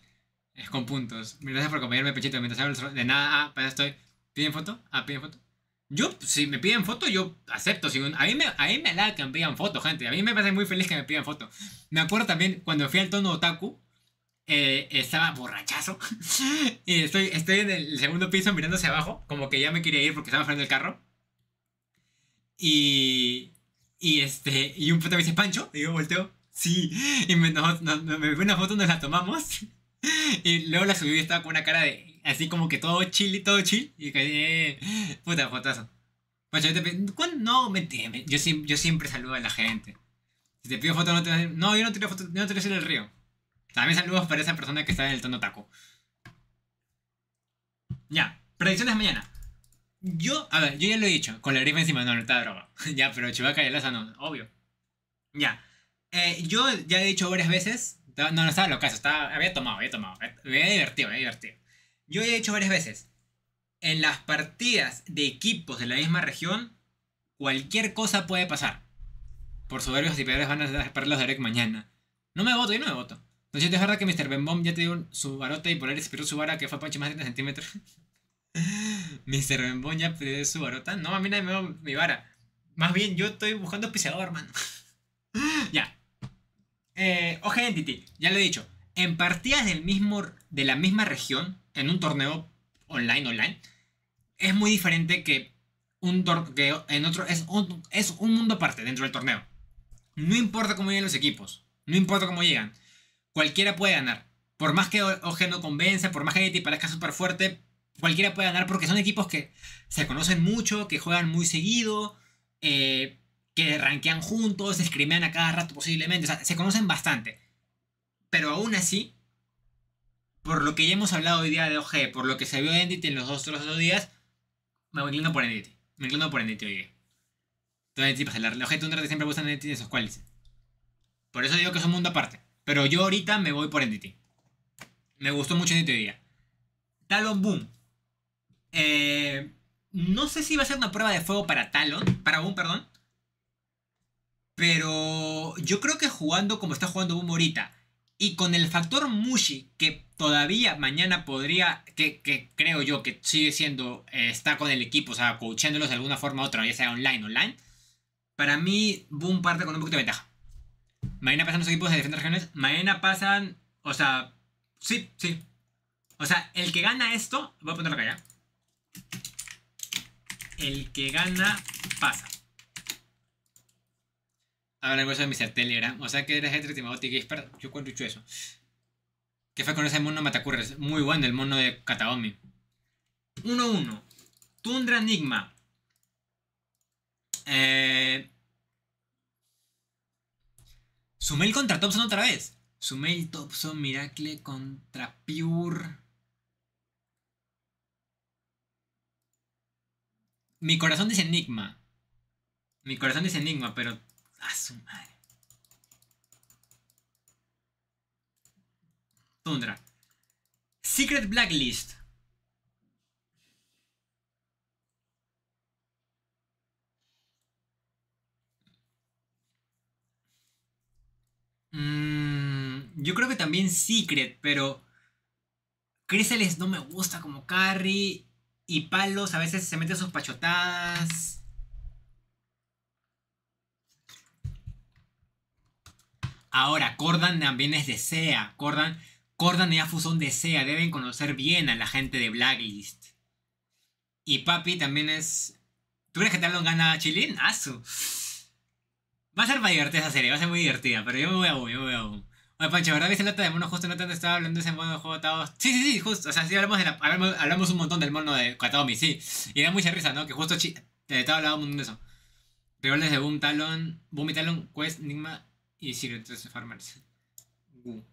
Es con puntos. Gracias por acompañarme, Pechito. Mientras hablo de nada, ah, para pues estoy. ¿Piden foto? Ah, piden foto. Yo, pues, si me piden foto, yo acepto. a, mí me, a alaba que me pidan foto, gente. A mí me parece muy feliz que me pidan foto. Me acuerdo también cuando fui al tono otaku, eh, estaba borrachazo. <laughs> y estoy, estoy en el segundo piso mirando hacia abajo, como que ya me quería ir porque estaba frente el carro. Y. Y este. Y un puto me dice, Pancho. Y yo volteo, sí. Y me, no, una foto, nos la tomamos. <laughs> y luego la subí y estaba con una cara de Así como que todo chill y todo chill. Y que, eh, puta, fotazo. Pues yo te pido, No, mentira, me, yo, yo siempre saludo a la gente. Si te pido foto, no te vas a decir, no, yo no te foto, a no en el río. También saludos para esa persona que está en el tono taco. Ya, predicciones de mañana. Yo, a ver, yo ya lo he dicho, con la gripe encima, no, no está droga. <laughs> ya, pero Chivaca y Laza no, obvio. Ya. Eh, yo ya he dicho varias veces, no, no estaba lo estaba, había tomado, había tomado, había divertido, había divertido. Yo ya he dicho varias veces, en las partidas de equipos de la misma región, cualquier cosa puede pasar. Por soberbios y peores van a ser los Derek mañana. No me voto, yo no me voto. Entonces es verdad que Mr. Bembom ya te dio su varota y por ahí expiró su vara que fue pancho más de 30 centímetros. <laughs> Mr. Bembom ya pidió su varota. No, a mí nadie me mi vara. Más bien, yo estoy buscando piseador, hermano. <laughs> ya. Eh, OG Entity, ya lo he dicho. En partidas del mismo, de la misma región, en un torneo online, online, es muy diferente que, un que en otro. Es un, es un mundo aparte dentro del torneo. No importa cómo lleguen los equipos, no importa cómo llegan, cualquiera puede ganar. Por más que OG no convenza, por más que y parezca súper fuerte, cualquiera puede ganar porque son equipos que se conocen mucho, que juegan muy seguido, eh, que rankean juntos, se escrimean a cada rato posiblemente, o sea, se conocen bastante. Pero aún así, por lo que ya hemos hablado hoy día de OG, por lo que se vio de Entity en los dos, otros dos días, me inclino por Entity. Me inclino por Entity hoy día. Entonces, pues, Entity para La OG Tundra siempre gusta Entity de esos cuales. Por eso digo que es un mundo aparte. Pero yo ahorita me voy por Entity. Me gustó mucho Entity hoy día. Talon Boom. Eh, no sé si va a ser una prueba de fuego para Talon. Para Boom, perdón. Pero yo creo que jugando como está jugando Boom ahorita y con el factor Mushi, que todavía mañana podría, que, creo yo que sigue siendo, eh, está con el equipo, o sea, coachándolos de alguna forma u otra, ya sea online, online, para mí Boom parte con un poquito de ventaja. Mañana pasan los equipos de defender regiones, mañana pasan, o sea, sí, sí. O sea, el que gana esto, voy a ponerlo acá ya. El que gana pasa el algo de Mr. Telegram. O sea que eres entre Timothy Gisper. Yo cuento dicho eso. ¿Qué fue con ese mono Matacurres? Muy bueno el mono de Kataomi. 1-1. Tundra Enigma. Eh... Sumail contra Thompson otra vez. Sumail Topson, Miracle contra Pure. Mi corazón dice Enigma. Mi corazón dice Enigma, pero a su Tundra. Secret Blacklist. Mm, yo creo que también Secret, pero... Chrysalis no me gusta como carry. Y Palos a veces se mete sus pachotadas. Ahora, Cordan también es de SEA. Cordan, Cordan y Afu desea de SEA. Deben conocer bien a la gente de Blacklist. Y Papi también es... ¿Tú crees que Talon gana Chilin? ¡Asu! Ah, va a ser para divertida esa serie. Va a ser muy divertida. Pero yo me voy a boom, yo me voy a boom. Oye, Pancho, ¿verdad viste el nota de mono justo no te estaba hablando de ese mono de juego Sí, sí, sí, justo. O sea, sí hablamos, hablamos, un montón del mono de Katomi, sí. Y da mucha risa, ¿no? Que justo te estaba hablando un montón de eso. Rivales de Boom, Talon, Boom y Talon, Quest, Enigma, y sigue entonces Farmers. Wu.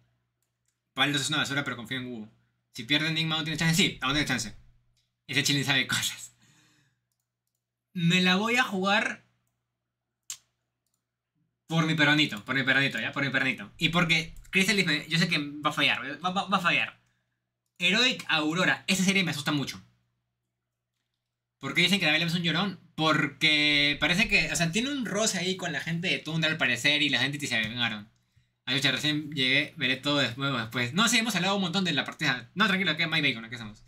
Paldos es una basura, pero confío en Wu. Si pierde Enigma, ¿aún tiene chance? Sí, aún tiene chance. Ese chile sabe cosas. Me la voy a jugar por mi peronito, por mi peronito, ¿ya? Por mi peronito. Y porque Crystal me, yo sé que va a fallar, va, va, a fallar. Heroic Aurora, esa serie me asusta mucho. Porque dicen que David es un llorón. Porque parece que, o sea, tiene un roce ahí con la gente de Tundra al parecer y la gente se vengaron. Ay, recién llegué, veré todo después. después. Pues, no, sé hemos hablado un montón de la partida. No, tranquilo, que Mike Bacon, aquí estamos.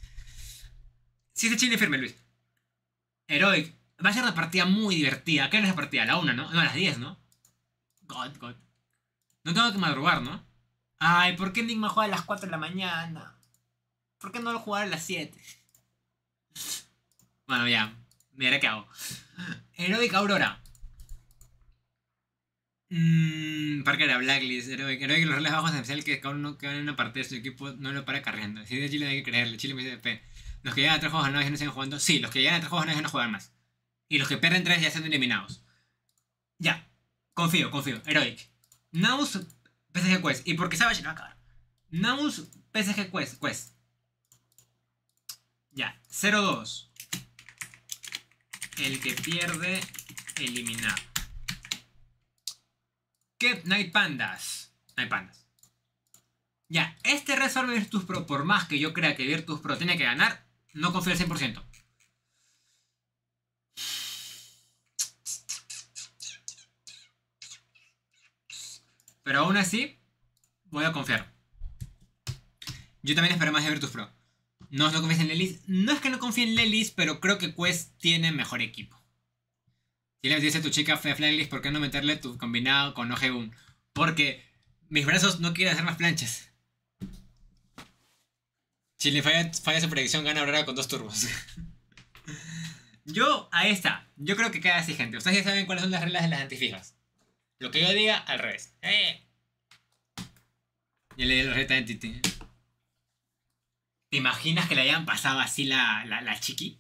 Sí, se chile firme, Luis. Heroic. Va a ser una partida muy divertida. ¿Qué es la partida? A la una, ¿no? No, a las 10, ¿no? God, God. No tengo que madrugar, ¿no? Ay, ¿por qué Enigma juega a las 4 de la mañana? ¿Por qué no lo jugar a las 7? Bueno, ya. Mira qué hago. Heroic Aurora. Mmm. Parker a Blacklist. Heroic. Heroic los roles bajos en especial que cada no que en una parte de su equipo no lo para carriendo. Si de Chile hay que creerle. Chile me dice P. Los que llegan a tres juegos ganados ya no siguen jugando. Sí, los que llegan a tres juegos ganados ya no juegan más. Y los que pierden tres ya están eliminados. Ya. Confío, confío. Heroic. Naus PSG Quest. Y porque Savage no va a acabar. Naus PSG Quest. Quest. Ya. 0-2 el que pierde, eliminado. Que no hay pandas. No hay pandas. Ya, este Resolve Virtus Pro, por más que yo crea que Virtus Pro tiene que ganar, no confío al 100%. Pero aún así, voy a confiar. Yo también espero más de Virtus Pro. No, no en Lelis. No es que no confíe en Lelis, pero creo que Quest tiene mejor equipo. Si les dice a tu chica Fea Lelis, ¿por qué no meterle tu combinado con Ojebun? Porque mis brazos no quieren hacer más planchas. Si le falla, su predicción, gana ahora con dos turbos. <laughs> yo, ahí está. Yo creo que queda así, gente. Ustedes ya saben cuáles son las reglas de las antifijas. Lo que yo diga, al revés. y eh. Ya le la de Titi. ¿Te imaginas que le hayan pasado así la, la, chiqui?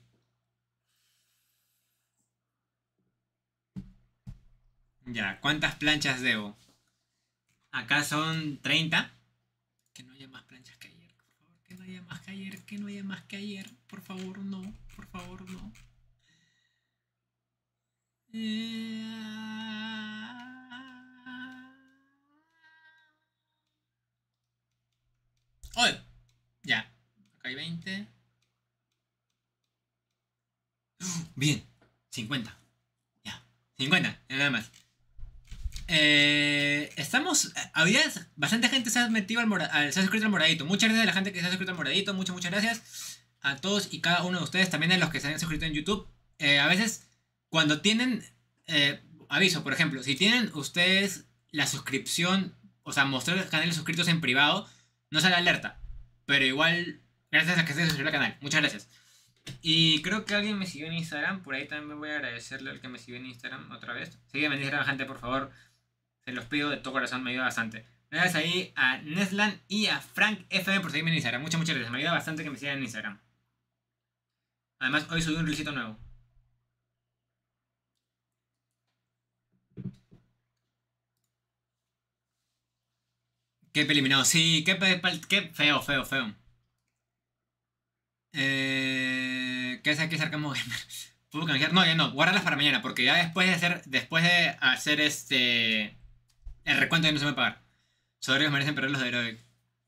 Ya, ¿cuántas planchas debo? Acá son 30. Que no haya más planchas que ayer, por favor. Que no haya más que ayer, que no haya más que ayer. Por favor, no. Por favor, no. Eh, ah. ¡Ay! Ya. 20. Bien, 50. Ya, 50, nada más. Eh, estamos. Había bastante gente se ha metido al, se ha suscrito al moradito. Muchas gracias a la gente que se ha suscrito al moradito. Muchas, muchas gracias a todos y cada uno de ustedes. También a los que se han suscrito en YouTube. Eh, a veces, cuando tienen. Eh, aviso, por ejemplo, si tienen ustedes la suscripción, o sea, mostrar los canales suscritos en privado, no sale alerta. Pero igual Gracias a que se suscribió al canal. Muchas gracias. Y creo que alguien me siguió en Instagram. Por ahí también voy a agradecerle al que me siguió en Instagram otra vez. Sígueme en Instagram, gente, por favor. Se los pido de todo corazón, me ayuda bastante. Gracias ahí a Neslan y a Frank FB por seguirme en Instagram. Muchas, muchas gracias. Me ayuda bastante que me sigan en Instagram. Además, hoy subí un reelcito nuevo. Qué eliminado. Sí, qué, qué feo, feo, feo. Eh, ¿Qué es aquí Sarcamo Gamer? <laughs> ¿Puedo cambiar? No, ya no, guárdalas para mañana, porque ya después de hacer, después de hacer este. El recuento ya no se me va a pagar. merecen perder los de Heroic.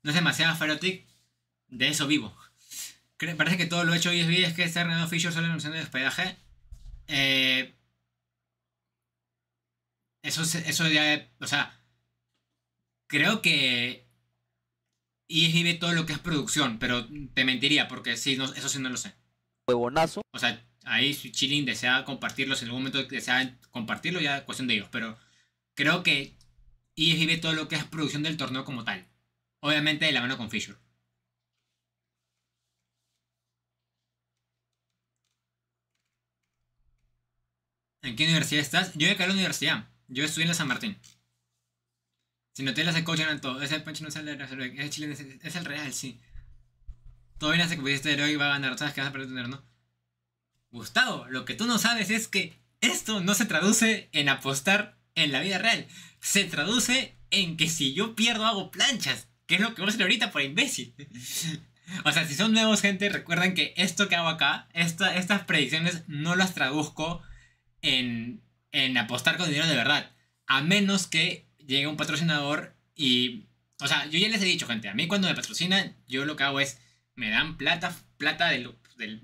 No es demasiado Farotic. de eso vivo. parece que todo lo hecho hoy es que ser este Renato Fisher solo en opción de despedaje. Eh, eso, eso ya. O sea. Creo que y escribe todo lo que es producción, pero te mentiría porque si no, eso sí no lo sé. O sea, ahí si Chilling desea compartirlo, si en algún momento desea compartirlo, ya es cuestión de ellos, pero creo que escribe todo lo que es producción del torneo como tal. Obviamente de la mano con Fisher. ¿En qué universidad estás? Yo de acá a la universidad. Yo estudié en la San Martín. Si no te las todo. Ese pancho no es el es el real, sí. Todo hace que pudiste héroe y va a ganar, sabes que vas a perder ¿no? Gustavo, lo que tú no sabes es que esto no se traduce en apostar en la vida real. Se traduce en que si yo pierdo hago planchas, que es lo que voy a hacer ahorita por imbécil. <laughs> o sea, si son nuevos gente, recuerden que esto que hago acá, estas predicciones no las traduzco en, en apostar con dinero de verdad. A menos que llega un patrocinador y, o sea, yo ya les he dicho, gente, a mí cuando me patrocinan, yo lo que hago es, me dan plata, plata del,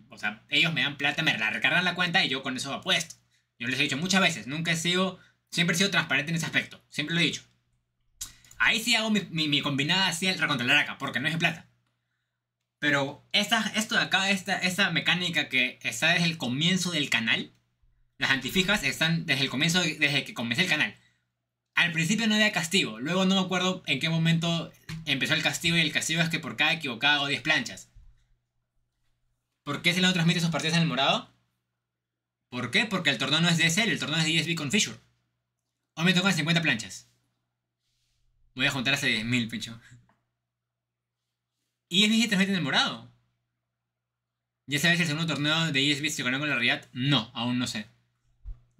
o sea, ellos me dan plata, me la recargan la cuenta y yo con eso apuesto. Yo les he dicho muchas veces, nunca he sido, siempre he sido transparente en ese aspecto, siempre lo he dicho. Ahí sí hago mi, combinada así al recontrolar acá, porque no es plata. Pero esta, esto de acá, esta, esta mecánica que está desde el comienzo del canal, las antifijas están desde el comienzo, desde que comencé el canal al principio no había castigo, luego no me acuerdo en qué momento empezó el castigo y el castigo es que por cada equivocado hago 10 planchas. ¿Por qué se le transmite esos partidos en el morado? ¿Por qué? Porque el torneo no es de DSL, el torneo es de ESB con Fisher. Hoy me tocan 50 planchas. Voy a juntar hasta 10.000, pincho. ¿Y ESB se transmite en el morado. ¿Ya sabes si el segundo torneo de ESB se ganó con la realidad, No, aún no sé.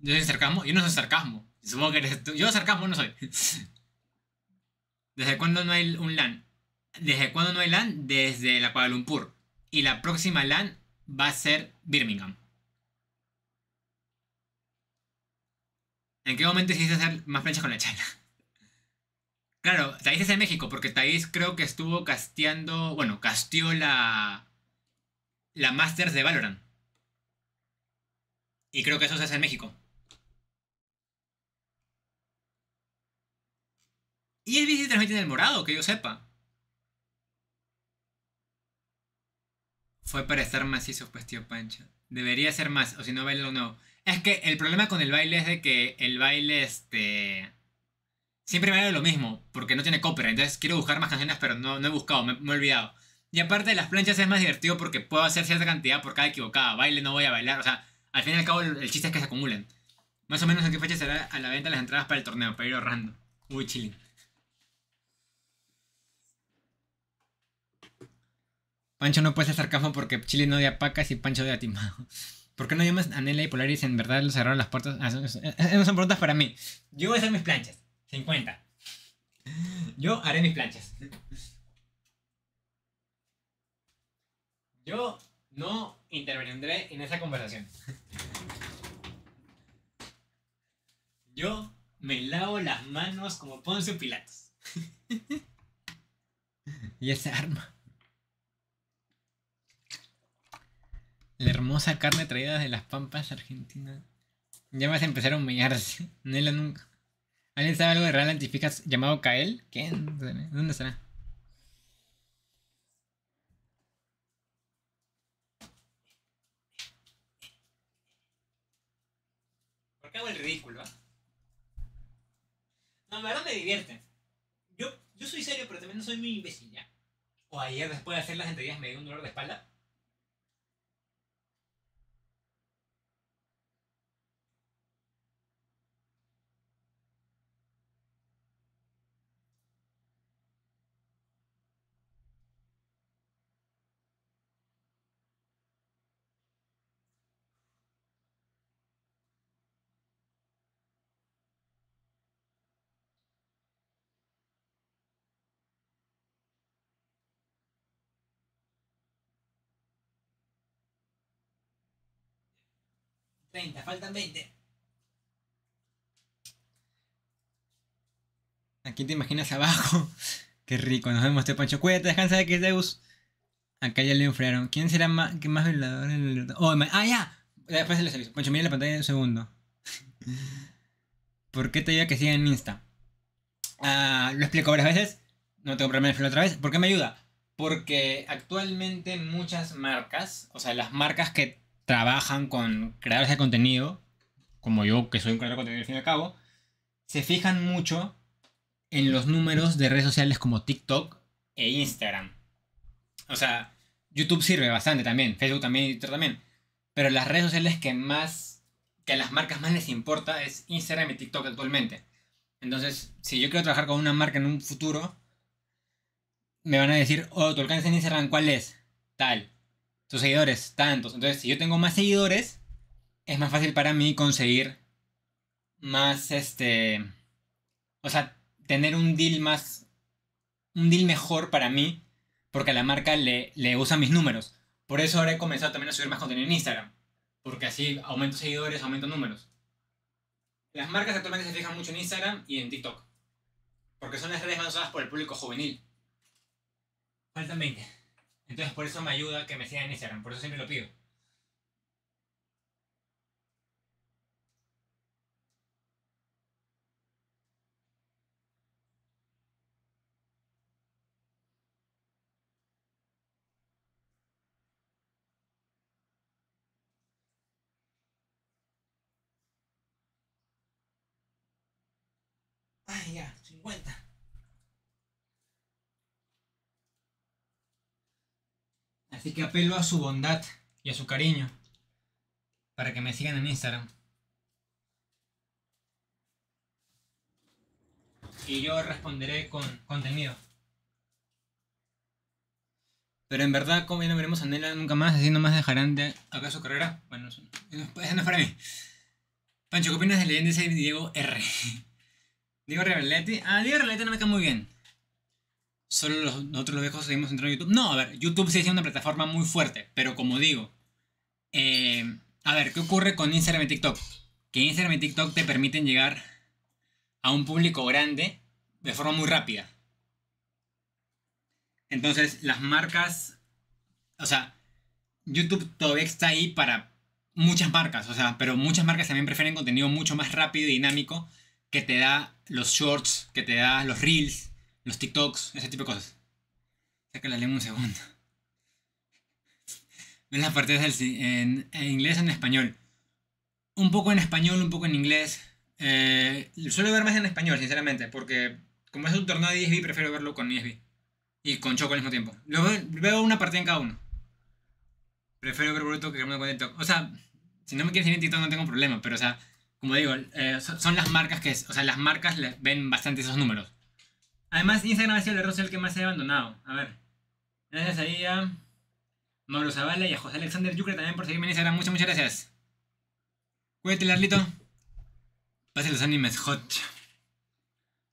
es soy sarcasmo? Yo no soy sarcasmo. Supongo que eres tú. Yo sarcasmo no soy. <laughs> ¿Desde cuándo no hay un LAN? ¿Desde cuándo no hay LAN? Desde la Kuala Lumpur. Y la próxima LAN va a ser Birmingham. ¿En qué momento hiciste hacer más flecha con la China? <laughs> Claro, Thaís es en México, porque Thaís creo que estuvo casteando. Bueno, casteó la. La Masters de Valorant. Y creo que eso se hace en México. Y el bici transmite en el morado, que yo sepa. Fue para estar macizo, pues tío Pancho. Debería ser más, o si no, baila o no. Es que el problema con el baile es de que el baile, este... Siempre me lo mismo, porque no tiene copyright. Entonces quiero buscar más canciones, pero no, no he buscado, me, he olvidado. Y aparte las planchas es más divertido porque puedo hacer cierta cantidad por cada equivocada. Baile no voy a bailar, o sea, al fin y al cabo el, chiste es que se acumulen. Más o menos en qué fecha será a la venta las entradas para el torneo, para ir ahorrando. Uy, chilling. Pancho no puede ser sarcasmo porque Chile no odia pacas y Pancho de timado. ¿Por qué no llamas a y Polaris en verdad los cerraron las puertas? Ah, no son, preguntas para mí. Yo voy a hacer mis planchas. 50. Yo haré mis planchas. Yo no intervendré en esa conversación. Yo me lavo las manos como Poncio Pilatos. <laughs> y esa arma. La hermosa carne traída de las pampas argentinas. Ya vas empezaron a humillarse. <laughs> Nela nunca. ¿Alguien sabe algo de Real Antifijas llamado Kael? ¿Quién? ¿Dónde será ¿Por qué hago el ridículo? ¿ah? No, la verdad me divierte. Yo, yo soy serio, pero también soy muy imbécil, ¿ya? O ayer después de hacer las entrevistas me dio un dolor de espalda. 30, faltan 20. Aquí te imaginas abajo. <laughs> Qué rico, nos vemos, te Pancho. Cuídate, descansa de es Deus. Acá ya le enfriaron. ¿Quién será más, que más violador? El... Oh, ah, ya. Después pues, se les aviso. Pancho, mira la pantalla de un segundo. <laughs> ¿Por qué te digo que siga en Insta? Ah, lo explico varias veces. No tengo problema en otra vez. ¿Por qué me ayuda? Porque actualmente muchas marcas, o sea, las marcas que trabajan con creadores de contenido, como yo que soy un creador de contenido al fin y al cabo, se fijan mucho en los números de redes sociales como TikTok e Instagram. O sea, YouTube sirve bastante también, Facebook también, Twitter también. Pero las redes sociales que más, que a las marcas más les importa es Instagram y TikTok actualmente. Entonces, si yo quiero trabajar con una marca en un futuro, me van a decir, oh, tu alcance en Instagram, ¿cuál es? Tal tus seguidores, tantos. Entonces, si yo tengo más seguidores, es más fácil para mí conseguir más, este, o sea, tener un deal más, un deal mejor para mí, porque a la marca le, le usa mis números. Por eso ahora he comenzado también a subir más contenido en Instagram, porque así aumento seguidores, aumento números. Las marcas actualmente se fijan mucho en Instagram y en TikTok, porque son las redes más usadas por el público juvenil. Faltan 20. Entonces por eso me ayuda que me sigan en Instagram, por eso siempre lo pido. ya, 50. Así que apelo a su bondad y a su cariño para que me sigan en Instagram. Y yo responderé con contenido. Pero en verdad, como ya no veremos a Nela nunca más, así nomás dejarán de acá su carrera. Bueno, eso no es para mí. Pancho, ¿qué opinas de Leyenda de Diego R? <laughs> Diego Reveletti. Ah, Diego Rebelletti no me cae muy bien solo nosotros los viejos seguimos entrando en YouTube. No, a ver, YouTube sigue siendo una plataforma muy fuerte, pero como digo, eh, a ver, ¿qué ocurre con Instagram y TikTok? Que Instagram y TikTok te permiten llegar a un público grande de forma muy rápida. Entonces, las marcas, o sea, YouTube todavía está ahí para muchas marcas, o sea, pero muchas marcas también prefieren contenido mucho más rápido y dinámico que te da los shorts, que te da los reels, los TikToks, ese tipo de cosas. que la lengua un segundo. <laughs> Ven las partidas en, en, inglés en español. Un poco en español, un poco en inglés. Eh, suelo ver más en español, sinceramente, porque como es un torneo de ESB, prefiero verlo con ESB. Y con Choco al mismo tiempo. veo, una partida en cada uno. Prefiero ver todo que verme con TikTok. O sea, si no me quieres ir en TikTok no tengo problema, pero o sea, como digo, eh, son, las marcas que, o sea, las marcas ven bastante esos números. Además, Instagram ha sido el error social que más ha abandonado. A ver. Gracias a a Mauro Zavala y a José Alexander Yucre también por seguirme en Instagram. Muchas, muchas gracias. Cuídate, Larlito. Pase los animes hot.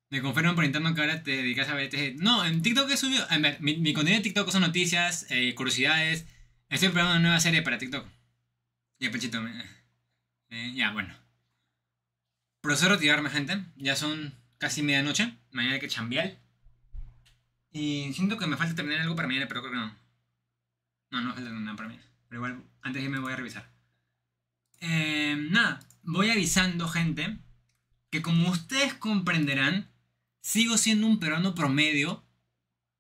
Me confirman por interno que ahora te dedicas a ver... No, en TikTok he subido. A ver, mi, contenido de TikTok son noticias, eh, curiosidades. Estoy preparando una nueva serie para TikTok. Ya, pechito. Eh, ya, bueno. Proceso retirarme, gente. Ya son casi medianoche. Mañana hay que chambear. Y siento que me falta terminar algo para mañana, pero creo que no. No, no falta nada para mañana. Pero igual, antes ya me voy a revisar. Em, nada, voy avisando, gente, que como ustedes comprenderán, sigo siendo un peruano promedio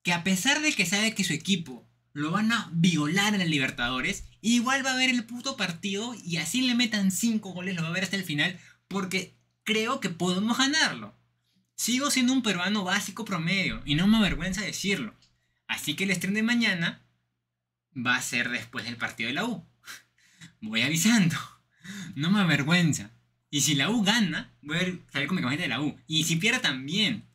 que a pesar de que sabe que su equipo lo van a violar en el Libertadores, igual va a ver el puto partido y así le metan 5 goles, lo va a ver hasta el final, porque creo que podemos ganarlo. Sigo siendo un peruano básico promedio y no me avergüenza decirlo. Así que el estreno de mañana va a ser después del partido de la U. <laughs> Voy avisando. No me avergüenza. Y si la U gana, voy a salir con mi camiseta de la U. Y si pierde también.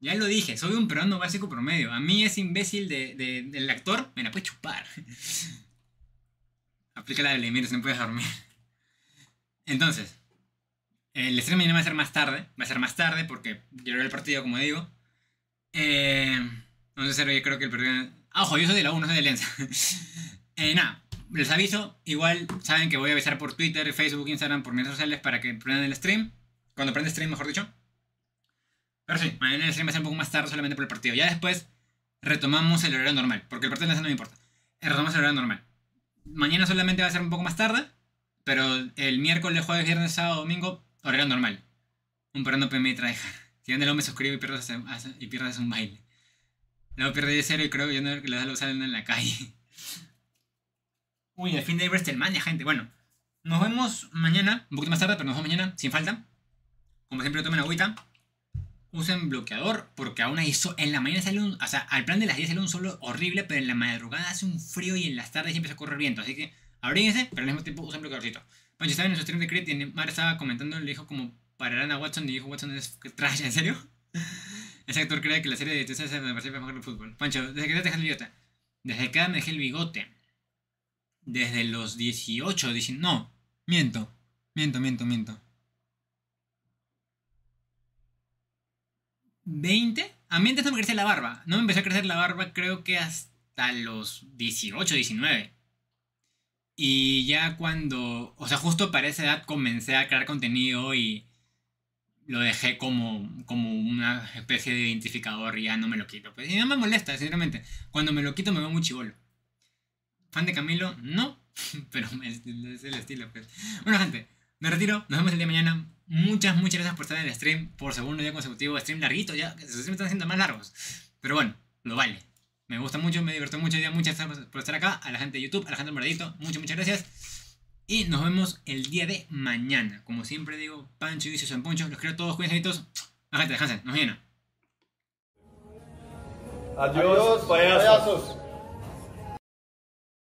Ya lo dije, soy un peruano básico promedio. A mí ese imbécil de, del actor me la puede chupar. <laughs> Aplica la de No se me puede dormir. Entonces, eh, el stream mañana va a ser más tarde. Va a ser más tarde porque yo el partido, como digo. Eh, sé si creo que el partido. Ah, ojo, yo soy de la 1, soy de Alianza. <laughs> Eh, nada, les aviso. Igual saben que voy a avisar por Twitter, Facebook, Instagram, por mis redes sociales para que prendan el stream. Cuando el stream, mejor dicho. Pero sí, mañana el stream va a ser un poco más tarde solamente por el partido. Ya después retomamos el horario normal, porque el partido de no me importa. Eh, retomamos el horario normal. Mañana solamente va a ser un poco más tarde, pero el miércoles, jueves, viernes, sábado, domingo Horrero normal. Un perrando PM trae. Si el hombre me suscribe y pierdes, y un baile. Luego pierde de cero y creo que ya no los salen en la calle. <laughs> Uy, el fin de WrestleMania, gente. Bueno, nos vemos mañana, un poquito más tarde, pero nos vemos mañana, sin falta. Como siempre, tomen agüita. Usen bloqueador, porque aún hay eso en la mañana sale un. O sea, al plan de las 10 sale un sol horrible, pero en la madrugada hace un frío y en las tardes empieza a correr viento. Así que abríguense, pero al mismo tiempo usen bloqueadorcito. Pancho pues estaba en el stream de crédito, y Mar estaba comentando, le dijo como pararán a Watson y dijo, Watson es traje, ¿en serio? <laughs> Ese actor cree que la serie de TS es la versión mejor del fútbol. Pancho, ¿desde que edad dejaste el bigote? Desde que me dejé el bigote. Desde los 18, 19... No, miento. Miento, miento, miento. ¿20? A mí antes no me crecía la barba. No me empezó a crecer la barba creo que hasta los 18, 19. Y ya cuando, o sea, justo para esa edad comencé a crear contenido y lo dejé como, como una especie de identificador y ya no me lo quito. Pues, y no me molesta, sinceramente. Cuando me lo quito me veo muy chivolo. ¿Fan de Camilo? No, <laughs> pero es el estilo, pues. Bueno, gente, me retiro. Nos vemos el día de mañana. Muchas, muchas gracias por estar en el stream. Por segundo día consecutivo, stream larguito ya. se están haciendo más largos. Pero bueno, lo vale. Me gusta mucho, me divertí mucho día. Muchas gracias por estar acá. A la gente de YouTube, a Alejandro Moradito, muchas, muchas gracias. Y nos vemos el día de mañana. Como siempre digo, Pancho y San Poncho, los quiero todos, cuídense, la Gente, Hansen, nos viene. Adiós, Adiós payasos.